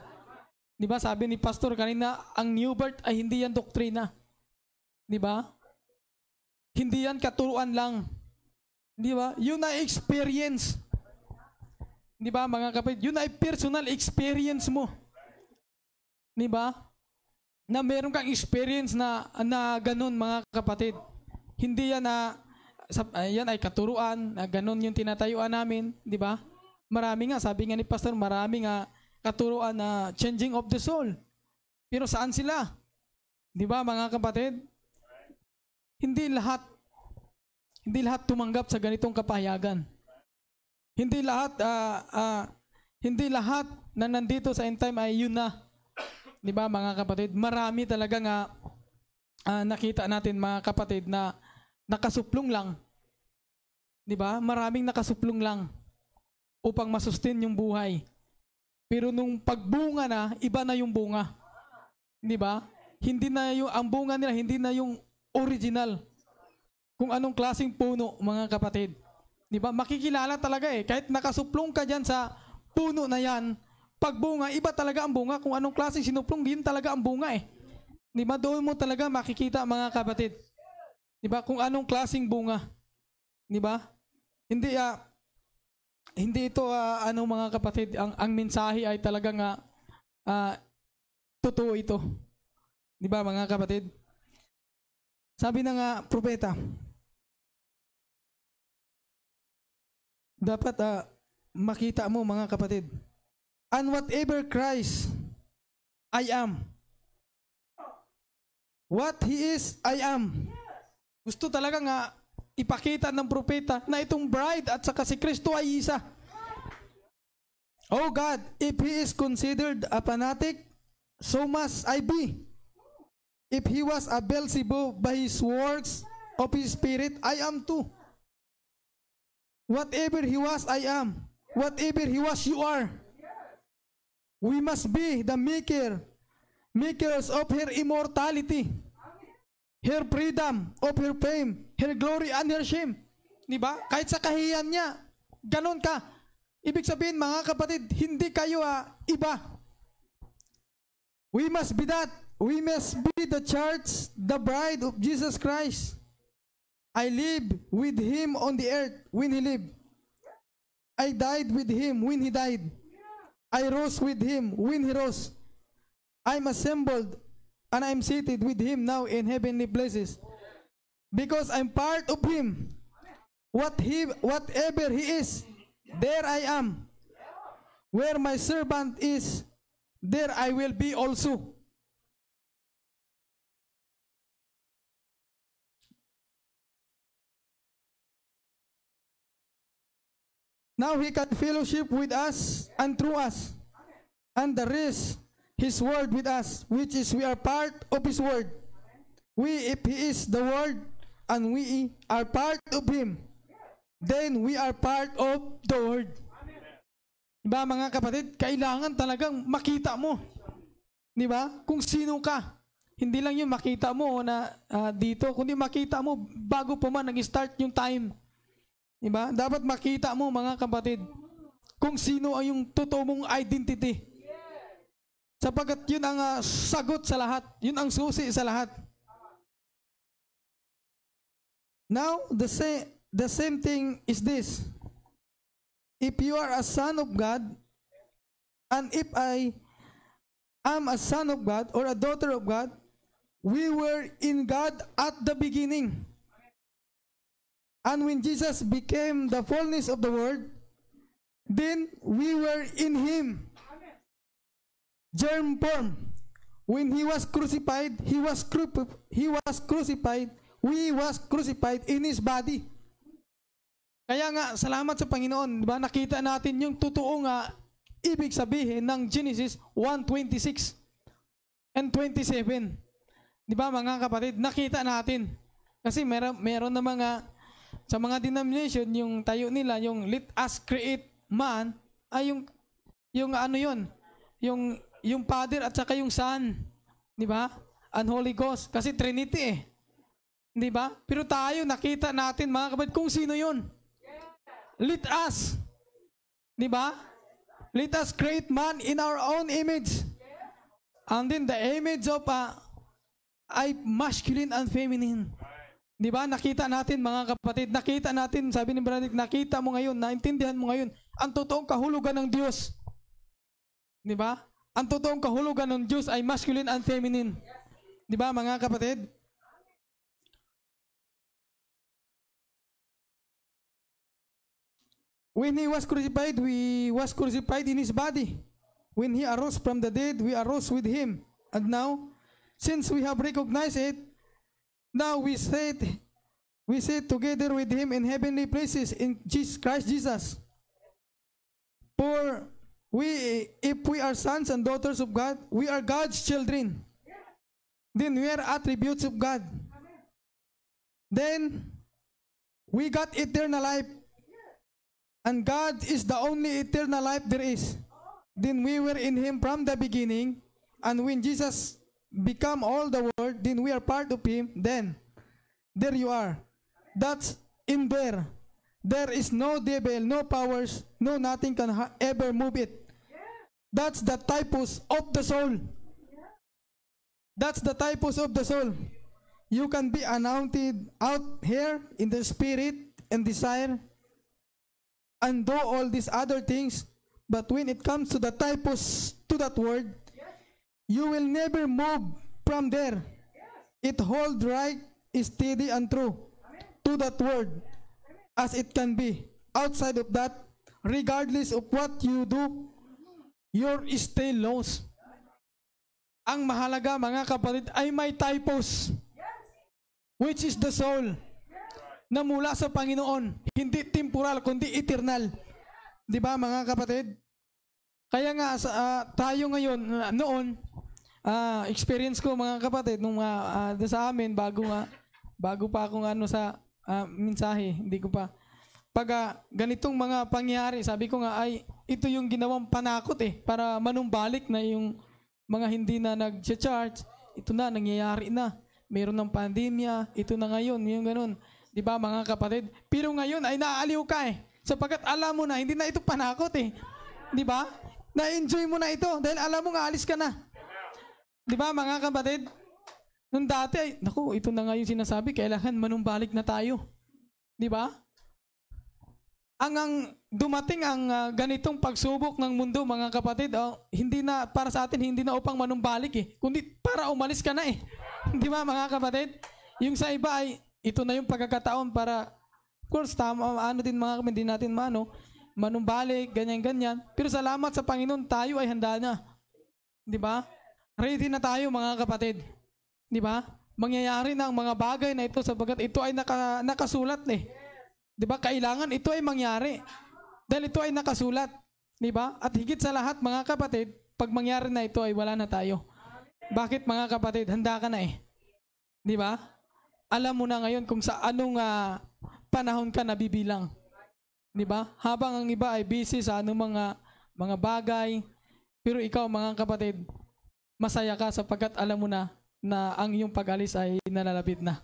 Di ba? Sabi ni Pastor kanina, ang new birth ay hindi yan doktrina. Di ba? Hindi yan katuruan lang. Di ba? Yun na experience. Di ba mga kapatid? Yun ay personal experience mo. Di ba? Na meron kang experience na, na ganun mga kapatid. Hindi yan na sa, ah, yan ay katuruan, na ganun yung tinatayuan namin, di ba? Marami nga, sabi nga ni Pastor, marami nga katuruan na changing of the soul. Pero saan sila? Di ba mga kapatid? Hindi lahat hindi lahat tumanggap sa ganitong kapahayagan. Hindi lahat uh, uh, hindi lahat na nandito sa end time ay yun na. 'Di ba mga kapatid? Marami talaga nga uh, nakita natin mga kapatid na nakasuplong lang. 'Di ba? Maraming nakasuplong lang upang masustain yung buhay. Pero nung pagbunga na, iba na yung bunga. 'Di ba? Hindi na yung ang bunga nila hindi na yung original. Kung anong klasing puno, mga kapatid. Di ba? Makikilala talaga eh. Kahit nakasuplong ka dyan sa puno na yan, pag bunga, iba talaga ang bunga. Kung anong klaseng sinuplong, yun talaga ang bunga eh. Di ba? Doon mo talaga makikita, mga kapatid. Di ba? Kung anong klaseng bunga. Di ba? Hindi, ah, uh, hindi ito, uh, ano mga kapatid, ang, ang mensahe ay talaga nga uh, ah, totoo ito. Di ba, mga kapatid? Sabi ng uh, propeta, dapat uh, makita mo mga kapatid, and whatever Christ I am, what He is, I am. Gusto talaga nga ipakita ng propeta na itong bride at saka si Kristo ay isa. Oh God, if He is considered a fanatic, so must I be. If he was a Beelzebub by his works of his spirit, I am too. Whatever he was, I am. Whatever he was, you are. We must be the maker, makers of her immortality, her freedom, of her fame, her glory, and her shame. Diba? Kahit sa kahiyan niya, ganun ka. Ibig sabihin, mga kapatid, hindi kayo ah, iba. We must be that We must be the church, the bride of Jesus Christ. I live with him on the earth when he lived. I died with him when he died. I rose with him when he rose. I'm assembled and I'm seated with him now in heavenly places. Because I'm part of him. What he, whatever he is, there I am. Where my servant is, there I will be also. Now He can fellowship with us and through us. And the rest, His word with us, which is we are part of His word. We, if He is the word, and we are part of Him, then we are part of the word. Diba mga kapatid, kailangan talagang makita mo. Di ba? Kung sino ka. Hindi lang yun makita mo na uh, dito, kundi makita mo bago pa man nag-start yung time. Diba? Dapat makita mo mga kapatid kung sino ang yung totoo mong identity. Sapagat yun ang uh, sagot sa lahat. Yun ang susi sa lahat. Now, the, sa- the same thing is this. If you are a son of God, and if I am a son of God or a daughter of God, we were in God at the beginning. And when Jesus became the fullness of the world, then we were in him. Germ form. When he was crucified, he was he was crucified. We was crucified in his body. Kaya nga, salamat sa Panginoon, di ba? Nakita natin yung totoo nga ibig sabihin ng Genesis 1:26 and 27. Di ba mga kapatid, nakita natin. Kasi meron, meron na mga sa mga denomination, yung tayo nila, yung let us create man, ay yung, yung ano yon yung, yung Father at saka yung Son. Di ba? And Holy Ghost. Kasi Trinity eh. Di ba? Pero tayo, nakita natin mga kapatid kung sino yun. Let us. Di ba? Let us create man in our own image. And then the image of uh, ay masculine and feminine. Di ba? Nakita natin mga kapatid, nakita natin, sabi ni Brother, nakita mo ngayon, naintindihan mo ngayon, ang totoong kahulugan ng Diyos. Di ba? Ang totoong kahulugan ng Diyos ay masculine and feminine. Di ba mga kapatid? When he was crucified, we was crucified in his body. When he arose from the dead, we arose with him. And now, since we have recognized it, Now we sit, we sit together with him in heavenly places in Jesus, Christ Jesus. For we, if we are sons and daughters of God, we are God's children. Then we are attributes of God. Then we got eternal life. And God is the only eternal life there is. Then we were in Him from the beginning. And when Jesus become all the world, we are part of Him, then there you are. That's in there. There is no devil, no powers, no nothing can ever move it. That's the typus of the soul. That's the typus of the soul. You can be anointed out here in the spirit and desire and do all these other things. But when it comes to the typos to that word, you will never move from there. It hold right, steady and true to that word as it can be. Outside of that, regardless of what you do, you're stay lost. Ang mahalaga mga kapatid ay may typos which is the soul na mula sa Panginoon. Hindi temporal kundi eternal. 'Di ba mga kapatid? Kaya nga sa, uh, tayo ngayon ah, noon ah, experience ko mga kapatid nung ah, ah, sa amin bago nga bago pa akong ano sa ah, mensahe, hindi ko pa pag ah, ganitong mga pangyari, sabi ko nga ay ito yung ginawang panakot eh para manumbalik na yung mga hindi na nag-charge, ito na nangyayari na. Meron ng pandemya, ito na ngayon, yung ganun. 'Di ba mga kapatid? Pero ngayon ay naaaliw ka eh. Sapagkat alam mo na hindi na ito panakot eh. 'Di ba? Na-enjoy mo na ito dahil alam mo nga alis ka na. Di ba mga kapatid? Nung dati, ay, naku, ito na nga yung sinasabi, kailangan manumbalik na tayo. Di ba? Ang, ang dumating ang uh, ganitong pagsubok ng mundo, mga kapatid, oh, hindi na, para sa atin, hindi na upang manumbalik eh, kundi para umalis ka na eh. [laughs] Di ba mga kapatid? Yung sa iba ay, ito na yung pagkakataon para, of course, tama, ano din mga kapatid, hindi natin mano, manumbalik, ganyan-ganyan. Pero salamat sa Panginoon, tayo ay handa na. Di ba? Ready na tayo mga kapatid. Di ba? Mangyayari na ang mga bagay na ito sabagat ito ay naka, nakasulat eh. Di ba? Kailangan ito ay mangyari. Dahil ito ay nakasulat. Di ba? At higit sa lahat mga kapatid, pag mangyari na ito ay wala na tayo. Bakit mga kapatid? Handa ka na eh. Di ba? Alam mo na ngayon kung sa anong uh, panahon ka nabibilang. Di ba? Habang ang iba ay busy sa anong mga ah, mga bagay, pero ikaw mga kapatid, masaya ka sapagkat alam mo na na ang iyong pag-alis ay nalalapit na.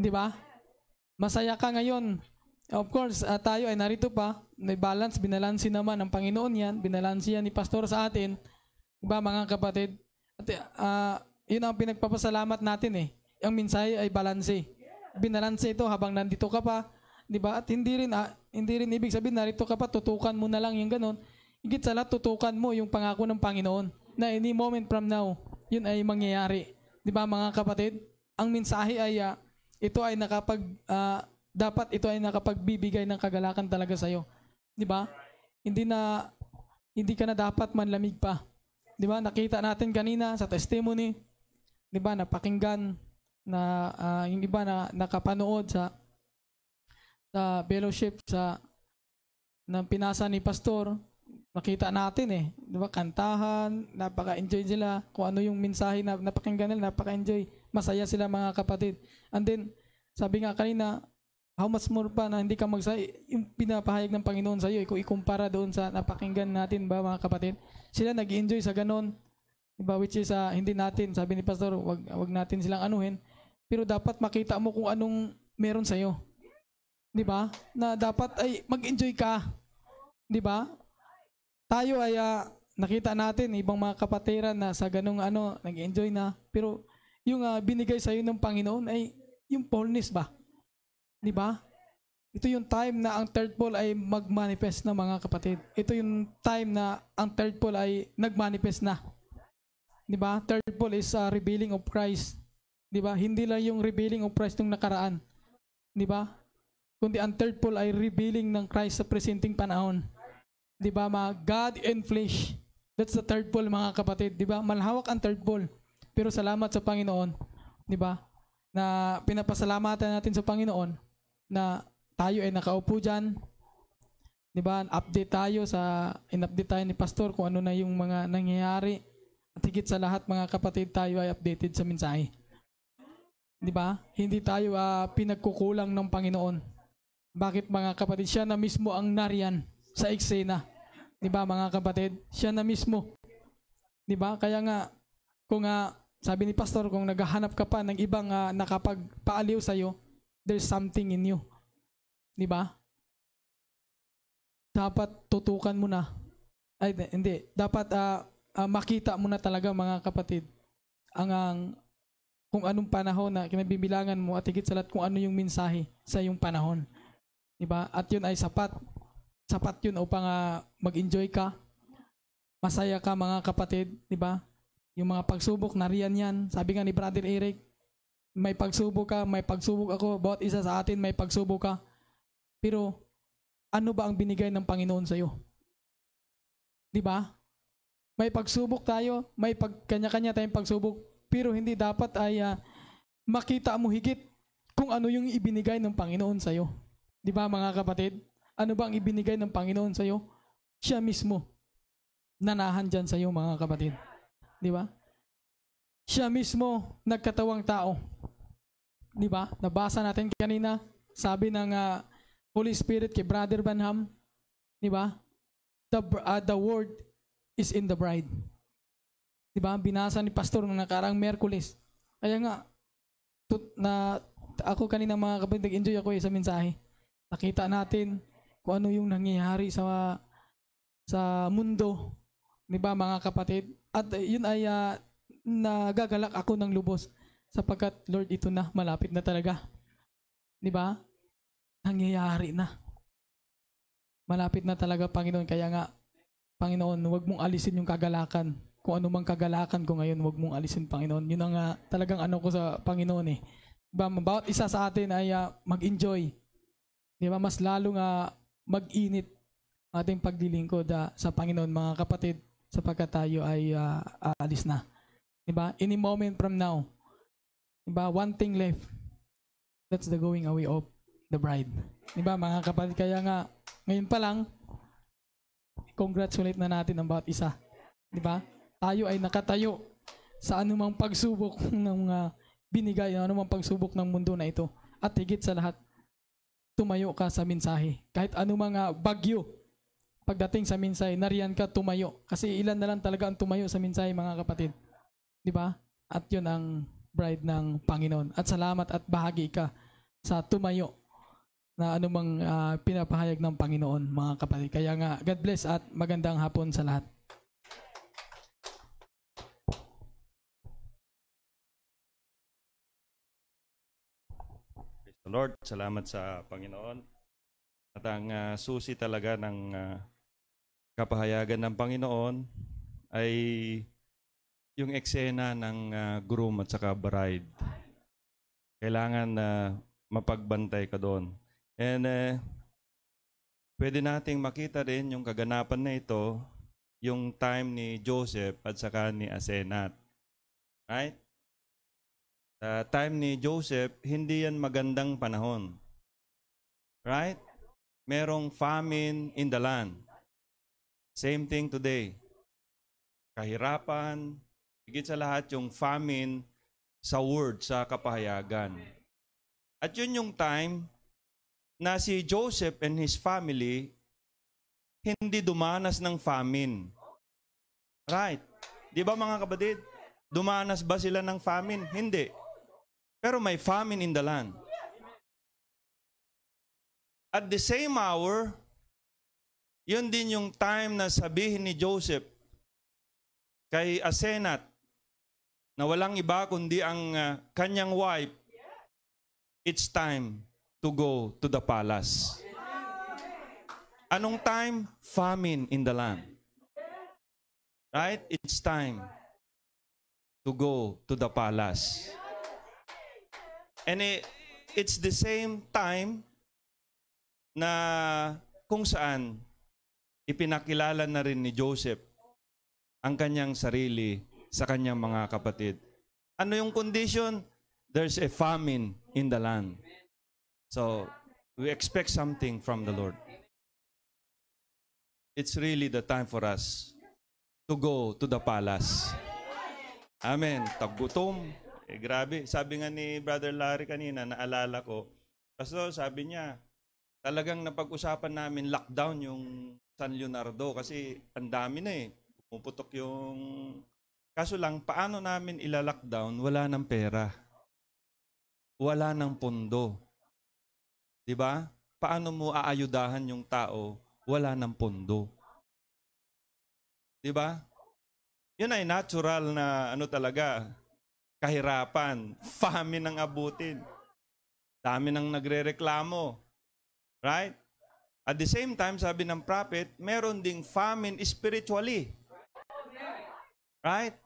Di ba? Masaya ka ngayon. Of course, uh, tayo ay narito pa. May balance, binalansi naman ng Panginoon yan. Binalansi yan ni Pastor sa atin. 'Di ba, mga kapatid? At uh, yun ang pinagpapasalamat natin eh. Ang mensahe ay balanse. Binalanse ito habang nandito ka pa. Di ba? At hindi rin, uh, hindi rin ibig sabihin narito ka pa, tutukan mo na lang yung ganun. Higit sa lahat, tutukan mo yung pangako ng Panginoon na any moment from now, yun ay mangyayari. Di ba mga kapatid? Ang mensahe ay uh, ito ay nakapag uh, dapat ito ay nakapagbibigay ng kagalakan talaga sa iyo. Di ba? Hindi na hindi ka na dapat manlamig pa. Di ba? Nakita natin kanina sa testimony, di ba, napakinggan na uh, yung iba na nakapanood sa sa fellowship sa ng pinasa ni pastor nakita natin eh. Di ba? Kantahan, napaka-enjoy nila. Kung ano yung mensahe na napakinggan nila, napaka-enjoy. Masaya sila mga kapatid. And then, sabi nga kanina, how much more pa na hindi ka magsaya, yung pinapahayag ng Panginoon sa iyo, eh, kung ikumpara doon sa napakinggan natin ba mga kapatid, sila nag enjoy sa ganun. diba, which is uh, hindi natin, sabi ni Pastor, wag, wag natin silang anuhin, pero dapat makita mo kung anong meron sa iyo. Di ba? Na dapat ay mag-enjoy ka. Di ba? tayo ay uh, nakita natin ibang mga kapatiran na sa ganung ano, nag-enjoy na. Pero yung uh, binigay sa iyo ng Panginoon ay yung fullness ba? Di ba? Ito yung time na ang third pole ay mag-manifest na mga kapatid. Ito yung time na ang third pole ay nag-manifest na. Di ba? Third pole is uh, revealing of Christ. Di ba? Hindi lang yung revealing of Christ ng nakaraan. Di ba? Kundi ang third pole ay revealing ng Christ sa presenting panahon. Di ba, mga God and flesh. That's the third pole, mga kapatid. Di ba, malhawak ang third pole. Pero salamat sa Panginoon, di ba, na pinapasalamatan natin sa Panginoon na tayo ay nakaupo diyan. di ba, update tayo sa, in-update tayo ni Pastor kung ano na yung mga nangyayari. At higit sa lahat, mga kapatid, tayo ay updated sa mensahe. Di ba? Hindi tayo uh, pinagkukulang ng Panginoon. Bakit mga kapatid, siya na mismo ang nariyan sa eksena. Di ba mga kapatid? Siya na mismo. Di ba? Kaya nga, kung nga ah, sabi ni Pastor, kung naghahanap ka pa ng ibang uh, nakapagpaaliw iyo, there's something in you. Di ba? Dapat tutukan mo na. Ay, hindi. Dapat uh, uh, makita mo na talaga mga kapatid ang, ang kung anong panahon na kinabibilangan mo at higit sa lahat kung ano yung mensahe sa iyong panahon. 'Di ba? At yun ay sapat sapat yun upang uh, mag-enjoy ka. Masaya ka mga kapatid, di ba? Yung mga pagsubok, nariyan yan. Sabi nga ni Brother Eric, may pagsubok ka, may pagsubok ako, bawat isa sa atin may pagsubok ka. Pero ano ba ang binigay ng Panginoon sa iyo? Di ba? May pagsubok tayo, may pag, kanya-kanya tayong pagsubok, pero hindi dapat ay uh, makita mo higit kung ano yung ibinigay ng Panginoon sa iyo. Di ba mga kapatid? Ano ba ang ibinigay ng Panginoon sa iyo? Siya mismo nanahan dyan sa iyo mga kapatid. Di ba? Siya mismo nagkatawang tao. Di ba? Nabasa natin kanina, sabi ng uh, Holy Spirit kay Brother Banham, di ba? The, uh, the word is in the bride. Di ba? Binasa ni Pastor nung nakarang Merkulis. Kaya nga, tut, na, ako kanina mga kapatid, nag-enjoy ako eh sa mensahe. Nakita natin, kung ano yung nangyayari sa sa mundo, 'di ba mga kapatid? At yun ay uh, nagagalak ako ng lubos sapagkat Lord ito na malapit na talaga. 'Di ba? Nangyayari na. Malapit na talaga Panginoon kaya nga Panginoon, huwag mong alisin yung kagalakan. Kung ano mang kagalakan ko ngayon, huwag mong alisin Panginoon. Yun ang uh, talagang ano ko sa Panginoon eh. Diba, bawat isa sa atin ay uh, mag-enjoy. Di ba? Mas lalo nga mag-init ang ating paglilingkod uh, sa Panginoon, mga kapatid, sapagkat tayo ay uh, ah, alis na. Diba? Any moment from now, diba? one thing left, that's the going away of the bride. Diba mga kapatid, kaya nga, ngayon pa lang, congratulate na natin ang bawat isa. Diba? Tayo ay nakatayo sa anumang pagsubok [laughs] ng uh, binigay, anumang pagsubok ng mundo na ito. At higit sa lahat, tumayo ka sa mensahe. Kahit ano mga bagyo, pagdating sa mensahe, nariyan ka tumayo. Kasi ilan na lang talaga ang tumayo sa mensahe, mga kapatid. Di ba? At yun ang bride ng Panginoon. At salamat at bahagi ka sa tumayo na anumang uh, pinapahayag ng Panginoon, mga kapatid. Kaya nga, God bless at magandang hapon sa lahat. Lord, salamat sa Panginoon. At ang uh, susi talaga ng uh, kapahayagan ng Panginoon ay yung eksena ng uh, groom at saka bride. Kailangan na uh, mapagbantay ka doon. And uh, pwede nating makita rin yung kaganapan na ito, yung time ni Joseph at saka ni Asenat. Right? uh, time ni Joseph, hindi yan magandang panahon. Right? Merong famine in the land. Same thing today. Kahirapan, higit sa lahat yung famine sa word, sa kapahayagan. At yun yung time na si Joseph and his family hindi dumanas ng famine. Right? Di ba mga kapatid? Dumanas ba sila ng famine? Hindi. Pero may famine in the land. At the same hour, yun din yung time na sabihin ni Joseph kay Asenat na walang iba kundi ang uh, kanyang wife, it's time to go to the palace. Anong time? Famine in the land. Right? It's time to go to the palace. And it, it's the same time na kung saan ipinakilala na rin ni Joseph ang kanyang sarili sa kanyang mga kapatid. Ano yung condition? There's a famine in the land. So, we expect something from the Lord. It's really the time for us to go to the palace. Amen. Taggutom. Eh, grabe. Sabi nga ni Brother Larry kanina, naalala ko. Pastor, sabi niya, talagang napag-usapan namin lockdown yung San Leonardo kasi ang dami na eh. Pumuputok yung... Kaso lang, paano namin ila-lockdown? Wala ng pera. Wala ng pondo. Di ba? Paano mo aayudahan yung tao? Wala ng pondo. Di ba? Yun ay natural na ano talaga, kahirapan, famine ang abutin. Dami nang nagrereklamo. Right? At the same time, sabi ng prophet, meron ding famine spiritually. Right?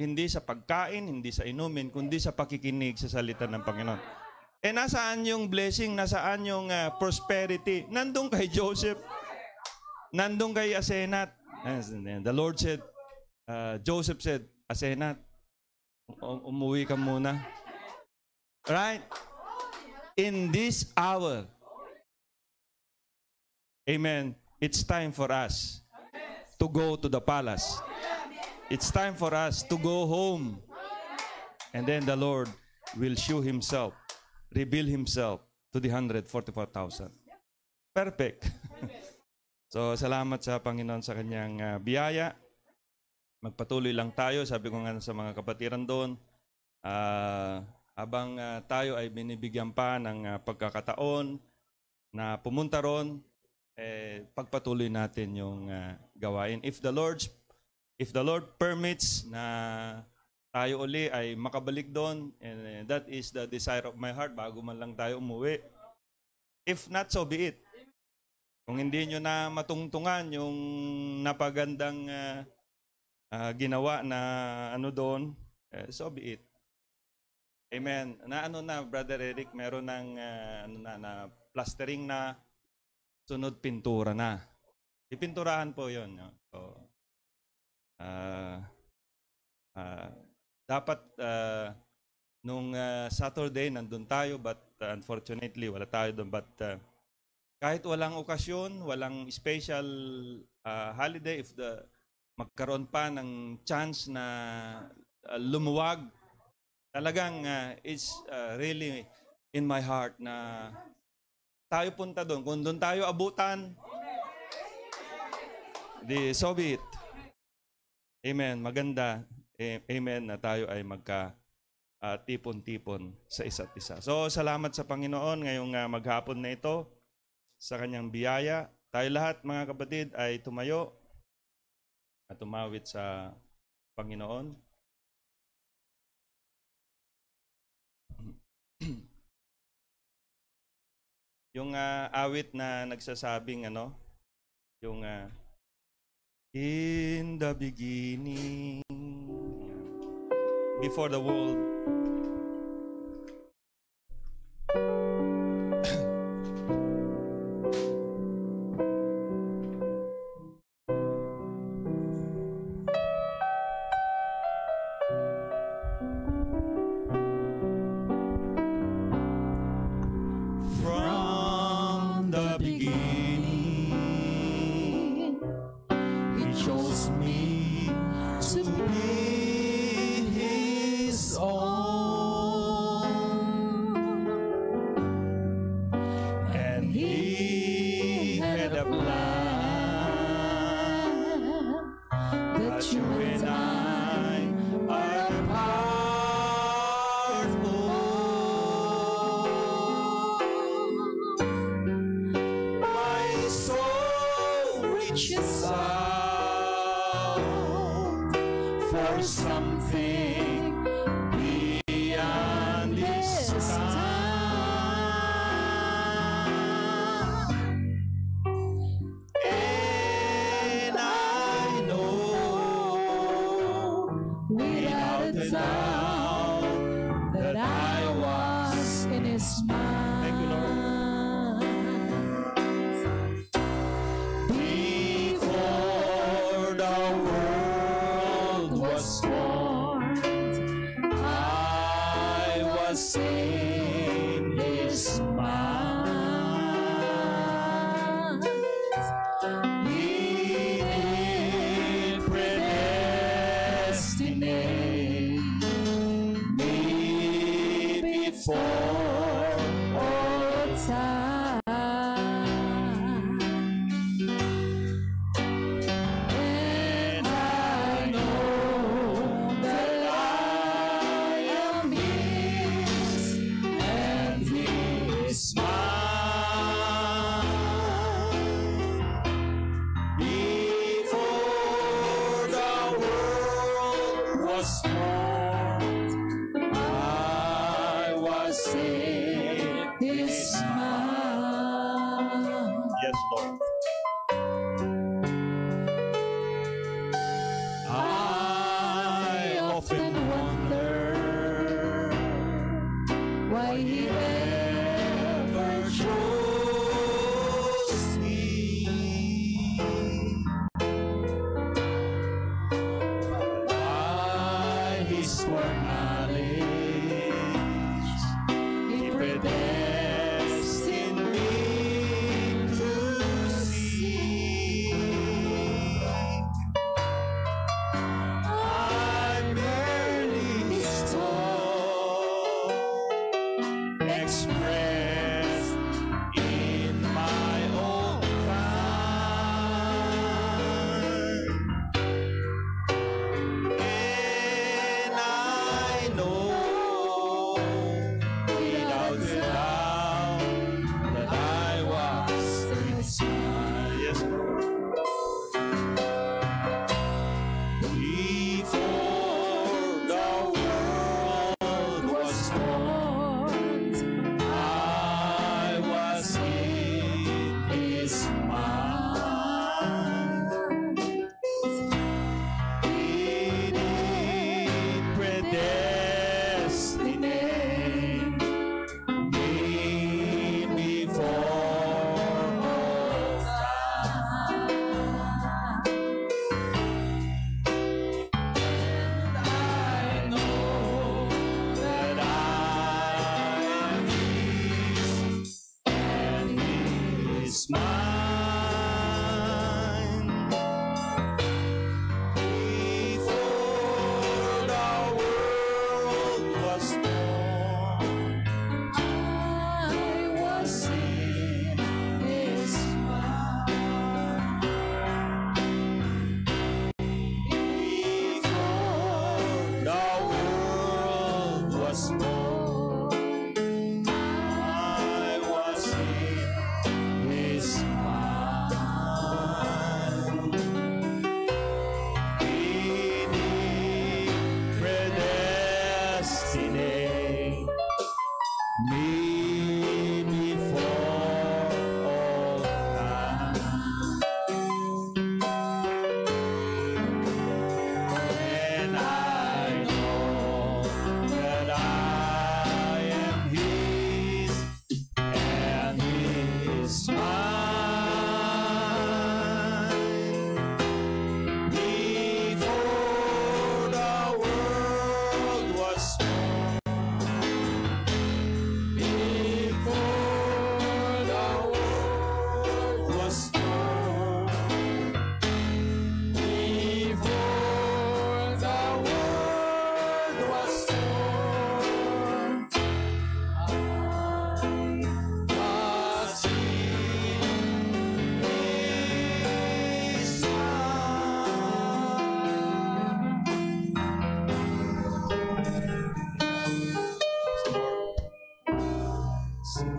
Hindi sa pagkain, hindi sa inumin, kundi sa pakikinig sa salita ng Panginoon. Eh nasaan yung blessing, nasaan yung uh, prosperity? Nandun kay Joseph. Nandun kay Asenat. The Lord said, uh, Joseph said, Asenat, Um, umuwi ka muna. Right? In this hour. Amen. It's time for us to go to the palace. It's time for us to go home. And then the Lord will show himself, reveal himself to the 144,000. Perfect. [laughs] so salamat sa Panginoon sa kanyang uh, biyaya magpatuloy lang tayo. Sabi ko nga sa mga kapatiran doon, uh, habang uh, tayo ay binibigyan pa ng uh, pagkakataon na pumunta ron, eh, pagpatuloy natin yung uh, gawain. If the Lord, if the Lord permits na tayo uli ay makabalik doon, and uh, that is the desire of my heart bago man lang tayo umuwi. If not, so be it. Kung hindi nyo na matungtungan yung napagandang uh, uh, ginawa na ano doon, eh, so be it. Amen. Na ano na, Brother Eric, meron ng uh, ano na, na plastering na sunod pintura na. Ipinturahan po yun. No? So, uh, uh, dapat uh, nung uh, Saturday nandun tayo but uh, unfortunately wala tayo doon but uh, kahit walang okasyon, walang special uh, holiday if the magkaroon pa ng chance na uh, lumuwag. Talagang uh, it's uh, really in my heart na tayo punta doon. Kung doon tayo abutan, di so be it. Amen. Maganda. Amen na tayo ay magka uh, tipon-tipon sa isa't isa. So, salamat sa Panginoon ngayong uh, maghapon na ito sa kanyang biyaya. Tayo lahat, mga kapatid, ay tumayo at tumawid sa Panginoon. [clears throat] yung uh, awit na nagsasabing ano, yung uh, in the beginning before the world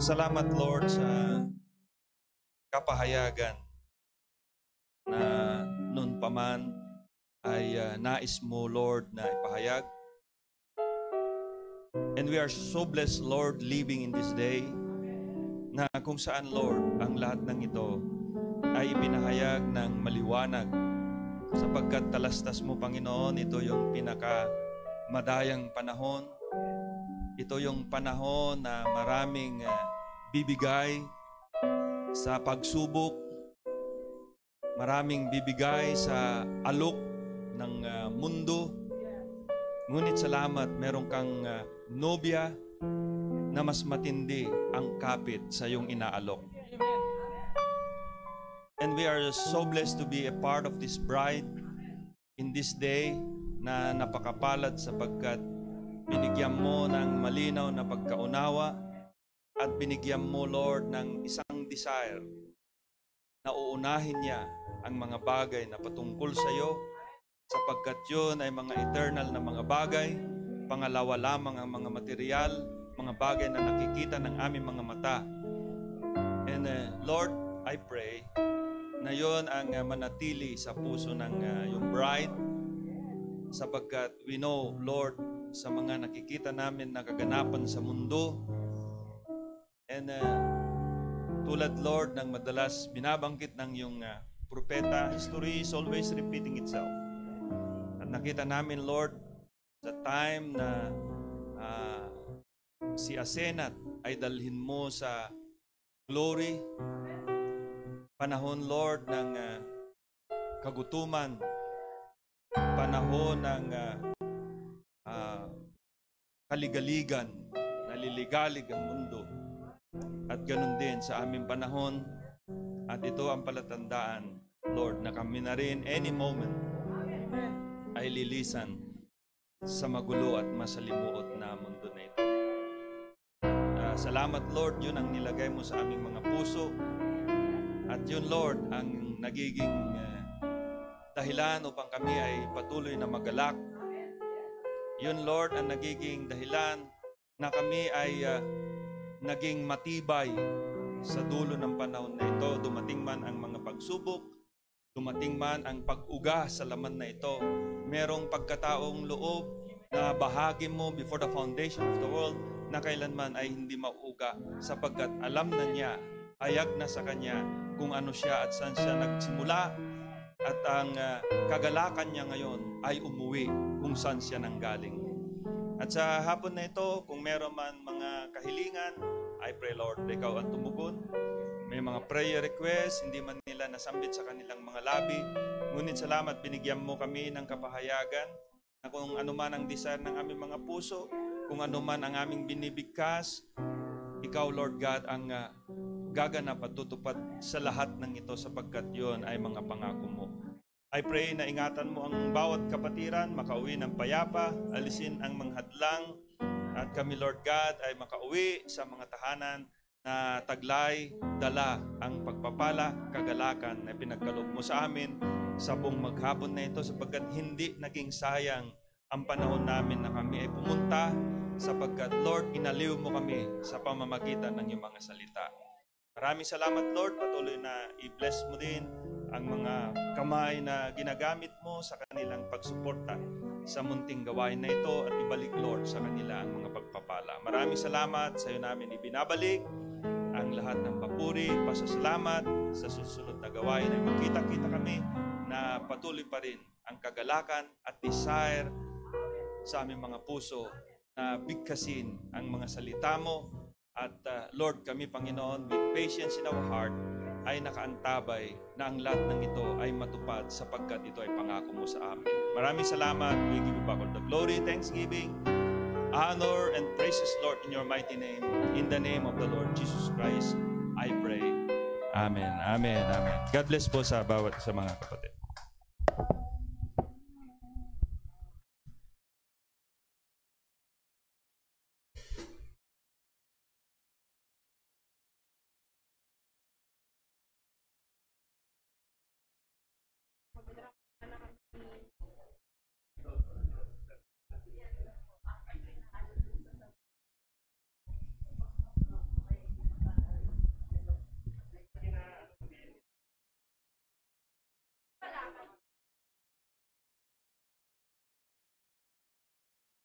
Salamat Lord sa kapahayagan na noon pa man ay uh, nais mo Lord na ipahayag. And we are so blessed Lord living in this day na kung saan Lord ang lahat ng ito ay ibinahayag ng maliwanag sapagkat talastas mo Panginoon ito yung pinaka madayang panahon ito yung panahon na maraming uh, bibigay sa pagsubok, maraming bibigay sa alok ng ah, mundo. Ngunit salamat, meron kang ah, nobya na mas matindi ang kapit sa iyong inaalok. And we are so blessed to be a part of this bride in this day na napakapalad sapagkat binigyan mo ng malinaw na pagkaunawa at binigyan mo, Lord, ng isang desire na uunahin niya ang mga bagay na patungkol sa iyo sapagkat yun ay mga eternal na mga bagay. Pangalawa lamang ang mga material, mga bagay na nakikita ng aming mga mata. And uh, Lord, I pray na yon ang uh, manatili sa puso ng uh, yung bride sapagkat we know, Lord, sa mga nakikita namin na kaganapan sa mundo, And uh, tulad Lord ng madalas binabanggit ng iyong uh, propeta, history is always repeating itself. At nakita namin Lord, sa time na uh, si Asenat ay dalhin mo sa glory, panahon Lord ng uh, kagutuman, panahon ng uh, uh, kaligaligan, naliligalig ang mundo at ganun din sa aming panahon. At ito ang palatandaan, Lord, na kami na rin any moment ay lilisan sa magulo at masalimuot na mundo na ito. Uh, salamat, Lord, yun ang nilagay mo sa aming mga puso. At yun, Lord, ang nagiging uh, dahilan upang kami ay patuloy na magalak. Yun, Lord, ang nagiging dahilan na kami ay uh, naging matibay sa dulo ng panahon na ito. Dumating man ang mga pagsubok, dumating man ang pag-uga sa laman na ito. Merong pagkataong loob na bahagi mo before the foundation of the world na kailanman ay hindi mauuga sapagkat alam na niya, ayag na sa kanya kung ano siya at saan siya nagsimula at ang uh, kagalakan niya ngayon ay umuwi kung saan siya nanggaling. At sa hapon na ito, kung meron man mga kahilingan, I pray Lord, ikaw ang tumugon. May mga prayer request, hindi man nila nasambit sa kanilang mga labi. Ngunit salamat, binigyan mo kami ng kapahayagan na kung ano man ang desire ng aming mga puso, kung ano man ang aming binibigkas, ikaw Lord God ang uh, gaganap at tutupad sa lahat ng ito sapagkat yon ay mga pangako mo. I pray na ingatan mo ang bawat kapatiran, makauwi ng payapa, alisin ang manghadlang, at kami, Lord God, ay makauwi sa mga tahanan na taglay, dala ang pagpapala, kagalakan na pinagkaloob mo sa amin sa buong maghapon na ito sapagkat hindi naging sayang ang panahon namin na kami ay pumunta sapagkat Lord, inaliw mo kami sa pamamagitan ng iyong mga salita. Maraming salamat Lord, patuloy na i-bless mo din ang mga kamay na ginagamit mo sa kanilang pagsuporta sa munting gawain na ito at ibalik, Lord, sa kanila ang mga pagpapala. Maraming salamat sa iyo namin ibinabalik ang lahat ng papuri, pasasalamat sa susunod na gawain ay magkita-kita kami na patuloy pa rin ang kagalakan at desire sa aming mga puso na bigkasin ang mga salita mo at uh, Lord kami Panginoon with patience in our heart ay nakaantabay na ang lahat ng ito ay matupad sapagkat ito ay pangako mo sa amin. Maraming salamat. We give you back all the glory, thanksgiving, honor, and praises, Lord, in your mighty name. In the name of the Lord Jesus Christ, I pray. Amen. Amen. Amen. God bless po sa bawat sa mga kapatid. Thank you.